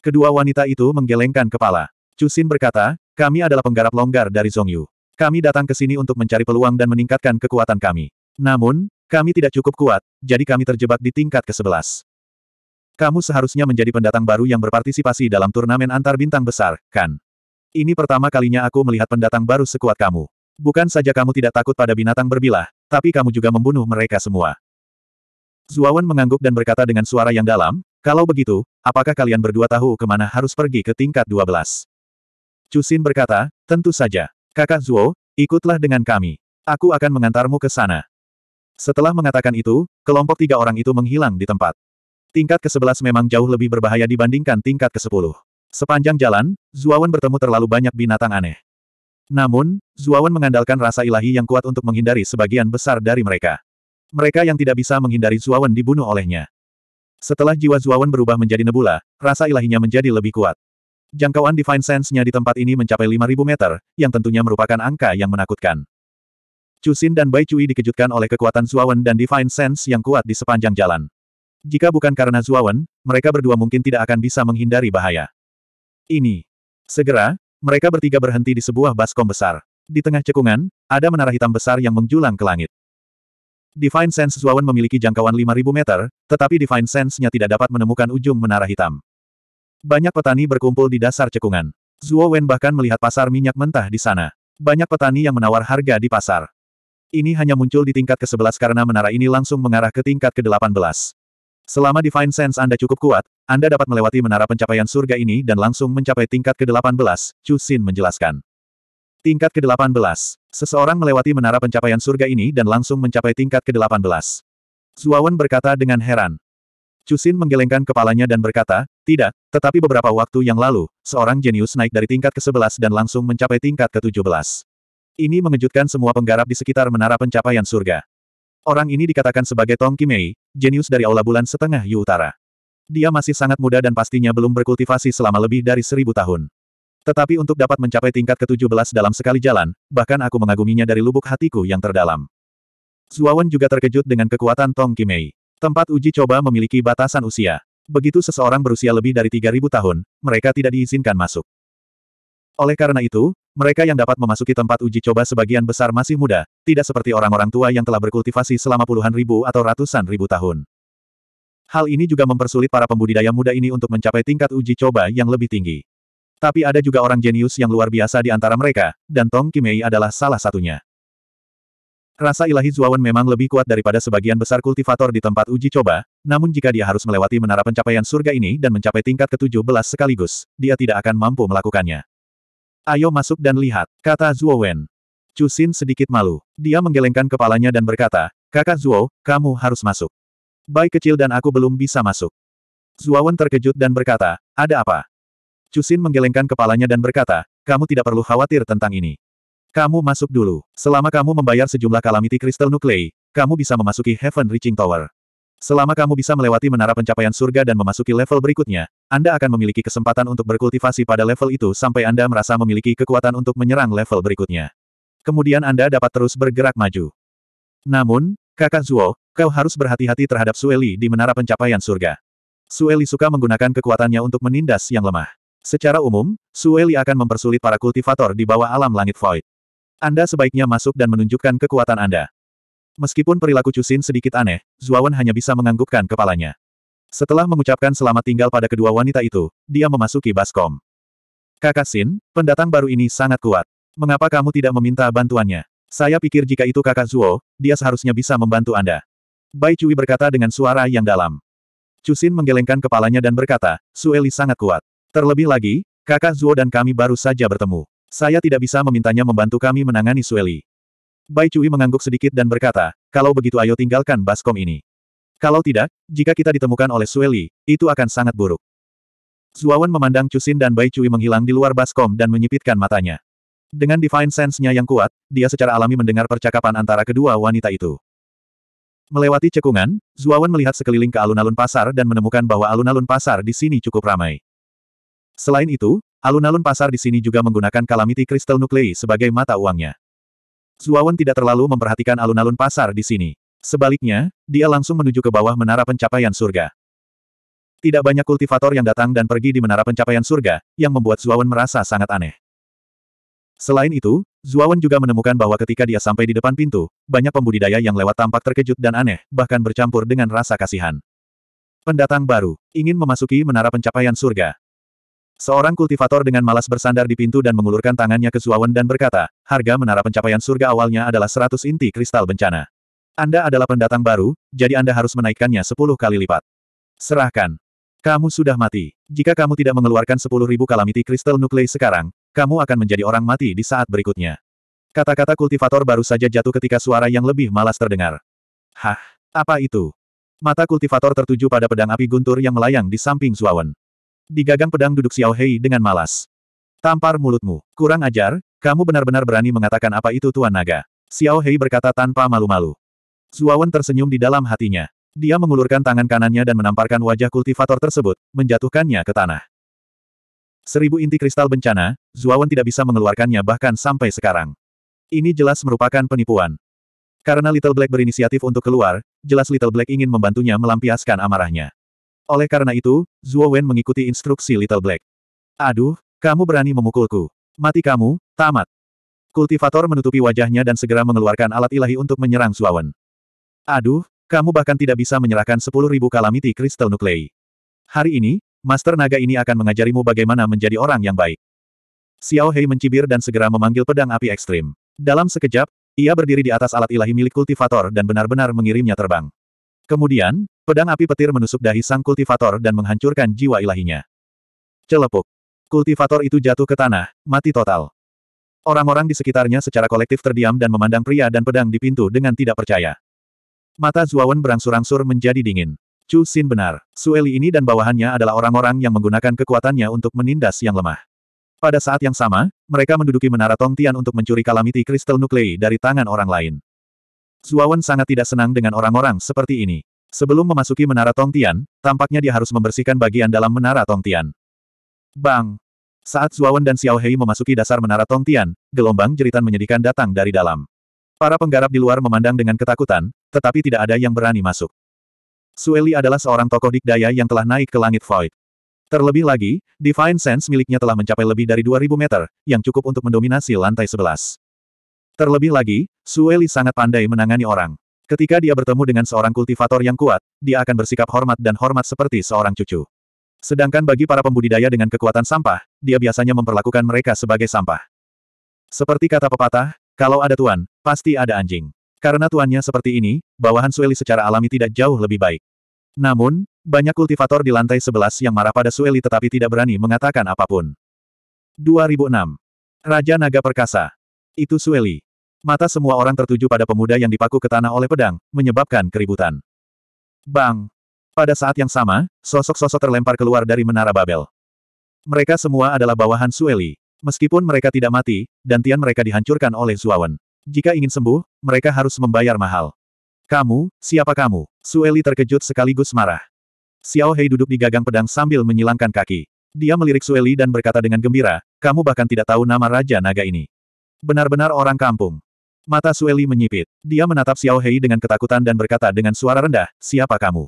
Kedua wanita itu menggelengkan kepala. Cusin berkata, kami adalah penggarap longgar dari Zongyu. Kami datang ke sini untuk mencari peluang dan meningkatkan kekuatan kami. Namun, kami tidak cukup kuat, jadi kami terjebak di tingkat ke-11. Kamu seharusnya menjadi pendatang baru yang berpartisipasi dalam turnamen antar bintang besar, kan? Ini pertama kalinya aku melihat pendatang baru sekuat kamu. Bukan saja kamu tidak takut pada binatang berbilah, tapi kamu juga membunuh mereka semua. Zuawan mengangguk dan berkata dengan suara yang dalam, kalau begitu, apakah kalian berdua tahu kemana harus pergi ke tingkat 12? Cusin berkata, tentu saja. Kakak Zuo, ikutlah dengan kami. Aku akan mengantarmu ke sana. Setelah mengatakan itu, kelompok tiga orang itu menghilang di tempat. Tingkat ke-11 memang jauh lebih berbahaya dibandingkan tingkat ke-10. Sepanjang jalan, Zuawan bertemu terlalu banyak binatang aneh. Namun, Zuawan mengandalkan rasa ilahi yang kuat untuk menghindari sebagian besar dari mereka. Mereka yang tidak bisa menghindari Zuawan dibunuh olehnya. Setelah jiwa Zuawan berubah menjadi nebula, rasa ilahinya menjadi lebih kuat. Jangkauan Divine Sense-nya di tempat ini mencapai 5.000 meter, yang tentunya merupakan angka yang menakutkan. Chu Xin dan Bai Cui dikejutkan oleh kekuatan Zuawan dan Divine Sense yang kuat di sepanjang jalan. Jika bukan karena Zuawan, mereka berdua mungkin tidak akan bisa menghindari bahaya. Ini. Segera, mereka bertiga berhenti di sebuah baskom besar. Di tengah cekungan, ada menara hitam besar yang menjulang ke langit. Divine Sense Zuawan memiliki jangkauan 5.000 meter, tetapi Divine Sense-nya tidak dapat menemukan ujung menara hitam. Banyak petani berkumpul di dasar cekungan. Zuo bahkan melihat pasar minyak mentah di sana. Banyak petani yang menawar harga di pasar. Ini hanya muncul di tingkat ke-11 karena menara ini langsung mengarah ke tingkat ke-18. Selama Divine Sense Anda cukup kuat, Anda dapat melewati menara pencapaian surga ini dan langsung mencapai tingkat ke-18, Chu Xin menjelaskan. Tingkat ke-18. Seseorang melewati menara pencapaian surga ini dan langsung mencapai tingkat ke-18. Zuawan berkata dengan heran. Chu Xin menggelengkan kepalanya dan berkata, tidak, tetapi beberapa waktu yang lalu, seorang jenius naik dari tingkat ke-11 dan langsung mencapai tingkat ke-17. Ini mengejutkan semua penggarap di sekitar menara pencapaian surga. Orang ini dikatakan sebagai Tong Kimei, jenius dari Aula Bulan Setengah Yu Utara. Dia masih sangat muda dan pastinya belum berkultivasi selama lebih dari seribu tahun. Tetapi untuk dapat mencapai tingkat ke-17 dalam sekali jalan, bahkan aku mengaguminya dari lubuk hatiku yang terdalam. Zuawan juga terkejut dengan kekuatan Tong Kimei. Tempat uji coba memiliki batasan usia. Begitu seseorang berusia lebih dari 3.000 tahun, mereka tidak diizinkan masuk. Oleh karena itu, mereka yang dapat memasuki tempat uji coba sebagian besar masih muda, tidak seperti orang-orang tua yang telah berkultivasi selama puluhan ribu atau ratusan ribu tahun. Hal ini juga mempersulit para pembudidaya muda ini untuk mencapai tingkat uji coba yang lebih tinggi. Tapi ada juga orang jenius yang luar biasa di antara mereka, dan Tong Kimei adalah salah satunya. Rasa ilahi Zuawan memang lebih kuat daripada sebagian besar kultivator di tempat uji coba, namun jika dia harus melewati menara pencapaian surga ini dan mencapai tingkat ke-17 sekaligus, dia tidak akan mampu melakukannya. Ayo masuk dan lihat, kata Zhuo Wen. Cusin sedikit malu. Dia menggelengkan kepalanya dan berkata, kakak Zuo, kamu harus masuk. Bayi kecil dan aku belum bisa masuk. wen terkejut dan berkata, ada apa? Cusin menggelengkan kepalanya dan berkata, kamu tidak perlu khawatir tentang ini. Kamu masuk dulu. Selama kamu membayar sejumlah kalamiti kristal nuklei, kamu bisa memasuki Heaven Reaching Tower. Selama kamu bisa melewati menara pencapaian surga dan memasuki level berikutnya, Anda akan memiliki kesempatan untuk berkultivasi pada level itu sampai Anda merasa memiliki kekuatan untuk menyerang level berikutnya. Kemudian Anda dapat terus bergerak maju. Namun, kakak Zuo, kau harus berhati-hati terhadap Sueli di menara pencapaian surga. Sueli suka menggunakan kekuatannya untuk menindas yang lemah. Secara umum, Sueli akan mempersulit para kultivator di bawah alam langit void. Anda sebaiknya masuk dan menunjukkan kekuatan Anda. Meskipun perilaku Cusin sedikit aneh, Zuawan hanya bisa menganggukkan kepalanya. Setelah mengucapkan selamat tinggal pada kedua wanita itu, dia memasuki baskom. Kakak Sin, pendatang baru ini sangat kuat. Mengapa kamu tidak meminta bantuannya? Saya pikir jika itu kakak Zuo, dia seharusnya bisa membantu Anda. Bai Cui berkata dengan suara yang dalam. Cusin menggelengkan kepalanya dan berkata, Sueli sangat kuat. Terlebih lagi, kakak Zuo dan kami baru saja bertemu. Saya tidak bisa memintanya membantu kami menangani Sueli. Bai Cui mengangguk sedikit dan berkata, kalau begitu ayo tinggalkan baskom ini. Kalau tidak, jika kita ditemukan oleh Sueli, itu akan sangat buruk. Zuawan memandang Cusin dan Bai Cui menghilang di luar baskom dan menyipitkan matanya. Dengan divine sense-nya yang kuat, dia secara alami mendengar percakapan antara kedua wanita itu. Melewati cekungan, Zuawan melihat sekeliling ke alun-alun pasar dan menemukan bahwa alun-alun pasar di sini cukup ramai. Selain itu, alun-alun pasar di sini juga menggunakan kalamiti kristal nuklei sebagai mata uangnya. Zuawan tidak terlalu memperhatikan alun-alun pasar di sini. Sebaliknya, dia langsung menuju ke bawah menara pencapaian surga. Tidak banyak kultivator yang datang dan pergi di menara pencapaian surga, yang membuat Zuawan merasa sangat aneh. Selain itu, Zuawan juga menemukan bahwa ketika dia sampai di depan pintu, banyak pembudidaya yang lewat tampak terkejut dan aneh, bahkan bercampur dengan rasa kasihan. Pendatang baru, ingin memasuki menara pencapaian surga. Seorang kultivator dengan malas bersandar di pintu dan mengulurkan tangannya ke Zuawan dan berkata, harga menara pencapaian surga awalnya adalah 100 inti kristal bencana. Anda adalah pendatang baru, jadi Anda harus menaikkannya 10 kali lipat. Serahkan. Kamu sudah mati. Jika kamu tidak mengeluarkan 10.000 kalamiti kristal nuklei sekarang, kamu akan menjadi orang mati di saat berikutnya. Kata-kata kultivator baru saja jatuh ketika suara yang lebih malas terdengar. Hah? Apa itu? Mata kultivator tertuju pada pedang api guntur yang melayang di samping Zuawan. Di gagang pedang duduk Xiao Hei dengan malas. Tampar mulutmu. Kurang ajar, kamu benar-benar berani mengatakan apa itu Tuan Naga. Xiao Hei berkata tanpa malu-malu. Zuawan tersenyum di dalam hatinya. Dia mengulurkan tangan kanannya dan menamparkan wajah kultivator tersebut, menjatuhkannya ke tanah. Seribu inti kristal bencana, Zuawan tidak bisa mengeluarkannya bahkan sampai sekarang. Ini jelas merupakan penipuan. Karena Little Black berinisiatif untuk keluar, jelas Little Black ingin membantunya melampiaskan amarahnya. Oleh karena itu, Zhuo Wen mengikuti instruksi Little Black. Aduh, kamu berani memukulku. Mati kamu, tamat. Kultivator menutupi wajahnya dan segera mengeluarkan alat ilahi untuk menyerang Zhuo Wen. Aduh, kamu bahkan tidak bisa menyerahkan 10.000 kalamiti kristal nuklei. Hari ini, Master Naga ini akan mengajarimu bagaimana menjadi orang yang baik. Xiao Hei mencibir dan segera memanggil pedang api ekstrim. Dalam sekejap, ia berdiri di atas alat ilahi milik kultivator dan benar-benar mengirimnya terbang. Kemudian, Pedang api petir menusuk dahi sang kultivator dan menghancurkan jiwa ilahinya. Celepuk. Kultivator itu jatuh ke tanah, mati total. Orang-orang di sekitarnya secara kolektif terdiam dan memandang pria dan pedang di pintu dengan tidak percaya. Mata Zuawan berangsur-angsur menjadi dingin. Chu Xin benar. Sueli ini dan bawahannya adalah orang-orang yang menggunakan kekuatannya untuk menindas yang lemah. Pada saat yang sama, mereka menduduki menara Tongtian untuk mencuri kalamiti kristal nuklei dari tangan orang lain. Zuawan sangat tidak senang dengan orang-orang seperti ini. Sebelum memasuki menara Tongtian, tampaknya dia harus membersihkan bagian dalam menara Tongtian. Bang! Saat Zuawan dan Xiao Hei memasuki dasar menara Tongtian, gelombang jeritan menyedihkan datang dari dalam. Para penggarap di luar memandang dengan ketakutan, tetapi tidak ada yang berani masuk. Sueli adalah seorang tokoh dikdaya yang telah naik ke langit void. Terlebih lagi, Divine Sense miliknya telah mencapai lebih dari 2000 meter, yang cukup untuk mendominasi lantai 11. Terlebih lagi, Sueli sangat pandai menangani orang. Ketika dia bertemu dengan seorang kultivator yang kuat, dia akan bersikap hormat dan hormat seperti seorang cucu. Sedangkan bagi para pembudidaya dengan kekuatan sampah, dia biasanya memperlakukan mereka sebagai sampah. Seperti kata pepatah, kalau ada tuan, pasti ada anjing. Karena tuannya seperti ini, bawahan Sueli secara alami tidak jauh lebih baik. Namun, banyak kultivator di lantai sebelas yang marah pada Sueli tetapi tidak berani mengatakan apapun. 2006. Raja Naga Perkasa. Itu Sueli. Mata semua orang tertuju pada pemuda yang dipaku ke tanah oleh pedang, menyebabkan keributan. Bang! Pada saat yang sama, sosok-sosok terlempar keluar dari menara Babel. Mereka semua adalah bawahan Sueli. Meskipun mereka tidak mati, dan tian mereka dihancurkan oleh Zuawan. Jika ingin sembuh, mereka harus membayar mahal. Kamu, siapa kamu? Sueli terkejut sekaligus marah. Xiao Hei duduk di gagang pedang sambil menyilangkan kaki. Dia melirik Sueli dan berkata dengan gembira, kamu bahkan tidak tahu nama Raja Naga ini. Benar-benar orang kampung. Mata Sueli menyipit. Dia menatap Xiao Hei dengan ketakutan dan berkata dengan suara rendah, siapa kamu?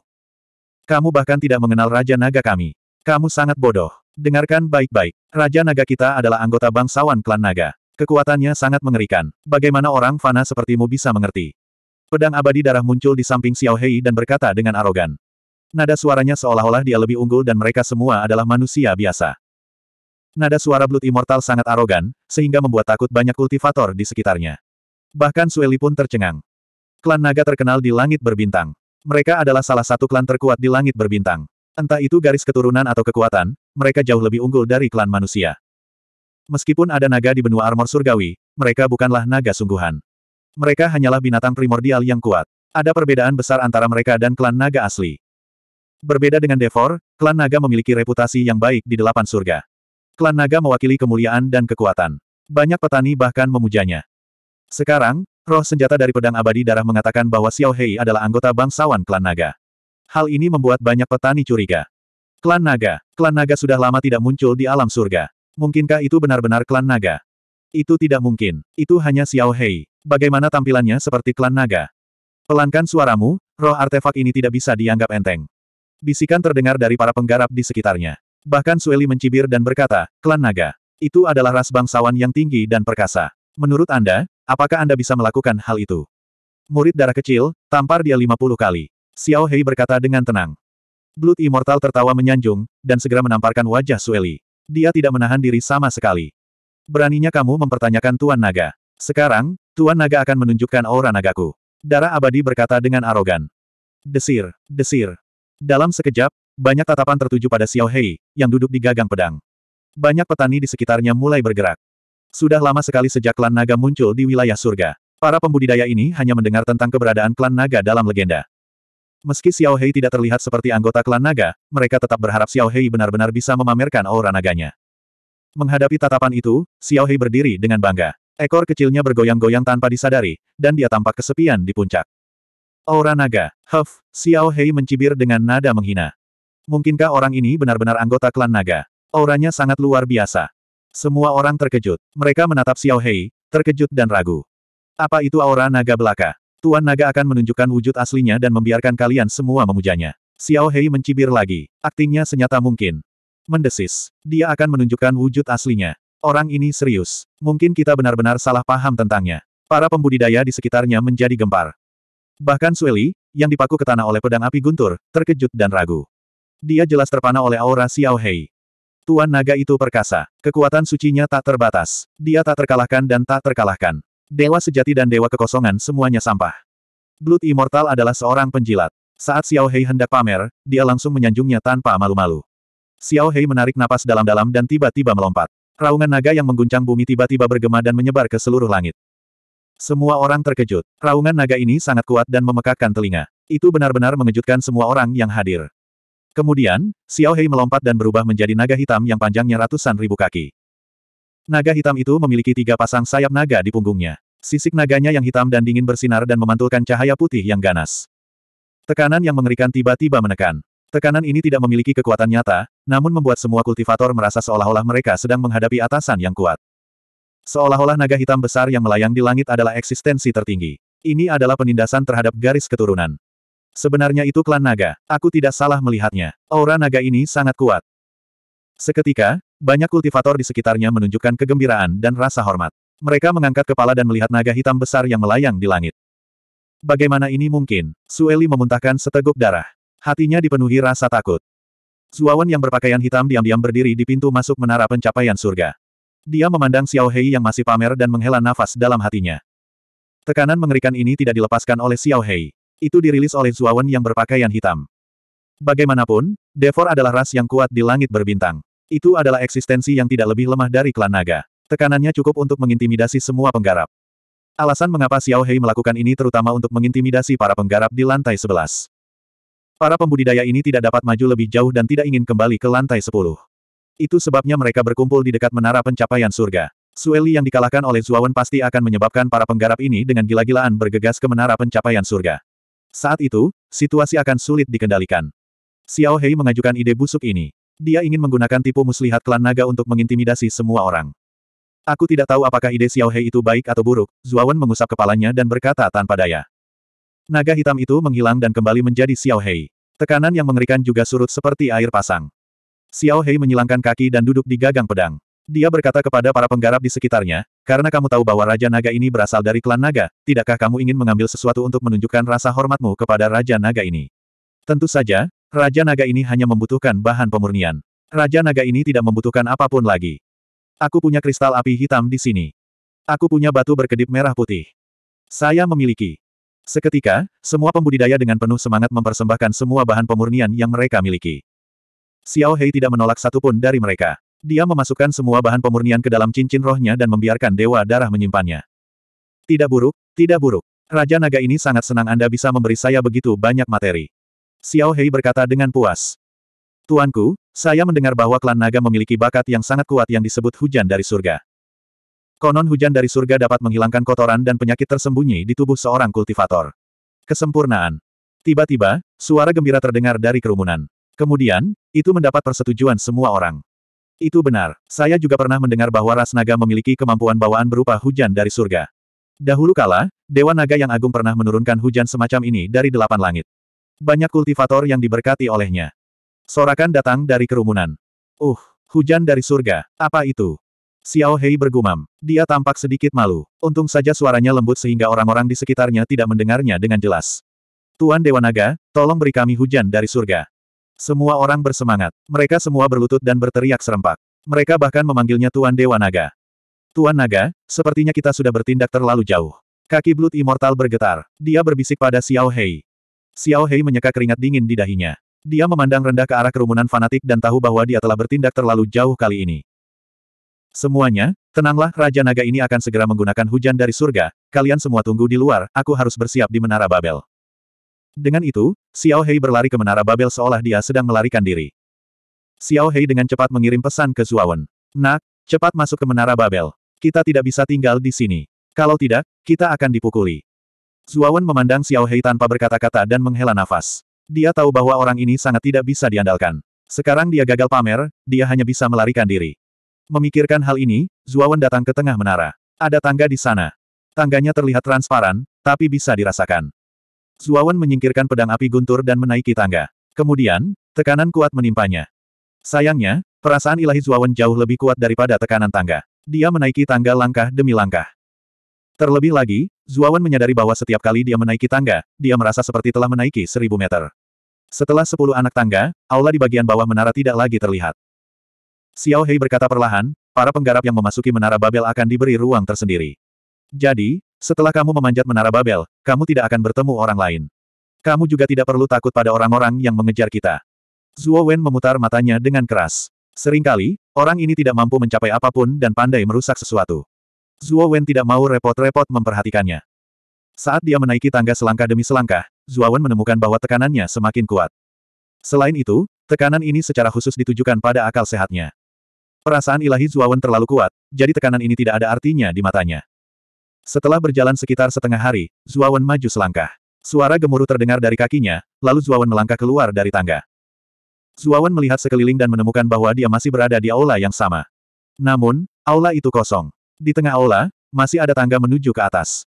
Kamu bahkan tidak mengenal Raja Naga kami. Kamu sangat bodoh. Dengarkan baik-baik. Raja Naga kita adalah anggota bangsawan klan Naga. Kekuatannya sangat mengerikan. Bagaimana orang fana sepertimu bisa mengerti? Pedang abadi darah muncul di samping Xiao Hei dan berkata dengan arogan. Nada suaranya seolah-olah dia lebih unggul dan mereka semua adalah manusia biasa. Nada suara Blood Immortal sangat arogan, sehingga membuat takut banyak kultivator di sekitarnya. Bahkan Sueli pun tercengang. Klan naga terkenal di langit berbintang. Mereka adalah salah satu klan terkuat di langit berbintang. Entah itu garis keturunan atau kekuatan, mereka jauh lebih unggul dari klan manusia. Meskipun ada naga di benua armor surgawi, mereka bukanlah naga sungguhan. Mereka hanyalah binatang primordial yang kuat. Ada perbedaan besar antara mereka dan klan naga asli. Berbeda dengan Devor, klan naga memiliki reputasi yang baik di delapan surga. Klan naga mewakili kemuliaan dan kekuatan. Banyak petani bahkan memujanya. Sekarang, roh senjata dari pedang abadi darah mengatakan bahwa Xiao Hei adalah anggota bangsawan klan naga. Hal ini membuat banyak petani curiga. Klan naga, klan naga sudah lama tidak muncul di alam surga. Mungkinkah itu benar-benar klan naga? Itu tidak mungkin. Itu hanya Xiao Hei. Bagaimana tampilannya seperti klan naga? Pelankan suaramu, roh artefak ini tidak bisa dianggap enteng. Bisikan terdengar dari para penggarap di sekitarnya. Bahkan Sueli mencibir dan berkata, klan naga. Itu adalah ras bangsawan yang tinggi dan perkasa. Menurut Anda, Apakah Anda bisa melakukan hal itu? Murid darah kecil, tampar dia 50 kali. Xiao Hei berkata dengan tenang. Blood Immortal tertawa menyanjung, dan segera menamparkan wajah Sueli. Dia tidak menahan diri sama sekali. Beraninya kamu mempertanyakan Tuan Naga. Sekarang, Tuan Naga akan menunjukkan aura nagaku. Darah abadi berkata dengan arogan. Desir, desir. Dalam sekejap, banyak tatapan tertuju pada Xiao Hei, yang duduk di gagang pedang. Banyak petani di sekitarnya mulai bergerak. Sudah lama sekali sejak klan naga muncul di wilayah surga. Para pembudidaya ini hanya mendengar tentang keberadaan klan naga dalam legenda. Meski Xiao Hei tidak terlihat seperti anggota klan naga, mereka tetap berharap Xiao Hei benar-benar bisa memamerkan aura naganya. Menghadapi tatapan itu, Xiao Hei berdiri dengan bangga. Ekor kecilnya bergoyang-goyang tanpa disadari, dan dia tampak kesepian di puncak. Aura naga, huff, Xiao Hei mencibir dengan nada menghina. Mungkinkah orang ini benar-benar anggota klan naga? Auranya sangat luar biasa. Semua orang terkejut. Mereka menatap Xiao Hei, terkejut dan ragu. Apa itu aura naga belaka? Tuan naga akan menunjukkan wujud aslinya dan membiarkan kalian semua memujanya. Xiao Hei mencibir lagi. Aktingnya senyata mungkin. Mendesis. Dia akan menunjukkan wujud aslinya. Orang ini serius. Mungkin kita benar-benar salah paham tentangnya. Para pembudidaya di sekitarnya menjadi gempar. Bahkan Sueli, yang dipaku ke tanah oleh pedang api guntur, terkejut dan ragu. Dia jelas terpana oleh aura Xiao Hei. Tuan naga itu perkasa. Kekuatan sucinya tak terbatas. Dia tak terkalahkan dan tak terkalahkan. Dewa sejati dan dewa kekosongan semuanya sampah. Blood Immortal adalah seorang penjilat. Saat Xiao Hei hendak pamer, dia langsung menyanjungnya tanpa malu-malu. Xiao Hei menarik napas dalam-dalam dan tiba-tiba melompat. Raungan naga yang mengguncang bumi tiba-tiba bergema dan menyebar ke seluruh langit. Semua orang terkejut. Raungan naga ini sangat kuat dan memekakkan telinga. Itu benar-benar mengejutkan semua orang yang hadir. Kemudian, Xiao Hei melompat dan berubah menjadi naga hitam yang panjangnya ratusan ribu kaki. Naga hitam itu memiliki tiga pasang sayap naga di punggungnya. Sisik naganya yang hitam dan dingin bersinar dan memantulkan cahaya putih yang ganas. Tekanan yang mengerikan tiba-tiba menekan. Tekanan ini tidak memiliki kekuatan nyata, namun membuat semua kultivator merasa seolah-olah mereka sedang menghadapi atasan yang kuat. Seolah-olah naga hitam besar yang melayang di langit adalah eksistensi tertinggi. Ini adalah penindasan terhadap garis keturunan. Sebenarnya itu klan naga, aku tidak salah melihatnya. Aura naga ini sangat kuat. Seketika, banyak kultivator di sekitarnya menunjukkan kegembiraan dan rasa hormat. Mereka mengangkat kepala dan melihat naga hitam besar yang melayang di langit. Bagaimana ini mungkin? Sueli memuntahkan seteguk darah. Hatinya dipenuhi rasa takut. Zuawan yang berpakaian hitam diam-diam berdiri di pintu masuk menara pencapaian surga. Dia memandang Xiao Hei yang masih pamer dan menghela nafas dalam hatinya. Tekanan mengerikan ini tidak dilepaskan oleh Xiao Hei. Itu dirilis oleh Zuawan yang berpakaian hitam. Bagaimanapun, Devor adalah ras yang kuat di langit berbintang. Itu adalah eksistensi yang tidak lebih lemah dari klan naga. Tekanannya cukup untuk mengintimidasi semua penggarap. Alasan mengapa Xiao Hei melakukan ini terutama untuk mengintimidasi para penggarap di lantai 11. Para pembudidaya ini tidak dapat maju lebih jauh dan tidak ingin kembali ke lantai 10. Itu sebabnya mereka berkumpul di dekat menara pencapaian surga. Sueli yang dikalahkan oleh Zuawan pasti akan menyebabkan para penggarap ini dengan gila-gilaan bergegas ke menara pencapaian surga. Saat itu, situasi akan sulit dikendalikan. Xiao Hei mengajukan ide busuk ini. Dia ingin menggunakan tipu muslihat klan naga untuk mengintimidasi semua orang. Aku tidak tahu apakah ide Xiao Hei itu baik atau buruk, Zuawan mengusap kepalanya dan berkata tanpa daya. Naga hitam itu menghilang dan kembali menjadi Xiao Hei. Tekanan yang mengerikan juga surut seperti air pasang. Xiao Hei menyilangkan kaki dan duduk di gagang pedang. Dia berkata kepada para penggarap di sekitarnya, karena kamu tahu bahwa Raja Naga ini berasal dari klan Naga, tidakkah kamu ingin mengambil sesuatu untuk menunjukkan rasa hormatmu kepada Raja Naga ini? Tentu saja, Raja Naga ini hanya membutuhkan bahan pemurnian. Raja Naga ini tidak membutuhkan apapun lagi. Aku punya kristal api hitam di sini. Aku punya batu berkedip merah putih. Saya memiliki. Seketika, semua pembudidaya dengan penuh semangat mempersembahkan semua bahan pemurnian yang mereka miliki. Xiao Hei tidak menolak satupun dari mereka. Dia memasukkan semua bahan pemurnian ke dalam cincin rohnya dan membiarkan dewa darah menyimpannya. Tidak buruk, tidak buruk. Raja naga ini sangat senang Anda bisa memberi saya begitu banyak materi. Xiao Hei berkata dengan puas. Tuanku, saya mendengar bahwa klan naga memiliki bakat yang sangat kuat yang disebut hujan dari surga. Konon hujan dari surga dapat menghilangkan kotoran dan penyakit tersembunyi di tubuh seorang kultivator. Kesempurnaan. Tiba-tiba, suara gembira terdengar dari kerumunan. Kemudian, itu mendapat persetujuan semua orang. Itu benar. Saya juga pernah mendengar bahwa ras naga memiliki kemampuan bawaan berupa hujan dari surga. Dahulu kala, Dewa Naga yang agung pernah menurunkan hujan semacam ini dari delapan langit. Banyak kultivator yang diberkati olehnya. Sorakan datang dari kerumunan. Uh, hujan dari surga, apa itu? Xiao Hei bergumam. Dia tampak sedikit malu. Untung saja suaranya lembut sehingga orang-orang di sekitarnya tidak mendengarnya dengan jelas. Tuan Dewa Naga, tolong beri kami hujan dari surga. Semua orang bersemangat. Mereka semua berlutut dan berteriak serempak. Mereka bahkan memanggilnya Tuan Dewa Naga. Tuan Naga, sepertinya kita sudah bertindak terlalu jauh. Kaki Blood Immortal bergetar. Dia berbisik pada Xiao Hei. Xiao Hei menyeka keringat dingin di dahinya. Dia memandang rendah ke arah kerumunan fanatik dan tahu bahwa dia telah bertindak terlalu jauh kali ini. Semuanya, tenanglah, Raja Naga ini akan segera menggunakan hujan dari surga, kalian semua tunggu di luar, aku harus bersiap di Menara Babel. Dengan itu, Xiao Hei berlari ke Menara Babel seolah dia sedang melarikan diri. Xiao Hei dengan cepat mengirim pesan ke Zuawan. Nak, cepat masuk ke Menara Babel. Kita tidak bisa tinggal di sini. Kalau tidak, kita akan dipukuli. Zuawan memandang Xiao Hei tanpa berkata-kata dan menghela nafas. Dia tahu bahwa orang ini sangat tidak bisa diandalkan. Sekarang dia gagal pamer, dia hanya bisa melarikan diri. Memikirkan hal ini, Zuawan datang ke tengah menara. Ada tangga di sana. Tangganya terlihat transparan, tapi bisa dirasakan. Suawan menyingkirkan pedang api guntur dan menaiki tangga. Kemudian, tekanan kuat menimpanya. Sayangnya, perasaan ilahi Zuawan jauh lebih kuat daripada tekanan tangga. Dia menaiki tangga langkah demi langkah. Terlebih lagi, Zuawan menyadari bahwa setiap kali dia menaiki tangga, dia merasa seperti telah menaiki seribu meter. Setelah sepuluh anak tangga, aula di bagian bawah menara tidak lagi terlihat. Xiao Hei berkata perlahan, para penggarap yang memasuki menara Babel akan diberi ruang tersendiri. Jadi, setelah kamu memanjat menara Babel, kamu tidak akan bertemu orang lain. Kamu juga tidak perlu takut pada orang-orang yang mengejar kita. Zuo Wen memutar matanya dengan keras. Seringkali, orang ini tidak mampu mencapai apapun dan pandai merusak sesuatu. Zuo Wen tidak mau repot-repot memperhatikannya. Saat dia menaiki tangga selangkah demi selangkah, Zuo Wen menemukan bahwa tekanannya semakin kuat. Selain itu, tekanan ini secara khusus ditujukan pada akal sehatnya. Perasaan ilahi Zuo Wen terlalu kuat, jadi tekanan ini tidak ada artinya di matanya. Setelah berjalan sekitar setengah hari, Zuawan maju selangkah. Suara gemuruh terdengar dari kakinya, lalu Zuawan melangkah keluar dari tangga. Zuawan melihat sekeliling dan menemukan bahwa dia masih berada di aula yang sama. Namun, aula itu kosong. Di tengah aula, masih ada tangga menuju ke atas.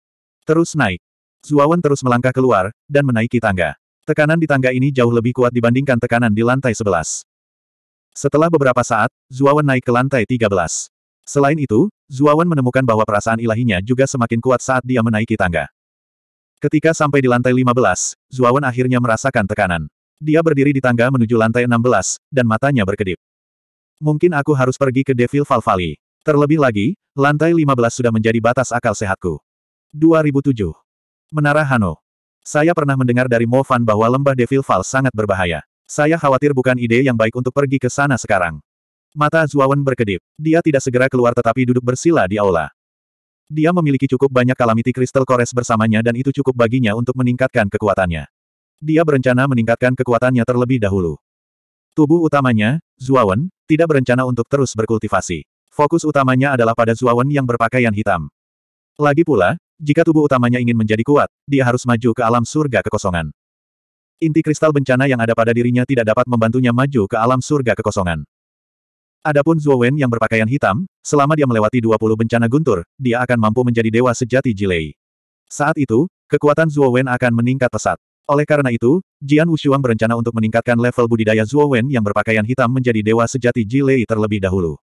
Terus naik. Zuawan terus melangkah keluar, dan menaiki tangga. Tekanan di tangga ini jauh lebih kuat dibandingkan tekanan di lantai 11. Setelah beberapa saat, Zuawan naik ke lantai 13. Selain itu, Zuawan menemukan bahwa perasaan ilahinya juga semakin kuat saat dia menaiki tangga. Ketika sampai di lantai 15, Zuawan akhirnya merasakan tekanan. Dia berdiri di tangga menuju lantai 16, dan matanya berkedip. Mungkin aku harus pergi ke Devil Valvali. Terlebih lagi, lantai 15 sudah menjadi batas akal sehatku. 2007. Menara Hano. Saya pernah mendengar dari Mo Fan bahwa lembah Devil Val sangat berbahaya. Saya khawatir bukan ide yang baik untuk pergi ke sana sekarang. Mata Zuawan berkedip. Dia tidak segera keluar tetapi duduk bersila di aula. Dia memiliki cukup banyak kalamiti kristal kores bersamanya dan itu cukup baginya untuk meningkatkan kekuatannya. Dia berencana meningkatkan kekuatannya terlebih dahulu. Tubuh utamanya, Zuawan, tidak berencana untuk terus berkultivasi. Fokus utamanya adalah pada Zuawan yang berpakaian hitam. Lagi pula, jika tubuh utamanya ingin menjadi kuat, dia harus maju ke alam surga kekosongan. Inti kristal bencana yang ada pada dirinya tidak dapat membantunya maju ke alam surga kekosongan. Adapun Zhuo Wen yang berpakaian hitam, selama dia melewati 20 bencana guntur, dia akan mampu menjadi dewa sejati Jilei. Saat itu, kekuatan Zhuo Wen akan meningkat pesat. Oleh karena itu, Jian Wushuang berencana untuk meningkatkan level budidaya Zhuo Wen yang berpakaian hitam menjadi dewa sejati Jilei terlebih dahulu.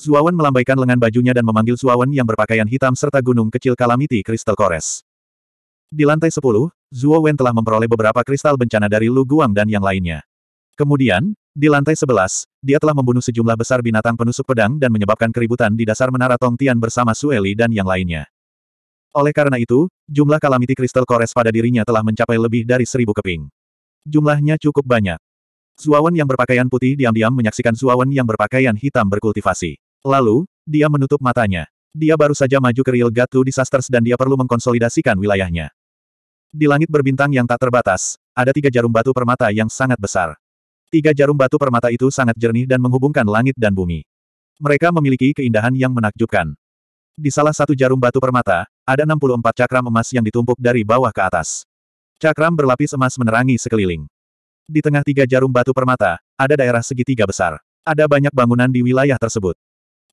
Zhuo Wen melambaikan lengan bajunya dan memanggil Zhuo Wen yang berpakaian hitam serta gunung kecil Kalamiti kristal Kores. Di lantai 10, Zhuo Wen telah memperoleh beberapa kristal bencana dari Lu Guang dan yang lainnya. Kemudian, di lantai sebelas, dia telah membunuh sejumlah besar binatang penusuk pedang dan menyebabkan keributan di dasar menara tongtian bersama Sueli dan yang lainnya. Oleh karena itu, jumlah kalamiti kristal kores pada dirinya telah mencapai lebih dari seribu keping. Jumlahnya cukup banyak. Zuawan yang berpakaian putih diam-diam menyaksikan Zuawan yang berpakaian hitam berkultivasi. Lalu, dia menutup matanya. Dia baru saja maju ke Real Gatu Disasters dan dia perlu mengkonsolidasikan wilayahnya. Di langit berbintang yang tak terbatas, ada tiga jarum batu permata yang sangat besar. Tiga jarum batu permata itu sangat jernih dan menghubungkan langit dan bumi. Mereka memiliki keindahan yang menakjubkan. Di salah satu jarum batu permata, ada 64 cakram emas yang ditumpuk dari bawah ke atas. Cakram berlapis emas menerangi sekeliling. Di tengah tiga jarum batu permata, ada daerah segitiga besar. Ada banyak bangunan di wilayah tersebut.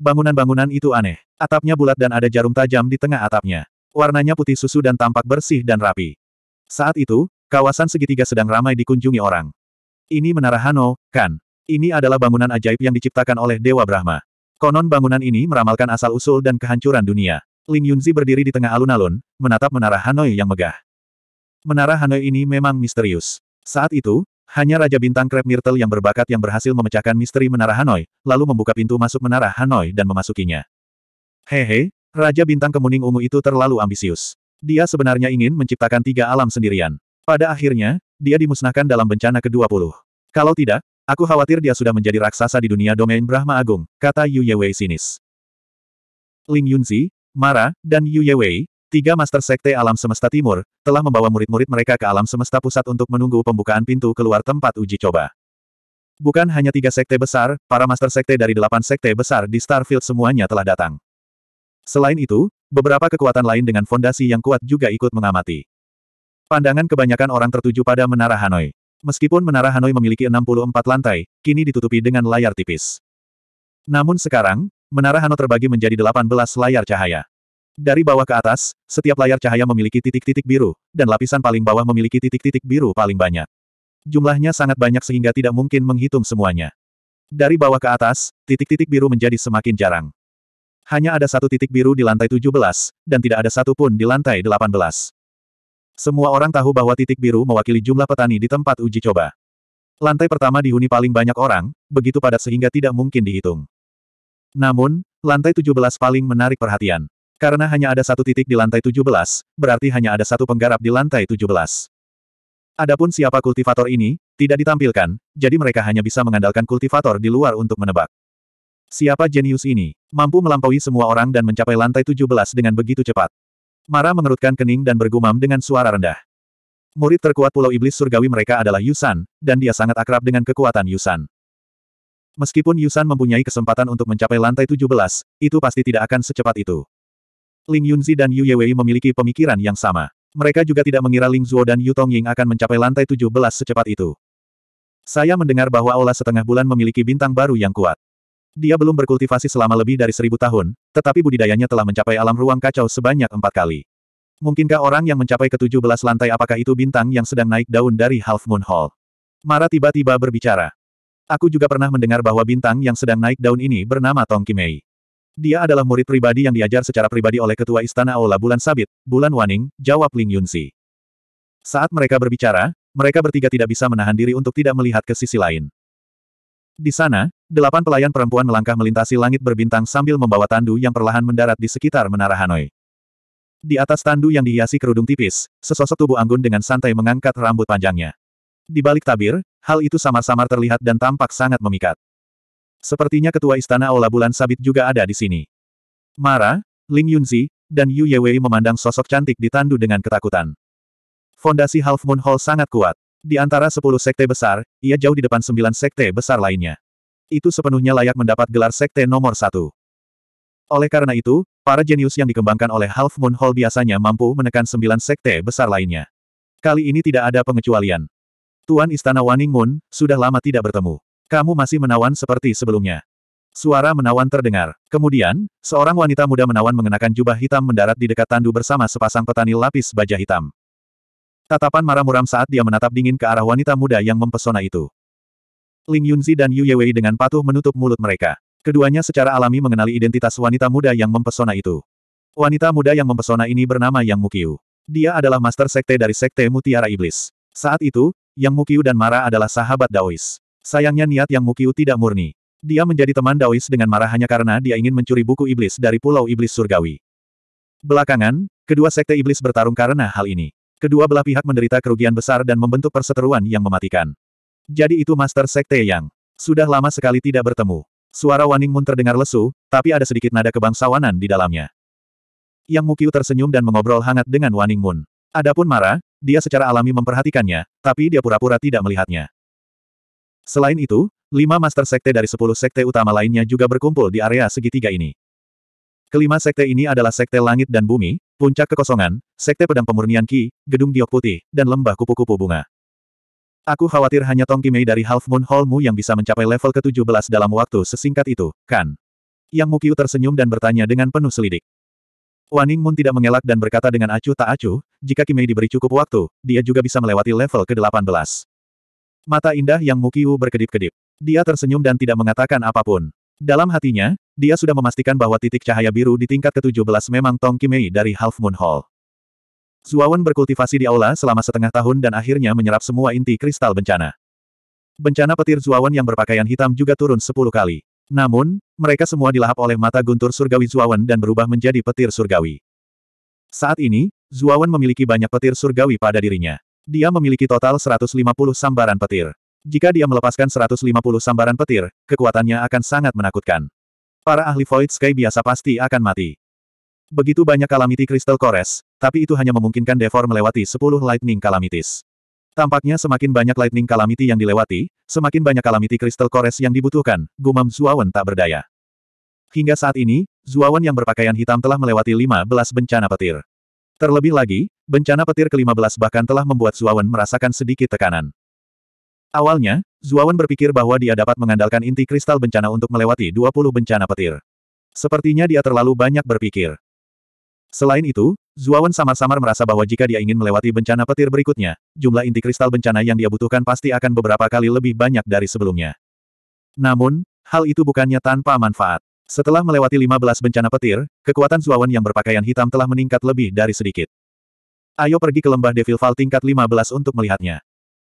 Bangunan-bangunan itu aneh. Atapnya bulat dan ada jarum tajam di tengah atapnya. Warnanya putih susu dan tampak bersih dan rapi. Saat itu, kawasan segitiga sedang ramai dikunjungi orang. Ini menara Hano, kan? Ini adalah bangunan ajaib yang diciptakan oleh Dewa Brahma. Konon bangunan ini meramalkan asal-usul dan kehancuran dunia. Ling Yunzi berdiri di tengah alun-alun, menatap menara Hanoi yang megah. Menara Hanoi ini memang misterius. Saat itu, hanya Raja Bintang Krep Myrtle yang berbakat yang berhasil memecahkan misteri menara Hanoi, lalu membuka pintu masuk menara Hanoi dan memasukinya. Hehe, Raja Bintang Kemuning Ungu itu terlalu ambisius. Dia sebenarnya ingin menciptakan tiga alam sendirian. Pada akhirnya, dia dimusnahkan dalam bencana ke-20. Kalau tidak, aku khawatir dia sudah menjadi raksasa di dunia domain Brahma Agung, kata Yu Yewei sinis. Ling Yunzi, Mara, dan Yu Yewei, tiga master sekte alam semesta timur, telah membawa murid-murid mereka ke alam semesta pusat untuk menunggu pembukaan pintu keluar tempat uji coba. Bukan hanya tiga sekte besar, para master sekte dari delapan sekte besar di Starfield semuanya telah datang. Selain itu, beberapa kekuatan lain dengan fondasi yang kuat juga ikut mengamati. Pandangan kebanyakan orang tertuju pada Menara Hanoi. Meskipun Menara Hanoi memiliki 64 lantai, kini ditutupi dengan layar tipis. Namun sekarang, Menara Hanoi terbagi menjadi 18 layar cahaya. Dari bawah ke atas, setiap layar cahaya memiliki titik-titik biru, dan lapisan paling bawah memiliki titik-titik biru paling banyak. Jumlahnya sangat banyak sehingga tidak mungkin menghitung semuanya. Dari bawah ke atas, titik-titik biru menjadi semakin jarang. Hanya ada satu titik biru di lantai 17, dan tidak ada satu pun di lantai 18. Semua orang tahu bahwa titik biru mewakili jumlah petani di tempat uji coba. Lantai pertama dihuni paling banyak orang, begitu padat sehingga tidak mungkin dihitung. Namun, lantai 17 paling menarik perhatian. Karena hanya ada satu titik di lantai 17, berarti hanya ada satu penggarap di lantai 17. Adapun siapa kultivator ini, tidak ditampilkan, jadi mereka hanya bisa mengandalkan kultivator di luar untuk menebak. Siapa jenius ini, mampu melampaui semua orang dan mencapai lantai 17 dengan begitu cepat. Mara mengerutkan kening dan bergumam dengan suara rendah. Murid terkuat Pulau Iblis Surgawi mereka adalah Yusan, dan dia sangat akrab dengan kekuatan Yusan. Meskipun Yusan mempunyai kesempatan untuk mencapai lantai 17, itu pasti tidak akan secepat itu. Ling Yunzi dan Yu Yewei memiliki pemikiran yang sama. Mereka juga tidak mengira Ling Zhuo dan Yu Tongying akan mencapai lantai 17 secepat itu. Saya mendengar bahwa Ola setengah bulan memiliki bintang baru yang kuat. Dia belum berkultivasi selama lebih dari seribu tahun, tetapi budidayanya telah mencapai alam ruang kacau sebanyak empat kali. Mungkinkah orang yang mencapai ke-17 lantai apakah itu bintang yang sedang naik daun dari Half Moon Hall? Mara tiba-tiba berbicara. Aku juga pernah mendengar bahwa bintang yang sedang naik daun ini bernama Tong Kimei. Dia adalah murid pribadi yang diajar secara pribadi oleh Ketua Istana Aula Bulan Sabit, Bulan Waning, jawab Ling Yunsi. Saat mereka berbicara, mereka bertiga tidak bisa menahan diri untuk tidak melihat ke sisi lain. Di sana, delapan pelayan perempuan melangkah melintasi langit berbintang sambil membawa tandu yang perlahan mendarat di sekitar menara Hanoi. Di atas tandu yang dihiasi kerudung tipis, sesosok tubuh anggun dengan santai mengangkat rambut panjangnya. Di balik tabir, hal itu samar-samar terlihat dan tampak sangat memikat. Sepertinya ketua istana Aula Bulan Sabit juga ada di sini. Mara, Ling Yunzi, dan Yu Yewei memandang sosok cantik di tandu dengan ketakutan. Fondasi Half Moon Hall sangat kuat. Di antara sepuluh sekte besar, ia jauh di depan sembilan sekte besar lainnya. Itu sepenuhnya layak mendapat gelar sekte nomor satu. Oleh karena itu, para jenius yang dikembangkan oleh Half Moon Hall biasanya mampu menekan sembilan sekte besar lainnya. Kali ini tidak ada pengecualian. Tuan Istana Waning Moon, sudah lama tidak bertemu. Kamu masih menawan seperti sebelumnya. Suara menawan terdengar. Kemudian, seorang wanita muda menawan mengenakan jubah hitam mendarat di dekat tandu bersama sepasang petani lapis baja hitam. Tatapan marah muram saat dia menatap dingin ke arah wanita muda yang mempesona itu. Ling Yunzi dan Yu Yewei dengan patuh menutup mulut mereka. Keduanya secara alami mengenali identitas wanita muda yang mempesona itu. Wanita muda yang mempesona ini bernama Yang Mukiu. Dia adalah master sekte dari sekte Mutiara Iblis. Saat itu, Yang Mukiu dan Mara adalah sahabat Daois. Sayangnya niat Yang Mukiu tidak murni. Dia menjadi teman Daois dengan Mara hanya karena dia ingin mencuri buku iblis dari Pulau Iblis Surgawi. Belakangan, kedua sekte iblis bertarung karena hal ini. Kedua belah pihak menderita kerugian besar dan membentuk perseteruan yang mematikan. Jadi itu Master Sekte yang sudah lama sekali tidak bertemu. Suara Waning Moon terdengar lesu, tapi ada sedikit nada kebangsawanan di dalamnya. Yang Mukiu tersenyum dan mengobrol hangat dengan Waning Moon. Adapun Mara, dia secara alami memperhatikannya, tapi dia pura-pura tidak melihatnya. Selain itu, lima Master Sekte dari sepuluh Sekte utama lainnya juga berkumpul di area segitiga ini. Kelima Sekte ini adalah Sekte Langit dan Bumi, Puncak kekosongan, Sekte Pedang Pemurnian Ki, Gedung Giok Putih, dan Lembah Kupu-Kupu Bunga. Aku khawatir hanya Tong Kimei dari Half Moon Hall Mu yang bisa mencapai level ke-17 dalam waktu sesingkat itu, kan? Yang Mukiu tersenyum dan bertanya dengan penuh selidik. Waning Moon tidak mengelak dan berkata dengan acuh tak acuh, jika Kimei diberi cukup waktu, dia juga bisa melewati level ke-18. Mata indah yang Mukiu berkedip-kedip. Dia tersenyum dan tidak mengatakan apapun. Dalam hatinya, dia sudah memastikan bahwa titik cahaya biru di tingkat ke-17 memang Tong Kimei dari Half Moon Hall. Zuawan berkultivasi di aula selama setengah tahun dan akhirnya menyerap semua inti kristal bencana. Bencana petir Zuawan yang berpakaian hitam juga turun sepuluh kali. Namun, mereka semua dilahap oleh mata guntur surgawi Zuawan dan berubah menjadi petir surgawi. Saat ini, Zuawan memiliki banyak petir surgawi pada dirinya. Dia memiliki total 150 sambaran petir. Jika dia melepaskan 150 sambaran petir, kekuatannya akan sangat menakutkan. Para ahli Void Sky biasa pasti akan mati. Begitu banyak kalamiti kristal kores, tapi itu hanya memungkinkan Devor melewati 10 Lightning kalamitis. Tampaknya semakin banyak Lightning kalamiti yang dilewati, semakin banyak kalamiti kristal kores yang dibutuhkan, gumam Zuawan tak berdaya. Hingga saat ini, Zuawan yang berpakaian hitam telah melewati 15 bencana petir. Terlebih lagi, bencana petir ke-15 bahkan telah membuat Zuawan merasakan sedikit tekanan. Awalnya, Zuawan berpikir bahwa dia dapat mengandalkan inti kristal bencana untuk melewati 20 bencana petir. Sepertinya dia terlalu banyak berpikir. Selain itu, Zuawan samar-samar merasa bahwa jika dia ingin melewati bencana petir berikutnya, jumlah inti kristal bencana yang dia butuhkan pasti akan beberapa kali lebih banyak dari sebelumnya. Namun, hal itu bukannya tanpa manfaat. Setelah melewati 15 bencana petir, kekuatan Zuawan yang berpakaian hitam telah meningkat lebih dari sedikit. Ayo pergi ke lembah Devil Fall tingkat 15 untuk melihatnya.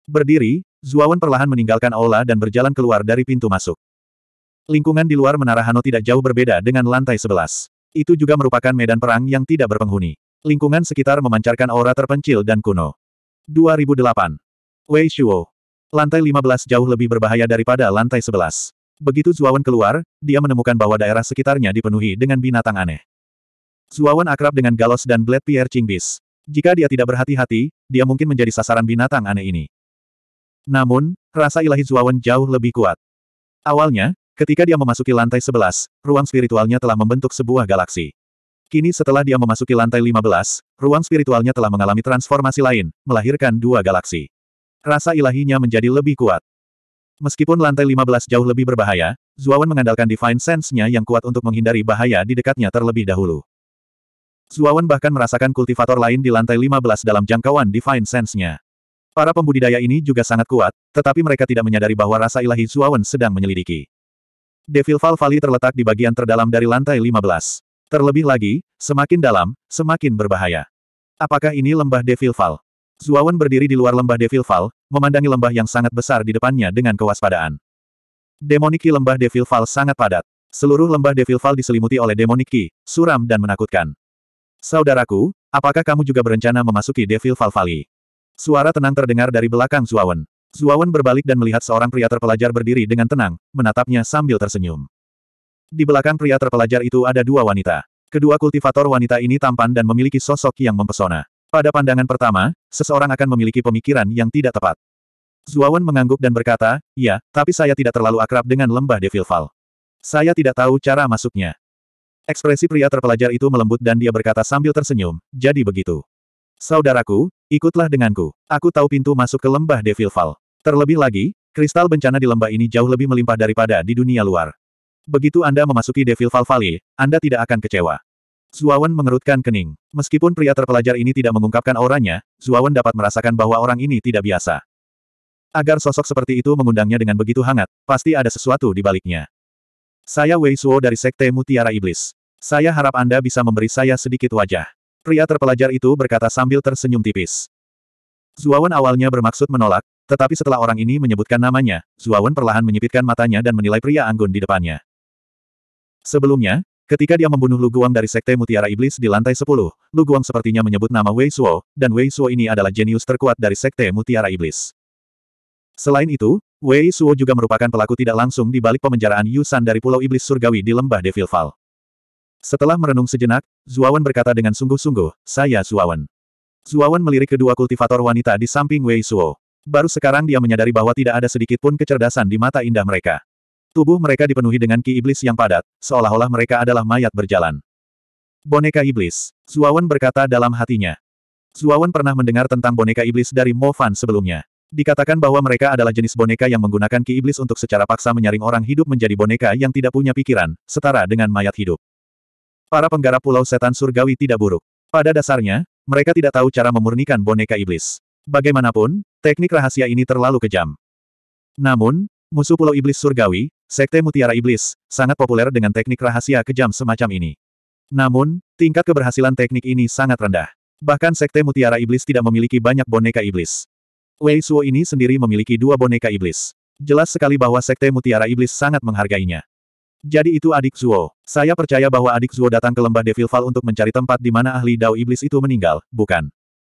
Berdiri, Zuawan perlahan meninggalkan aula dan berjalan keluar dari pintu masuk. Lingkungan di luar Menara Hano tidak jauh berbeda dengan lantai sebelas. Itu juga merupakan medan perang yang tidak berpenghuni. Lingkungan sekitar memancarkan aura terpencil dan kuno. 2008. Wei Shuo. Lantai 15 jauh lebih berbahaya daripada lantai 11. Begitu Zuawan keluar, dia menemukan bahwa daerah sekitarnya dipenuhi dengan binatang aneh. Zuawan akrab dengan Galos dan Blade Pierre Chingbis. Jika dia tidak berhati-hati, dia mungkin menjadi sasaran binatang aneh ini. Namun, rasa ilahi Zuawan jauh lebih kuat. Awalnya, ketika dia memasuki lantai 11, ruang spiritualnya telah membentuk sebuah galaksi. Kini setelah dia memasuki lantai 15, ruang spiritualnya telah mengalami transformasi lain, melahirkan dua galaksi. Rasa ilahinya menjadi lebih kuat. Meskipun lantai 15 jauh lebih berbahaya, Zuawan mengandalkan Divine Sense-nya yang kuat untuk menghindari bahaya di dekatnya terlebih dahulu. Zuawan bahkan merasakan kultivator lain di lantai 15 dalam jangkauan Divine Sense-nya. Para pembudidaya ini juga sangat kuat, tetapi mereka tidak menyadari bahwa rasa ilahi Zuawan sedang menyelidiki. Fall Valley terletak di bagian terdalam dari lantai 15. Terlebih lagi, semakin dalam, semakin berbahaya. Apakah ini lembah Devil Fall? Zuawan berdiri di luar lembah Devil Fall, memandangi lembah yang sangat besar di depannya dengan kewaspadaan. Demoniki lembah Devil Fall sangat padat. Seluruh lembah Devil Fall diselimuti oleh demoniki, suram dan menakutkan. Saudaraku, apakah kamu juga berencana memasuki Fall Valley? Suara tenang terdengar dari belakang Zuawan. Zuawan berbalik dan melihat seorang pria terpelajar berdiri dengan tenang, menatapnya sambil tersenyum. Di belakang pria terpelajar itu ada dua wanita. Kedua kultivator wanita ini tampan dan memiliki sosok yang mempesona. Pada pandangan pertama, seseorang akan memiliki pemikiran yang tidak tepat. Zuawan mengangguk dan berkata, ya, tapi saya tidak terlalu akrab dengan lembah Fall. Saya tidak tahu cara masuknya. Ekspresi pria terpelajar itu melembut dan dia berkata sambil tersenyum, jadi begitu. Saudaraku, Ikutlah denganku. Aku tahu pintu masuk ke lembah Devil Fall. Terlebih lagi, kristal bencana di lembah ini jauh lebih melimpah daripada di dunia luar. Begitu Anda memasuki Devil Fall Valley, Anda tidak akan kecewa. Zuawan mengerutkan kening. Meskipun pria terpelajar ini tidak mengungkapkan auranya, Zuawan dapat merasakan bahwa orang ini tidak biasa. Agar sosok seperti itu mengundangnya dengan begitu hangat, pasti ada sesuatu di baliknya. Saya Wei Suo dari Sekte Mutiara Iblis. Saya harap Anda bisa memberi saya sedikit wajah. Pria terpelajar itu berkata sambil tersenyum tipis. Zuawan awalnya bermaksud menolak, tetapi setelah orang ini menyebutkan namanya, Zuawan perlahan menyipitkan matanya dan menilai pria anggun di depannya. Sebelumnya, ketika dia membunuh Lu Guang dari Sekte Mutiara Iblis di lantai 10, Lu Guang sepertinya menyebut nama Wei Suo, dan Wei Suo ini adalah jenius terkuat dari Sekte Mutiara Iblis. Selain itu, Wei Suo juga merupakan pelaku tidak langsung di balik pemenjaraan Yusan dari Pulau Iblis Surgawi di Lembah Devilval. Setelah merenung sejenak, Zuawan berkata dengan sungguh-sungguh, saya Zuawan. Zuawan melirik kedua kultivator wanita di samping Wei Suo. Baru sekarang dia menyadari bahwa tidak ada sedikit pun kecerdasan di mata indah mereka. Tubuh mereka dipenuhi dengan ki iblis yang padat, seolah-olah mereka adalah mayat berjalan. Boneka iblis. Zuawan berkata dalam hatinya. Zuawan pernah mendengar tentang boneka iblis dari Mo Fan sebelumnya. Dikatakan bahwa mereka adalah jenis boneka yang menggunakan ki iblis untuk secara paksa menyaring orang hidup menjadi boneka yang tidak punya pikiran, setara dengan mayat hidup. Para penggarap pulau setan surgawi tidak buruk. Pada dasarnya, mereka tidak tahu cara memurnikan boneka iblis. Bagaimanapun, teknik rahasia ini terlalu kejam. Namun, musuh pulau iblis surgawi, sekte mutiara iblis, sangat populer dengan teknik rahasia kejam semacam ini. Namun, tingkat keberhasilan teknik ini sangat rendah. Bahkan sekte mutiara iblis tidak memiliki banyak boneka iblis. Wei Suo ini sendiri memiliki dua boneka iblis. Jelas sekali bahwa sekte mutiara iblis sangat menghargainya. Jadi itu adik Zuo. Saya percaya bahwa adik Zuo datang ke lembah Devil Fall untuk mencari tempat di mana ahli Dao Iblis itu meninggal, bukan?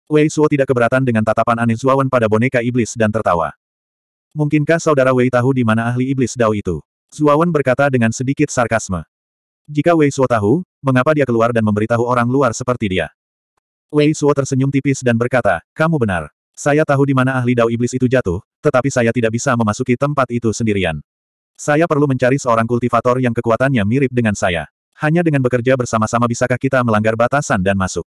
Wei Zuo tidak keberatan dengan tatapan aneh Zuawan pada boneka iblis dan tertawa. Mungkinkah saudara Wei tahu di mana ahli iblis Dao itu? Zuawan berkata dengan sedikit sarkasme. Jika Wei Zuo tahu, mengapa dia keluar dan memberitahu orang luar seperti dia? Wei Zuo tersenyum tipis dan berkata, kamu benar. Saya tahu di mana ahli Dao Iblis itu jatuh, tetapi saya tidak bisa memasuki tempat itu sendirian. Saya perlu mencari seorang kultivator yang kekuatannya mirip dengan saya. Hanya dengan bekerja bersama-sama bisakah kita melanggar batasan dan masuk.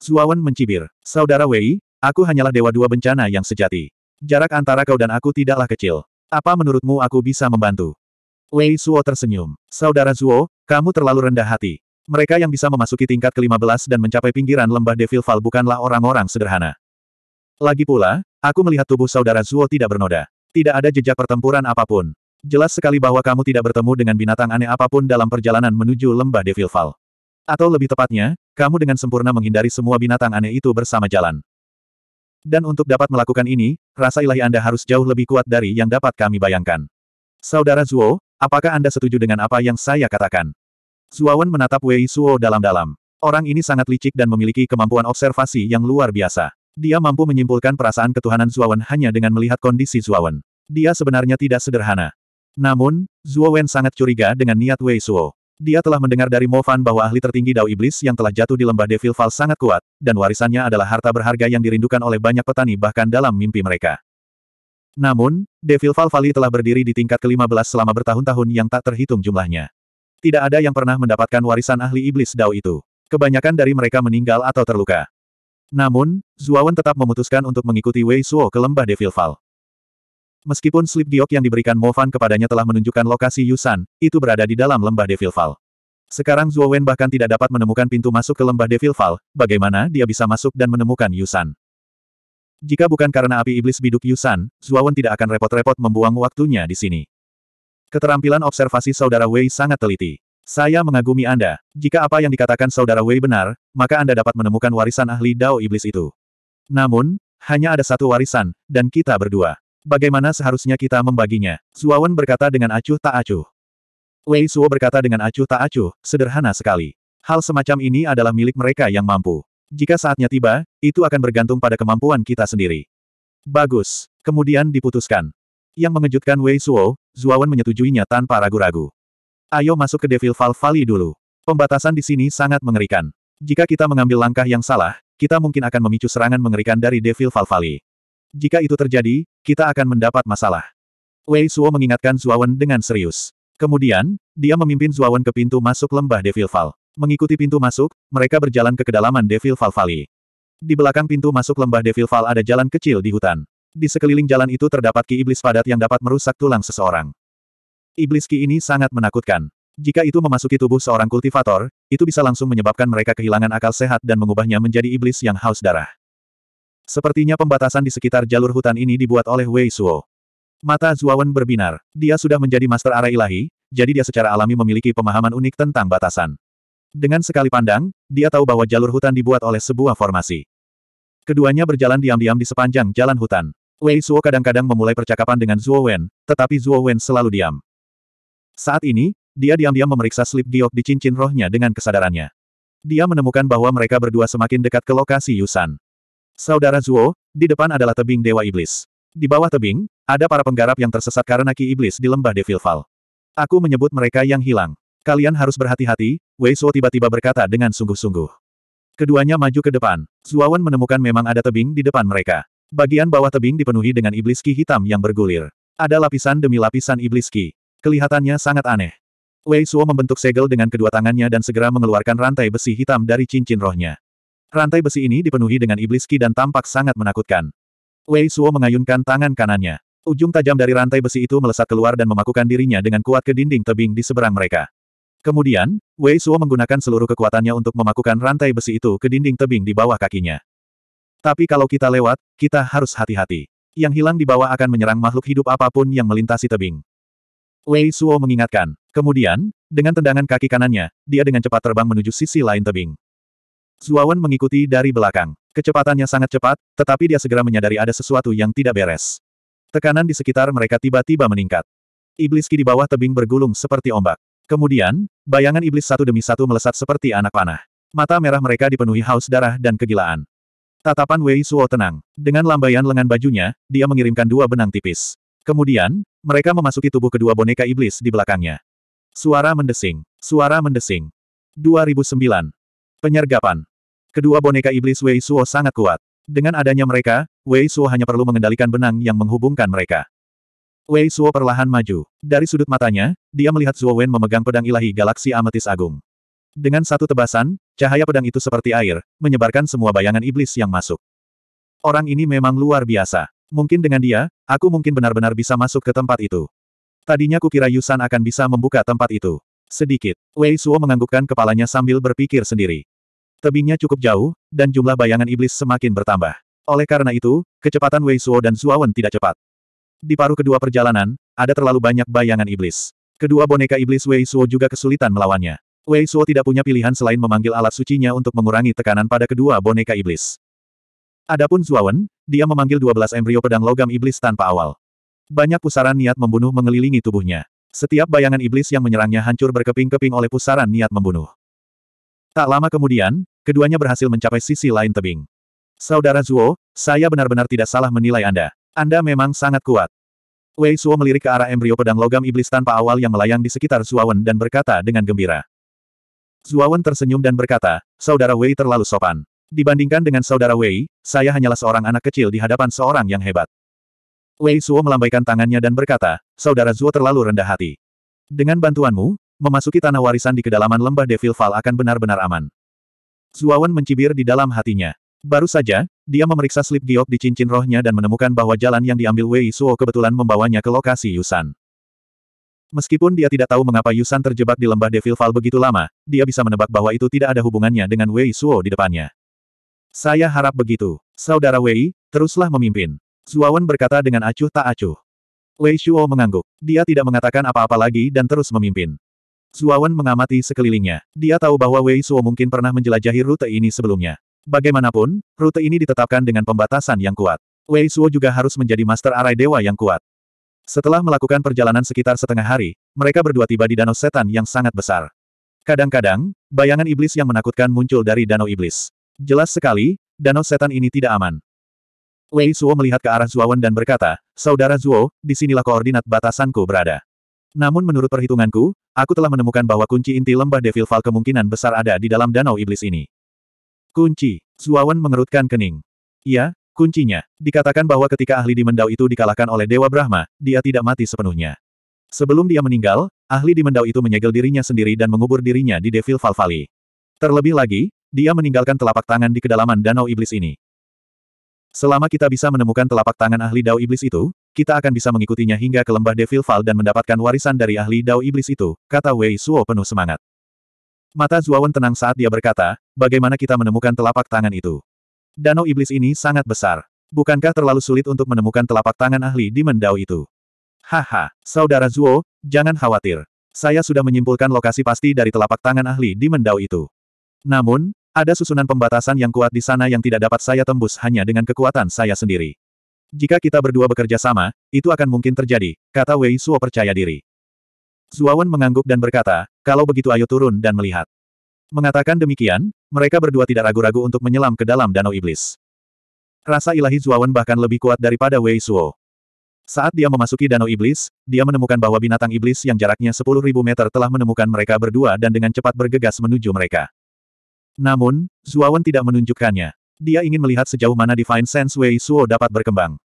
Zuawan mencibir. Saudara Wei, aku hanyalah dewa dua bencana yang sejati. Jarak antara kau dan aku tidaklah kecil. Apa menurutmu aku bisa membantu? Wei Suo tersenyum. Saudara Zuo, kamu terlalu rendah hati. Mereka yang bisa memasuki tingkat ke-15 dan mencapai pinggiran lembah Devil Fall bukanlah orang-orang sederhana. Lagi pula, aku melihat tubuh saudara Zuo tidak bernoda. Tidak ada jejak pertempuran apapun. Jelas sekali bahwa kamu tidak bertemu dengan binatang aneh apapun dalam perjalanan menuju lembah Devil Fall. Atau lebih tepatnya, kamu dengan sempurna menghindari semua binatang aneh itu bersama jalan. Dan untuk dapat melakukan ini, rasa ilahi Anda harus jauh lebih kuat dari yang dapat kami bayangkan. Saudara Zuo, apakah Anda setuju dengan apa yang saya katakan? Zuawan menatap Wei Suo dalam-dalam. Orang ini sangat licik dan memiliki kemampuan observasi yang luar biasa. Dia mampu menyimpulkan perasaan ketuhanan Zuawan hanya dengan melihat kondisi Zuawan. Dia sebenarnya tidak sederhana. Namun, Zhuo Wen sangat curiga dengan niat Wei Suo. Dia telah mendengar dari Mo Fan bahwa ahli tertinggi Dao Iblis yang telah jatuh di lembah Devil Fall sangat kuat, dan warisannya adalah harta berharga yang dirindukan oleh banyak petani bahkan dalam mimpi mereka. Namun, Devil Fall Valley telah berdiri di tingkat ke-15 selama bertahun-tahun yang tak terhitung jumlahnya. Tidak ada yang pernah mendapatkan warisan ahli iblis Dao itu. Kebanyakan dari mereka meninggal atau terluka. Namun, Zuawan tetap memutuskan untuk mengikuti Wei Suo ke lembah Devil Fall. Meskipun slip giok yang diberikan Mo Fan kepadanya telah menunjukkan lokasi Yusan, itu berada di dalam lembah Devil Fall. Sekarang Zhuo Wen bahkan tidak dapat menemukan pintu masuk ke lembah Devil Fall, bagaimana dia bisa masuk dan menemukan Yusan. Jika bukan karena api iblis biduk Yusan, Zhuo Wen tidak akan repot-repot membuang waktunya di sini. Keterampilan observasi saudara Wei sangat teliti. Saya mengagumi Anda. Jika apa yang dikatakan saudara Wei benar, maka Anda dapat menemukan warisan ahli Dao Iblis itu. Namun, hanya ada satu warisan, dan kita berdua. Bagaimana seharusnya kita membaginya? Zuawan berkata dengan acuh tak acuh. Wei Suo berkata dengan acuh tak acuh, sederhana sekali. Hal semacam ini adalah milik mereka yang mampu. Jika saatnya tiba, itu akan bergantung pada kemampuan kita sendiri. Bagus. Kemudian diputuskan. Yang mengejutkan Wei Suo, Zuawan menyetujuinya tanpa ragu-ragu. Ayo masuk ke Devil Fall Valley dulu. Pembatasan di sini sangat mengerikan. Jika kita mengambil langkah yang salah, kita mungkin akan memicu serangan mengerikan dari Devil Fall Valley. Jika itu terjadi, kita akan mendapat masalah. Wei Suo mengingatkan Zuawan dengan serius. Kemudian, dia memimpin Zuawan ke pintu masuk lembah Devil Fall. Mengikuti pintu masuk, mereka berjalan ke kedalaman Devil Fall Valley. Di belakang pintu masuk lembah Devil Fall ada jalan kecil di hutan. Di sekeliling jalan itu terdapat ki iblis padat yang dapat merusak tulang seseorang. Iblis ki ini sangat menakutkan. Jika itu memasuki tubuh seorang kultivator, itu bisa langsung menyebabkan mereka kehilangan akal sehat dan mengubahnya menjadi iblis yang haus darah. Sepertinya pembatasan di sekitar jalur hutan ini dibuat oleh Wei Suo. Mata Zuawan berbinar. Dia sudah menjadi Master Arah Ilahi, jadi dia secara alami memiliki pemahaman unik tentang batasan. Dengan sekali pandang, dia tahu bahwa jalur hutan dibuat oleh sebuah formasi. Keduanya berjalan diam-diam di sepanjang jalan hutan. Wei Suo kadang-kadang memulai percakapan dengan Zuo tetapi Zuo selalu diam. Saat ini, dia diam-diam memeriksa slip giok di cincin rohnya dengan kesadarannya. Dia menemukan bahwa mereka berdua semakin dekat ke lokasi Yusan. Saudara Zuo, di depan adalah tebing Dewa Iblis. Di bawah tebing, ada para penggarap yang tersesat karena ki iblis di lembah Devilval. Aku menyebut mereka yang hilang. Kalian harus berhati-hati, Wei Suo tiba-tiba berkata dengan sungguh-sungguh. Keduanya maju ke depan. Zuawan menemukan memang ada tebing di depan mereka. Bagian bawah tebing dipenuhi dengan iblis ki hitam yang bergulir. Ada lapisan demi lapisan iblis ki. Kelihatannya sangat aneh. Wei Suo membentuk segel dengan kedua tangannya dan segera mengeluarkan rantai besi hitam dari cincin rohnya. Rantai besi ini dipenuhi dengan iblis ki dan tampak sangat menakutkan. Wei Suo mengayunkan tangan kanannya. Ujung tajam dari rantai besi itu melesat keluar dan memakukan dirinya dengan kuat ke dinding tebing di seberang mereka. Kemudian, Wei Suo menggunakan seluruh kekuatannya untuk memakukan rantai besi itu ke dinding tebing di bawah kakinya. Tapi kalau kita lewat, kita harus hati-hati. Yang hilang di bawah akan menyerang makhluk hidup apapun yang melintasi tebing. Wei Suo mengingatkan. Kemudian, dengan tendangan kaki kanannya, dia dengan cepat terbang menuju sisi lain tebing. Zuawan mengikuti dari belakang. Kecepatannya sangat cepat, tetapi dia segera menyadari ada sesuatu yang tidak beres. Tekanan di sekitar mereka tiba-tiba meningkat. Iblis ki di bawah tebing bergulung seperti ombak. Kemudian, bayangan iblis satu demi satu melesat seperti anak panah. Mata merah mereka dipenuhi haus darah dan kegilaan. Tatapan Wei Suo tenang. Dengan lambaian lengan bajunya, dia mengirimkan dua benang tipis. Kemudian, mereka memasuki tubuh kedua boneka iblis di belakangnya. Suara mendesing. Suara mendesing. 2009. Penyergapan. Kedua boneka iblis Wei Suo sangat kuat. Dengan adanya mereka, Wei Suo hanya perlu mengendalikan benang yang menghubungkan mereka. Wei Suo perlahan maju. Dari sudut matanya, dia melihat Suo Wen memegang pedang ilahi galaksi ametis agung. Dengan satu tebasan, cahaya pedang itu seperti air, menyebarkan semua bayangan iblis yang masuk. Orang ini memang luar biasa. Mungkin dengan dia, aku mungkin benar-benar bisa masuk ke tempat itu. Tadinya kukira Yusan akan bisa membuka tempat itu. Sedikit. Wei Suo menganggukkan kepalanya sambil berpikir sendiri. Tebingnya cukup jauh, dan jumlah bayangan iblis semakin bertambah. Oleh karena itu, kecepatan Wei Suo dan Zuawan tidak cepat. Di paruh kedua perjalanan, ada terlalu banyak bayangan iblis. Kedua boneka iblis Wei Suo juga kesulitan melawannya. Wei Suo tidak punya pilihan selain memanggil alat sucinya untuk mengurangi tekanan pada kedua boneka iblis. Adapun Zuawan, dia memanggil 12 embrio pedang logam iblis tanpa awal. Banyak pusaran niat membunuh mengelilingi tubuhnya. Setiap bayangan iblis yang menyerangnya hancur berkeping-keping oleh pusaran niat membunuh. Tak lama kemudian, keduanya berhasil mencapai sisi lain tebing. Saudara Zuo, saya benar-benar tidak salah menilai Anda. Anda memang sangat kuat. Wei Suo melirik ke arah embrio pedang logam iblis tanpa awal yang melayang di sekitar Zuawan dan berkata dengan gembira. Zuawan tersenyum dan berkata, Saudara Wei terlalu sopan. Dibandingkan dengan Saudara Wei, saya hanyalah seorang anak kecil di hadapan seorang yang hebat. Wei Suo melambaikan tangannya dan berkata, Saudara Zuo terlalu rendah hati. Dengan bantuanmu, memasuki tanah warisan di kedalaman lembah Devil Fall akan benar-benar aman. Zuawan mencibir di dalam hatinya. Baru saja, dia memeriksa slip giok di cincin rohnya dan menemukan bahwa jalan yang diambil Wei Suo kebetulan membawanya ke lokasi Yusan. Meskipun dia tidak tahu mengapa Yusan terjebak di lembah Devil Fall begitu lama, dia bisa menebak bahwa itu tidak ada hubungannya dengan Wei Suo di depannya. Saya harap begitu. Saudara Wei, teruslah memimpin. Zuawan berkata dengan acuh tak acuh. Wei Shuo mengangguk. Dia tidak mengatakan apa-apa lagi dan terus memimpin. Zuawan mengamati sekelilingnya. Dia tahu bahwa Wei Shuo mungkin pernah menjelajahi rute ini sebelumnya. Bagaimanapun, rute ini ditetapkan dengan pembatasan yang kuat. Wei Shuo juga harus menjadi master arai dewa yang kuat. Setelah melakukan perjalanan sekitar setengah hari, mereka berdua tiba di danau setan yang sangat besar. Kadang-kadang, bayangan iblis yang menakutkan muncul dari danau iblis. Jelas sekali, danau setan ini tidak aman. Wei Suo melihat ke arah Zuowen dan berkata, Saudara Zuo, disinilah koordinat batasanku berada. Namun menurut perhitunganku, aku telah menemukan bahwa kunci inti lembah Devil Val kemungkinan besar ada di dalam danau iblis ini. Kunci. Zuowen mengerutkan kening. Iya, kuncinya. Dikatakan bahwa ketika ahli di Mendau itu dikalahkan oleh Dewa Brahma, dia tidak mati sepenuhnya. Sebelum dia meninggal, ahli di Mendau itu menyegel dirinya sendiri dan mengubur dirinya di Devil Val Valley. Terlebih lagi, dia meninggalkan telapak tangan di kedalaman danau iblis ini. Selama kita bisa menemukan telapak tangan ahli dao iblis itu, kita akan bisa mengikutinya hingga ke lembah Devil Fall dan mendapatkan warisan dari ahli dao iblis itu, kata Wei Suo penuh semangat. Mata Zuawan tenang saat dia berkata, bagaimana kita menemukan telapak tangan itu. Danau iblis ini sangat besar. Bukankah terlalu sulit untuk menemukan telapak tangan ahli di Mendao itu? Haha, Saudara Zuo, jangan khawatir. Saya sudah menyimpulkan lokasi pasti dari telapak tangan ahli di Mendao itu. Namun, ada susunan pembatasan yang kuat di sana yang tidak dapat saya tembus hanya dengan kekuatan saya sendiri. Jika kita berdua bekerja sama, itu akan mungkin terjadi, kata Wei Suo percaya diri. Zuawan mengangguk dan berkata, kalau begitu ayo turun dan melihat. Mengatakan demikian, mereka berdua tidak ragu-ragu untuk menyelam ke dalam danau iblis. Rasa ilahi Zuawan bahkan lebih kuat daripada Wei Suo. Saat dia memasuki danau iblis, dia menemukan bahwa binatang iblis yang jaraknya 10.000 meter telah menemukan mereka berdua dan dengan cepat bergegas menuju mereka. Namun, Zuawan tidak menunjukkannya. Dia ingin melihat sejauh mana Divine Sense Wei Suo dapat berkembang.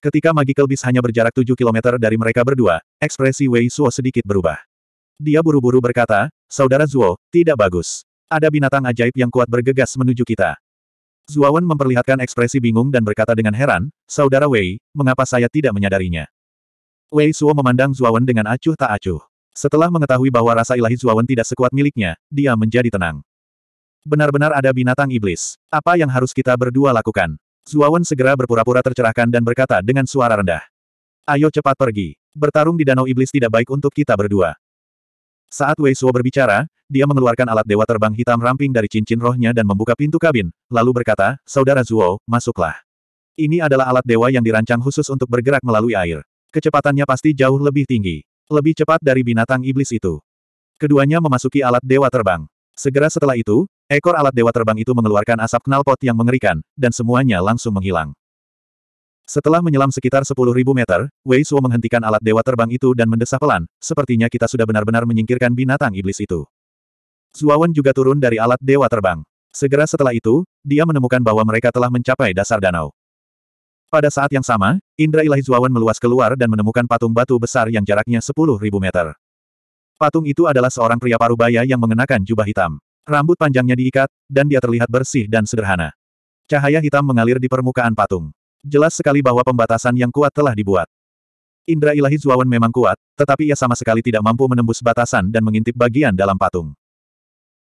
Ketika Magical Beast hanya berjarak 7 km dari mereka berdua, ekspresi Wei Suo sedikit berubah. Dia buru-buru berkata, Saudara Zuo, tidak bagus. Ada binatang ajaib yang kuat bergegas menuju kita. Zuawan memperlihatkan ekspresi bingung dan berkata dengan heran, Saudara Wei, mengapa saya tidak menyadarinya? Wei Suo memandang Zuawan dengan acuh tak acuh. Setelah mengetahui bahwa rasa ilahi Zuawan tidak sekuat miliknya, dia menjadi tenang. Benar-benar ada binatang iblis. Apa yang harus kita berdua lakukan? Zuawan segera berpura-pura tercerahkan dan berkata dengan suara rendah. Ayo cepat pergi. Bertarung di danau iblis tidak baik untuk kita berdua. Saat Wei Suo berbicara, dia mengeluarkan alat dewa terbang hitam ramping dari cincin rohnya dan membuka pintu kabin, lalu berkata, Saudara Zuo, masuklah. Ini adalah alat dewa yang dirancang khusus untuk bergerak melalui air. Kecepatannya pasti jauh lebih tinggi. Lebih cepat dari binatang iblis itu. Keduanya memasuki alat dewa terbang. Segera setelah itu, Ekor alat dewa terbang itu mengeluarkan asap knalpot yang mengerikan, dan semuanya langsung menghilang. Setelah menyelam sekitar 10.000 meter, Wei Suo menghentikan alat dewa terbang itu dan mendesah pelan, sepertinya kita sudah benar-benar menyingkirkan binatang iblis itu. Zuawan juga turun dari alat dewa terbang. Segera setelah itu, dia menemukan bahwa mereka telah mencapai dasar danau. Pada saat yang sama, Indra Ilahi Zuawan meluas keluar dan menemukan patung batu besar yang jaraknya 10.000 meter. Patung itu adalah seorang pria parubaya yang mengenakan jubah hitam. Rambut panjangnya diikat, dan dia terlihat bersih dan sederhana. Cahaya hitam mengalir di permukaan patung. Jelas sekali bahwa pembatasan yang kuat telah dibuat. Indra ilahi Zuawan memang kuat, tetapi ia sama sekali tidak mampu menembus batasan dan mengintip bagian dalam patung.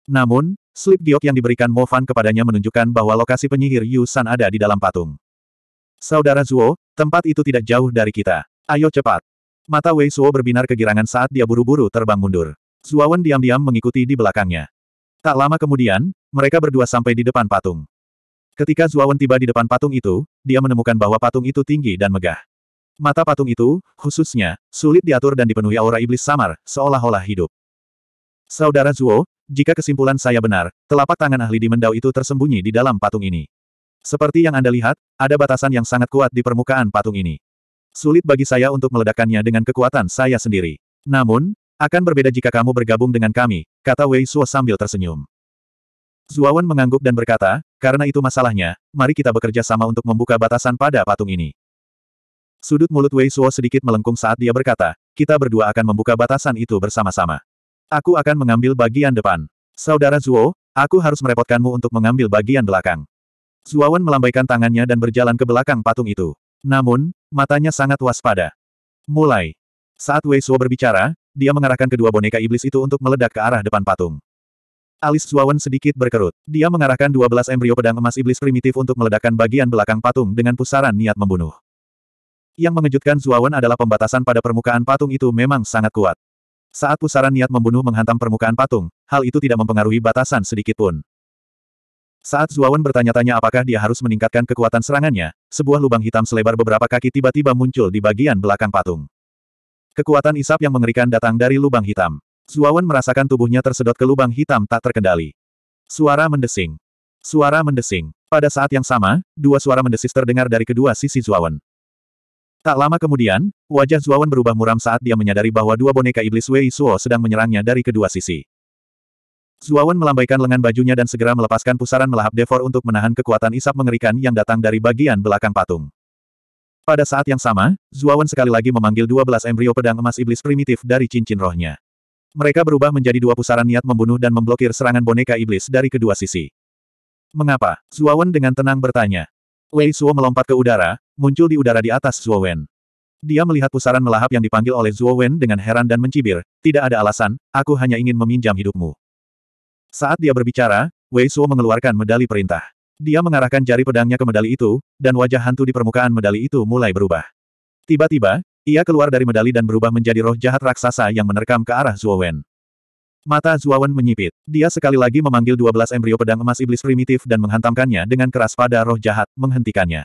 Namun, slip giok yang diberikan Mo Fan kepadanya menunjukkan bahwa lokasi penyihir Yu San ada di dalam patung. Saudara Zuo, tempat itu tidak jauh dari kita. Ayo cepat. Mata Wei Suo berbinar kegirangan saat dia buru-buru terbang mundur. Zuawan diam-diam mengikuti di belakangnya. Tak lama kemudian, mereka berdua sampai di depan patung. Ketika Zuawan tiba di depan patung itu, dia menemukan bahwa patung itu tinggi dan megah. Mata patung itu, khususnya, sulit diatur dan dipenuhi aura iblis samar, seolah-olah hidup. Saudara Zuo, jika kesimpulan saya benar, telapak tangan ahli di mendau itu tersembunyi di dalam patung ini. Seperti yang Anda lihat, ada batasan yang sangat kuat di permukaan patung ini. Sulit bagi saya untuk meledakkannya dengan kekuatan saya sendiri. Namun, akan berbeda jika kamu bergabung dengan kami, kata Wei Suo sambil tersenyum. Zuawan mengangguk dan berkata, karena itu masalahnya, mari kita bekerja sama untuk membuka batasan pada patung ini. Sudut mulut Wei Suo sedikit melengkung saat dia berkata, kita berdua akan membuka batasan itu bersama-sama. Aku akan mengambil bagian depan. Saudara Zuo, aku harus merepotkanmu untuk mengambil bagian belakang. Zuawan melambaikan tangannya dan berjalan ke belakang patung itu. Namun, matanya sangat waspada. Mulai. Saat Wei Suo berbicara, dia mengarahkan kedua boneka iblis itu untuk meledak ke arah depan patung. Alis Suawan sedikit berkerut. Dia mengarahkan 12 embrio pedang emas iblis primitif untuk meledakkan bagian belakang patung dengan pusaran niat membunuh. Yang mengejutkan Suawan adalah pembatasan pada permukaan patung itu memang sangat kuat. Saat pusaran niat membunuh menghantam permukaan patung, hal itu tidak mempengaruhi batasan sedikit pun. Saat Zuawan bertanya-tanya apakah dia harus meningkatkan kekuatan serangannya, sebuah lubang hitam selebar beberapa kaki tiba-tiba muncul di bagian belakang patung. Kekuatan isap yang mengerikan datang dari lubang hitam. Zuawan merasakan tubuhnya tersedot ke lubang hitam tak terkendali. Suara mendesing. Suara mendesing. Pada saat yang sama, dua suara mendesis terdengar dari kedua sisi Zuawan. Tak lama kemudian, wajah Zuawan berubah muram saat dia menyadari bahwa dua boneka iblis Wei Suo sedang menyerangnya dari kedua sisi. Zuawan melambaikan lengan bajunya dan segera melepaskan pusaran melahap Devor untuk menahan kekuatan isap mengerikan yang datang dari bagian belakang patung. Pada saat yang sama, Zuawan sekali lagi memanggil 12 embrio pedang emas iblis primitif dari cincin rohnya. Mereka berubah menjadi dua pusaran niat membunuh dan memblokir serangan boneka iblis dari kedua sisi. Mengapa? Zuawan dengan tenang bertanya. Wei Suo melompat ke udara, muncul di udara di atas Zuowen. Dia melihat pusaran melahap yang dipanggil oleh Zuowen dengan heran dan mencibir, tidak ada alasan, aku hanya ingin meminjam hidupmu. Saat dia berbicara, Wei Suo mengeluarkan medali perintah. Dia mengarahkan jari pedangnya ke medali itu, dan wajah hantu di permukaan medali itu mulai berubah. Tiba-tiba, ia keluar dari medali dan berubah menjadi roh jahat raksasa yang menerkam ke arah Wen. Mata Wen menyipit. Dia sekali lagi memanggil 12 embrio pedang emas iblis primitif dan menghantamkannya dengan keras pada roh jahat, menghentikannya.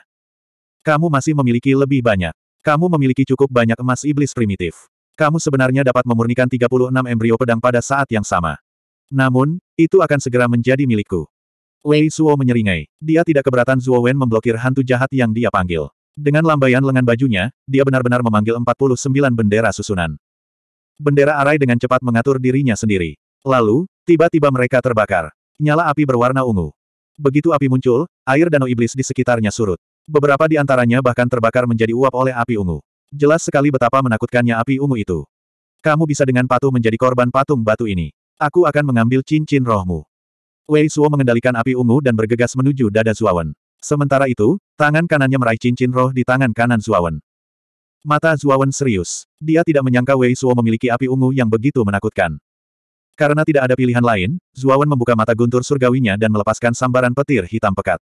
Kamu masih memiliki lebih banyak. Kamu memiliki cukup banyak emas iblis primitif. Kamu sebenarnya dapat memurnikan 36 embrio pedang pada saat yang sama. Namun, itu akan segera menjadi milikku. Wei Suo menyeringai. Dia tidak keberatan Zuo Wen memblokir hantu jahat yang dia panggil. Dengan lambaian lengan bajunya, dia benar-benar memanggil 49 bendera susunan. Bendera arai dengan cepat mengatur dirinya sendiri. Lalu, tiba-tiba mereka terbakar. Nyala api berwarna ungu. Begitu api muncul, air danau iblis di sekitarnya surut. Beberapa di antaranya bahkan terbakar menjadi uap oleh api ungu. Jelas sekali betapa menakutkannya api ungu itu. Kamu bisa dengan patuh menjadi korban patung batu ini. Aku akan mengambil cincin rohmu. Wei Suo mengendalikan api ungu dan bergegas menuju dada Zuawan. Sementara itu, tangan kanannya meraih cincin roh di tangan kanan Zuawan. Mata Zuawan serius. Dia tidak menyangka Wei Suo memiliki api ungu yang begitu menakutkan. Karena tidak ada pilihan lain, Zuawan membuka mata guntur surgawinya dan melepaskan sambaran petir hitam pekat.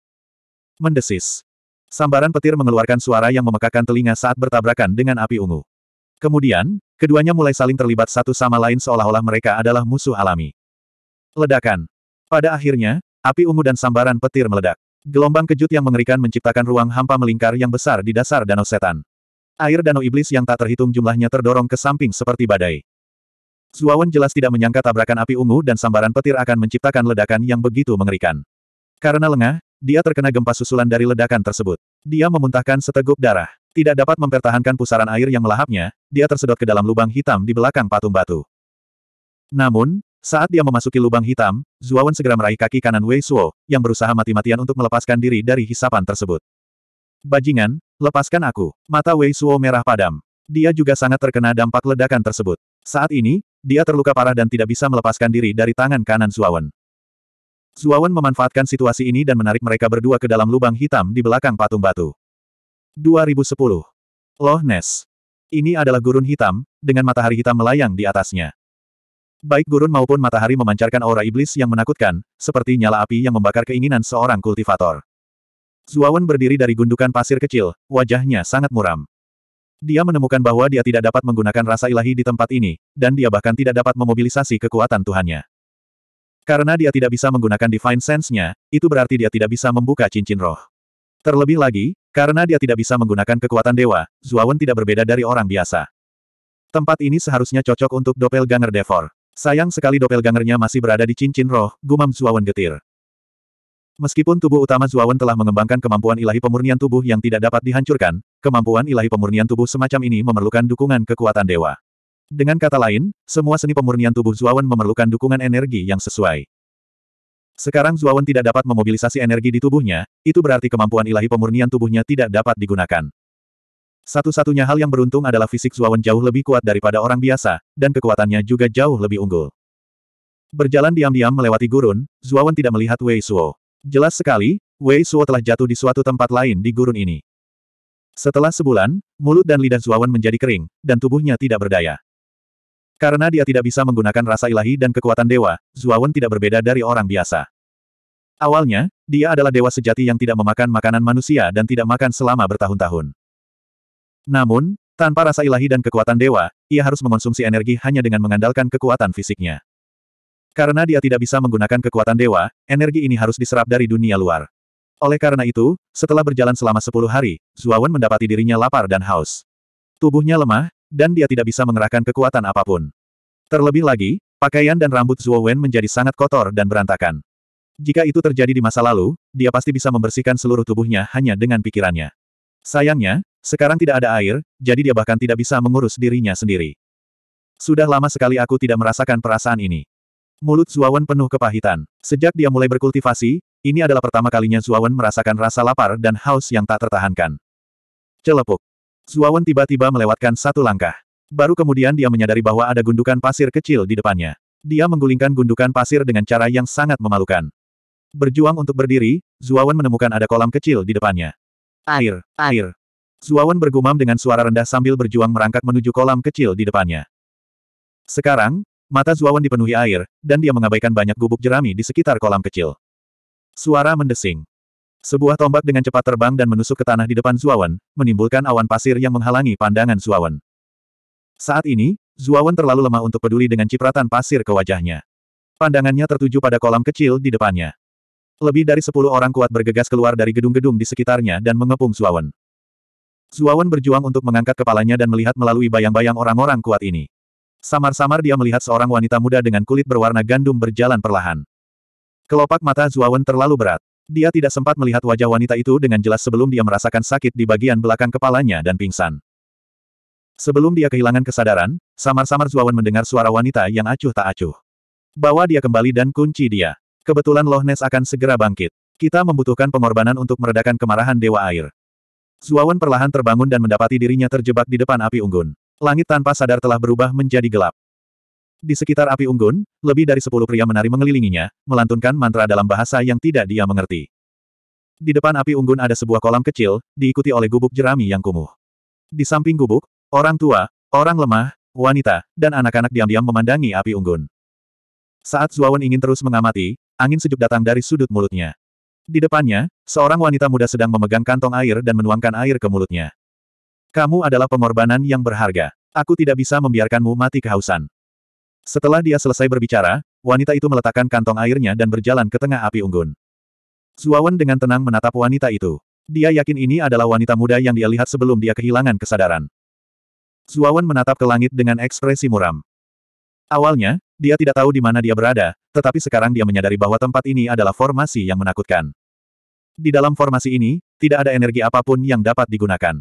Mendesis. Sambaran petir mengeluarkan suara yang memekakan telinga saat bertabrakan dengan api ungu. Kemudian, keduanya mulai saling terlibat satu sama lain seolah-olah mereka adalah musuh alami. Ledakan. Pada akhirnya, api ungu dan sambaran petir meledak. Gelombang kejut yang mengerikan menciptakan ruang hampa melingkar yang besar di dasar danau setan. Air danau iblis yang tak terhitung jumlahnya terdorong ke samping seperti badai. Zuawan jelas tidak menyangka tabrakan api ungu dan sambaran petir akan menciptakan ledakan yang begitu mengerikan. Karena lengah, dia terkena gempa susulan dari ledakan tersebut. Dia memuntahkan seteguk darah. Tidak dapat mempertahankan pusaran air yang melahapnya, dia tersedot ke dalam lubang hitam di belakang patung batu. Namun, saat dia memasuki lubang hitam, Zuawan segera meraih kaki kanan Wei Suo, yang berusaha mati-matian untuk melepaskan diri dari hisapan tersebut. Bajingan, lepaskan aku. Mata Wei Suo merah padam. Dia juga sangat terkena dampak ledakan tersebut. Saat ini, dia terluka parah dan tidak bisa melepaskan diri dari tangan kanan Zuawan. Zuawan memanfaatkan situasi ini dan menarik mereka berdua ke dalam lubang hitam di belakang patung batu. 2010. Loh Ness. Ini adalah gurun hitam, dengan matahari hitam melayang di atasnya. Baik gurun maupun matahari memancarkan aura iblis yang menakutkan, seperti nyala api yang membakar keinginan seorang kultivator. Zuawan berdiri dari gundukan pasir kecil, wajahnya sangat muram. Dia menemukan bahwa dia tidak dapat menggunakan rasa ilahi di tempat ini, dan dia bahkan tidak dapat memobilisasi kekuatan Tuhannya. Karena dia tidak bisa menggunakan Divine Sense-nya, itu berarti dia tidak bisa membuka cincin roh. Terlebih lagi, karena dia tidak bisa menggunakan kekuatan dewa, Zuawan tidak berbeda dari orang biasa. Tempat ini seharusnya cocok untuk Doppelganger Devor. Sayang sekali doppelgangernya masih berada di cincin roh, gumam Zuawan getir. Meskipun tubuh utama Zuawan telah mengembangkan kemampuan ilahi pemurnian tubuh yang tidak dapat dihancurkan, kemampuan ilahi pemurnian tubuh semacam ini memerlukan dukungan kekuatan dewa. Dengan kata lain, semua seni pemurnian tubuh Zuawan memerlukan dukungan energi yang sesuai. Sekarang Zuawan tidak dapat memobilisasi energi di tubuhnya, itu berarti kemampuan ilahi pemurnian tubuhnya tidak dapat digunakan. Satu-satunya hal yang beruntung adalah fisik Zuawan jauh lebih kuat daripada orang biasa, dan kekuatannya juga jauh lebih unggul. Berjalan diam-diam melewati gurun, Zuawan tidak melihat Wei Suo. Jelas sekali, Wei Suo telah jatuh di suatu tempat lain di gurun ini. Setelah sebulan, mulut dan lidah Zuawan menjadi kering, dan tubuhnya tidak berdaya. Karena dia tidak bisa menggunakan rasa ilahi dan kekuatan dewa, Zuawan tidak berbeda dari orang biasa. Awalnya, dia adalah dewa sejati yang tidak memakan makanan manusia dan tidak makan selama bertahun-tahun. Namun, tanpa rasa ilahi dan kekuatan dewa, ia harus mengonsumsi energi hanya dengan mengandalkan kekuatan fisiknya. Karena dia tidak bisa menggunakan kekuatan dewa, energi ini harus diserap dari dunia luar. Oleh karena itu, setelah berjalan selama 10 hari, Zuawan mendapati dirinya lapar dan haus. Tubuhnya lemah, dan dia tidak bisa mengerahkan kekuatan apapun. Terlebih lagi, pakaian dan rambut Zuawan menjadi sangat kotor dan berantakan. Jika itu terjadi di masa lalu, dia pasti bisa membersihkan seluruh tubuhnya hanya dengan pikirannya. Sayangnya, sekarang tidak ada air, jadi dia bahkan tidak bisa mengurus dirinya sendiri. Sudah lama sekali aku tidak merasakan perasaan ini. Mulut Zuawan penuh kepahitan. Sejak dia mulai berkultivasi, ini adalah pertama kalinya Zuawan merasakan rasa lapar dan haus yang tak tertahankan. Celepuk. Zuawan tiba-tiba melewatkan satu langkah. Baru kemudian dia menyadari bahwa ada gundukan pasir kecil di depannya. Dia menggulingkan gundukan pasir dengan cara yang sangat memalukan. Berjuang untuk berdiri, Zuawan menemukan ada kolam kecil di depannya. Air, air. Zuawan bergumam dengan suara rendah sambil berjuang merangkak menuju kolam kecil di depannya. Sekarang, mata Zuawan dipenuhi air, dan dia mengabaikan banyak gubuk jerami di sekitar kolam kecil. Suara mendesing. Sebuah tombak dengan cepat terbang dan menusuk ke tanah di depan Zuawan, menimbulkan awan pasir yang menghalangi pandangan Zuawan. Saat ini, Zuawan terlalu lemah untuk peduli dengan cipratan pasir ke wajahnya. Pandangannya tertuju pada kolam kecil di depannya. Lebih dari sepuluh orang kuat bergegas keluar dari gedung-gedung di sekitarnya dan mengepung Zuawan. Zuawan berjuang untuk mengangkat kepalanya dan melihat melalui bayang-bayang orang-orang kuat ini. Samar-samar dia melihat seorang wanita muda dengan kulit berwarna gandum berjalan perlahan. Kelopak mata Zuawan terlalu berat. Dia tidak sempat melihat wajah wanita itu dengan jelas sebelum dia merasakan sakit di bagian belakang kepalanya dan pingsan. Sebelum dia kehilangan kesadaran, samar-samar Zuawan mendengar suara wanita yang acuh tak acuh. Bawa dia kembali dan kunci dia. Kebetulan Loh Ness akan segera bangkit. Kita membutuhkan pengorbanan untuk meredakan kemarahan Dewa Air. Zuawan perlahan terbangun dan mendapati dirinya terjebak di depan api unggun. Langit tanpa sadar telah berubah menjadi gelap. Di sekitar api unggun, lebih dari sepuluh pria menari mengelilinginya, melantunkan mantra dalam bahasa yang tidak dia mengerti. Di depan api unggun ada sebuah kolam kecil, diikuti oleh gubuk jerami yang kumuh. Di samping gubuk, orang tua, orang lemah, wanita, dan anak-anak diam-diam memandangi api unggun. Saat Zuawan ingin terus mengamati, angin sejuk datang dari sudut mulutnya. Di depannya, seorang wanita muda sedang memegang kantong air dan menuangkan air ke mulutnya. Kamu adalah pengorbanan yang berharga. Aku tidak bisa membiarkanmu mati kehausan. Setelah dia selesai berbicara, wanita itu meletakkan kantong airnya dan berjalan ke tengah api unggun. Zuawan dengan tenang menatap wanita itu. Dia yakin ini adalah wanita muda yang dia lihat sebelum dia kehilangan kesadaran. Zuawan menatap ke langit dengan ekspresi muram. Awalnya, dia tidak tahu di mana dia berada, tetapi sekarang dia menyadari bahwa tempat ini adalah formasi yang menakutkan. Di dalam formasi ini, tidak ada energi apapun yang dapat digunakan.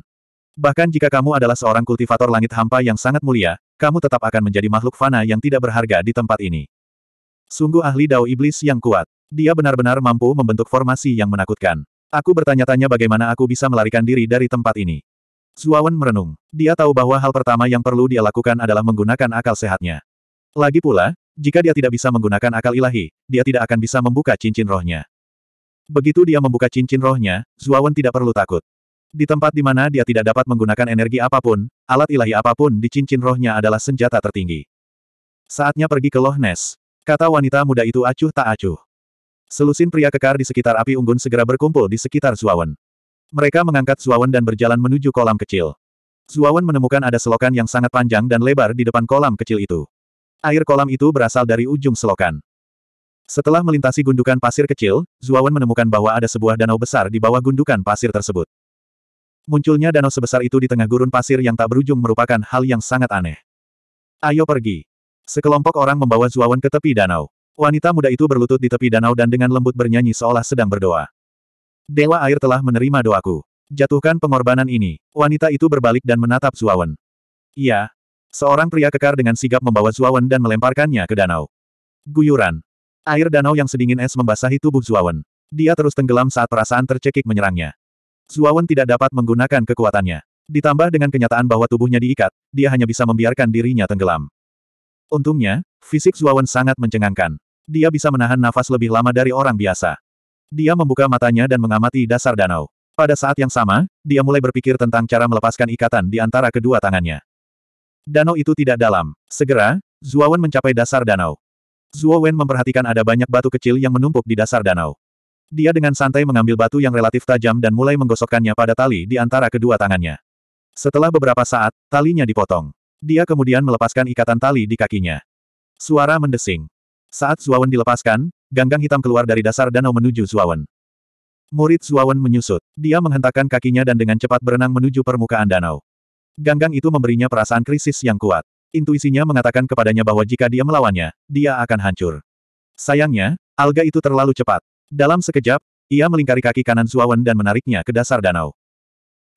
Bahkan jika kamu adalah seorang kultivator langit hampa yang sangat mulia, kamu tetap akan menjadi makhluk fana yang tidak berharga di tempat ini. Sungguh ahli dao iblis yang kuat. Dia benar-benar mampu membentuk formasi yang menakutkan. Aku bertanya-tanya bagaimana aku bisa melarikan diri dari tempat ini. Zuawan merenung. Dia tahu bahwa hal pertama yang perlu dia lakukan adalah menggunakan akal sehatnya. Lagi pula, jika dia tidak bisa menggunakan akal ilahi, dia tidak akan bisa membuka cincin rohnya. Begitu dia membuka cincin rohnya, Zuawan tidak perlu takut. Di tempat di mana dia tidak dapat menggunakan energi apapun, alat ilahi apapun di cincin rohnya adalah senjata tertinggi. Saatnya pergi ke Loch Ness, kata wanita muda itu acuh tak acuh. Selusin pria kekar di sekitar api unggun segera berkumpul di sekitar Zuawan. Mereka mengangkat Zuawan dan berjalan menuju kolam kecil. Zuawan menemukan ada selokan yang sangat panjang dan lebar di depan kolam kecil itu. Air kolam itu berasal dari ujung selokan. Setelah melintasi gundukan pasir kecil, Zuawan menemukan bahwa ada sebuah danau besar di bawah gundukan pasir tersebut. Munculnya danau sebesar itu di tengah gurun pasir yang tak berujung merupakan hal yang sangat aneh. Ayo pergi. Sekelompok orang membawa Zuawan ke tepi danau. Wanita muda itu berlutut di tepi danau dan dengan lembut bernyanyi seolah sedang berdoa. Dewa air telah menerima doaku. Jatuhkan pengorbanan ini. Wanita itu berbalik dan menatap Zuawan. Iya, Seorang pria kekar dengan sigap membawa Zuawan dan melemparkannya ke danau. Guyuran. Air danau yang sedingin es membasahi tubuh Zuawan. Dia terus tenggelam saat perasaan tercekik menyerangnya. Zuawan tidak dapat menggunakan kekuatannya. Ditambah dengan kenyataan bahwa tubuhnya diikat, dia hanya bisa membiarkan dirinya tenggelam. Untungnya, fisik Zuawan sangat mencengangkan. Dia bisa menahan nafas lebih lama dari orang biasa. Dia membuka matanya dan mengamati dasar danau. Pada saat yang sama, dia mulai berpikir tentang cara melepaskan ikatan di antara kedua tangannya. Danau itu tidak dalam. Segera, Zuawan mencapai dasar danau. Zuawan memperhatikan ada banyak batu kecil yang menumpuk di dasar danau. Dia dengan santai mengambil batu yang relatif tajam dan mulai menggosokkannya pada tali di antara kedua tangannya. Setelah beberapa saat, talinya dipotong. Dia kemudian melepaskan ikatan tali di kakinya. Suara mendesing. Saat Zuawan dilepaskan, ganggang hitam keluar dari dasar danau menuju Zuawan. Murid Zuawan menyusut. Dia menghentakkan kakinya dan dengan cepat berenang menuju permukaan danau. Ganggang itu memberinya perasaan krisis yang kuat. Intuisinya mengatakan kepadanya bahwa jika dia melawannya, dia akan hancur. Sayangnya, alga itu terlalu cepat. Dalam sekejap, ia melingkari kaki kanan Zuawan dan menariknya ke dasar danau.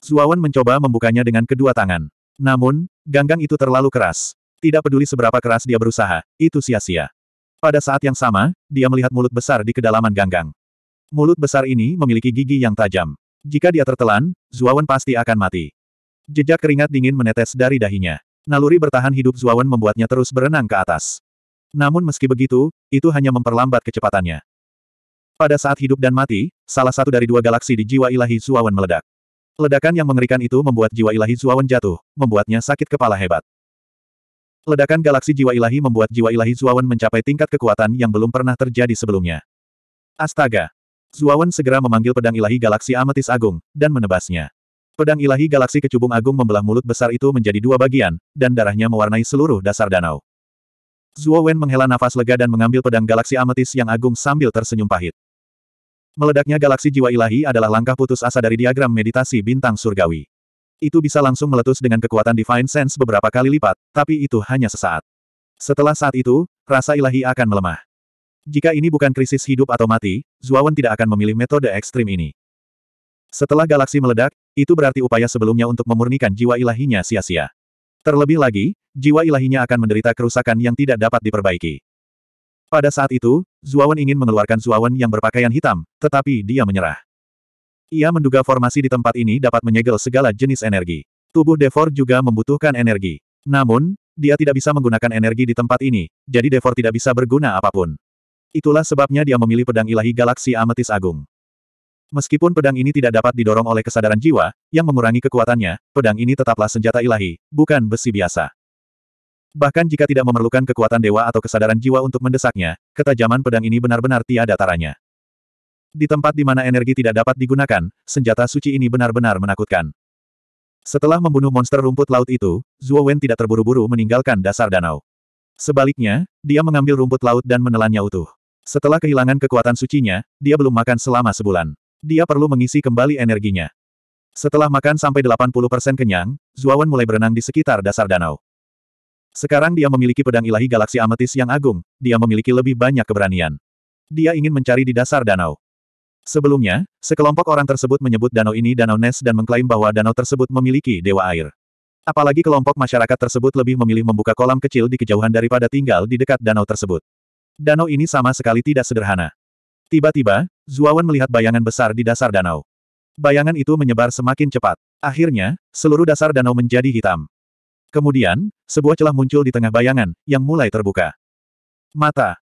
Zuawan mencoba membukanya dengan kedua tangan. Namun, ganggang itu terlalu keras. Tidak peduli seberapa keras dia berusaha, itu sia-sia. Pada saat yang sama, dia melihat mulut besar di kedalaman ganggang. Mulut besar ini memiliki gigi yang tajam. Jika dia tertelan, Zuawan pasti akan mati. Jejak keringat dingin menetes dari dahinya. Naluri bertahan hidup Zuawan membuatnya terus berenang ke atas. Namun meski begitu, itu hanya memperlambat kecepatannya. Pada saat hidup dan mati, salah satu dari dua galaksi di jiwa ilahi Zuawan meledak. Ledakan yang mengerikan itu membuat jiwa ilahi Zuawan jatuh, membuatnya sakit kepala hebat. Ledakan galaksi jiwa ilahi membuat jiwa ilahi Zuawan mencapai tingkat kekuatan yang belum pernah terjadi sebelumnya. Astaga! Zuawan segera memanggil pedang ilahi galaksi Ametis Agung, dan menebasnya. Pedang ilahi galaksi kecubung agung membelah mulut besar itu menjadi dua bagian, dan darahnya mewarnai seluruh dasar danau. Zhuo Wen menghela nafas lega dan mengambil pedang galaksi ametis yang agung sambil tersenyum pahit. Meledaknya galaksi jiwa ilahi adalah langkah putus asa dari diagram meditasi bintang surgawi. Itu bisa langsung meletus dengan kekuatan Divine Sense beberapa kali lipat, tapi itu hanya sesaat. Setelah saat itu, rasa ilahi akan melemah. Jika ini bukan krisis hidup atau mati, Zuawan tidak akan memilih metode ekstrim ini. Setelah galaksi meledak, itu berarti upaya sebelumnya untuk memurnikan jiwa ilahinya sia-sia. Terlebih lagi, jiwa ilahinya akan menderita kerusakan yang tidak dapat diperbaiki. Pada saat itu, Zuawan ingin mengeluarkan Zuawan yang berpakaian hitam, tetapi dia menyerah. Ia menduga formasi di tempat ini dapat menyegel segala jenis energi. Tubuh Devor juga membutuhkan energi. Namun, dia tidak bisa menggunakan energi di tempat ini, jadi Devor tidak bisa berguna apapun. Itulah sebabnya dia memilih pedang ilahi galaksi Ametis Agung. Meskipun pedang ini tidak dapat didorong oleh kesadaran jiwa, yang mengurangi kekuatannya, pedang ini tetaplah senjata ilahi, bukan besi biasa. Bahkan jika tidak memerlukan kekuatan dewa atau kesadaran jiwa untuk mendesaknya, ketajaman pedang ini benar-benar tiada taranya. Di tempat di mana energi tidak dapat digunakan, senjata suci ini benar-benar menakutkan. Setelah membunuh monster rumput laut itu, Zhuo Wen tidak terburu-buru meninggalkan dasar danau. Sebaliknya, dia mengambil rumput laut dan menelannya utuh. Setelah kehilangan kekuatan sucinya, dia belum makan selama sebulan. Dia perlu mengisi kembali energinya. Setelah makan sampai 80% kenyang, Zuawan mulai berenang di sekitar dasar danau. Sekarang dia memiliki pedang ilahi galaksi ametis yang agung, dia memiliki lebih banyak keberanian. Dia ingin mencari di dasar danau. Sebelumnya, sekelompok orang tersebut menyebut danau ini Danau Nes dan mengklaim bahwa danau tersebut memiliki dewa air. Apalagi kelompok masyarakat tersebut lebih memilih membuka kolam kecil di kejauhan daripada tinggal di dekat danau tersebut. Danau ini sama sekali tidak sederhana. Tiba-tiba, Zuawan melihat bayangan besar di dasar danau. Bayangan itu menyebar semakin cepat. Akhirnya, seluruh dasar danau menjadi hitam. Kemudian, sebuah celah muncul di tengah bayangan, yang mulai terbuka. Mata.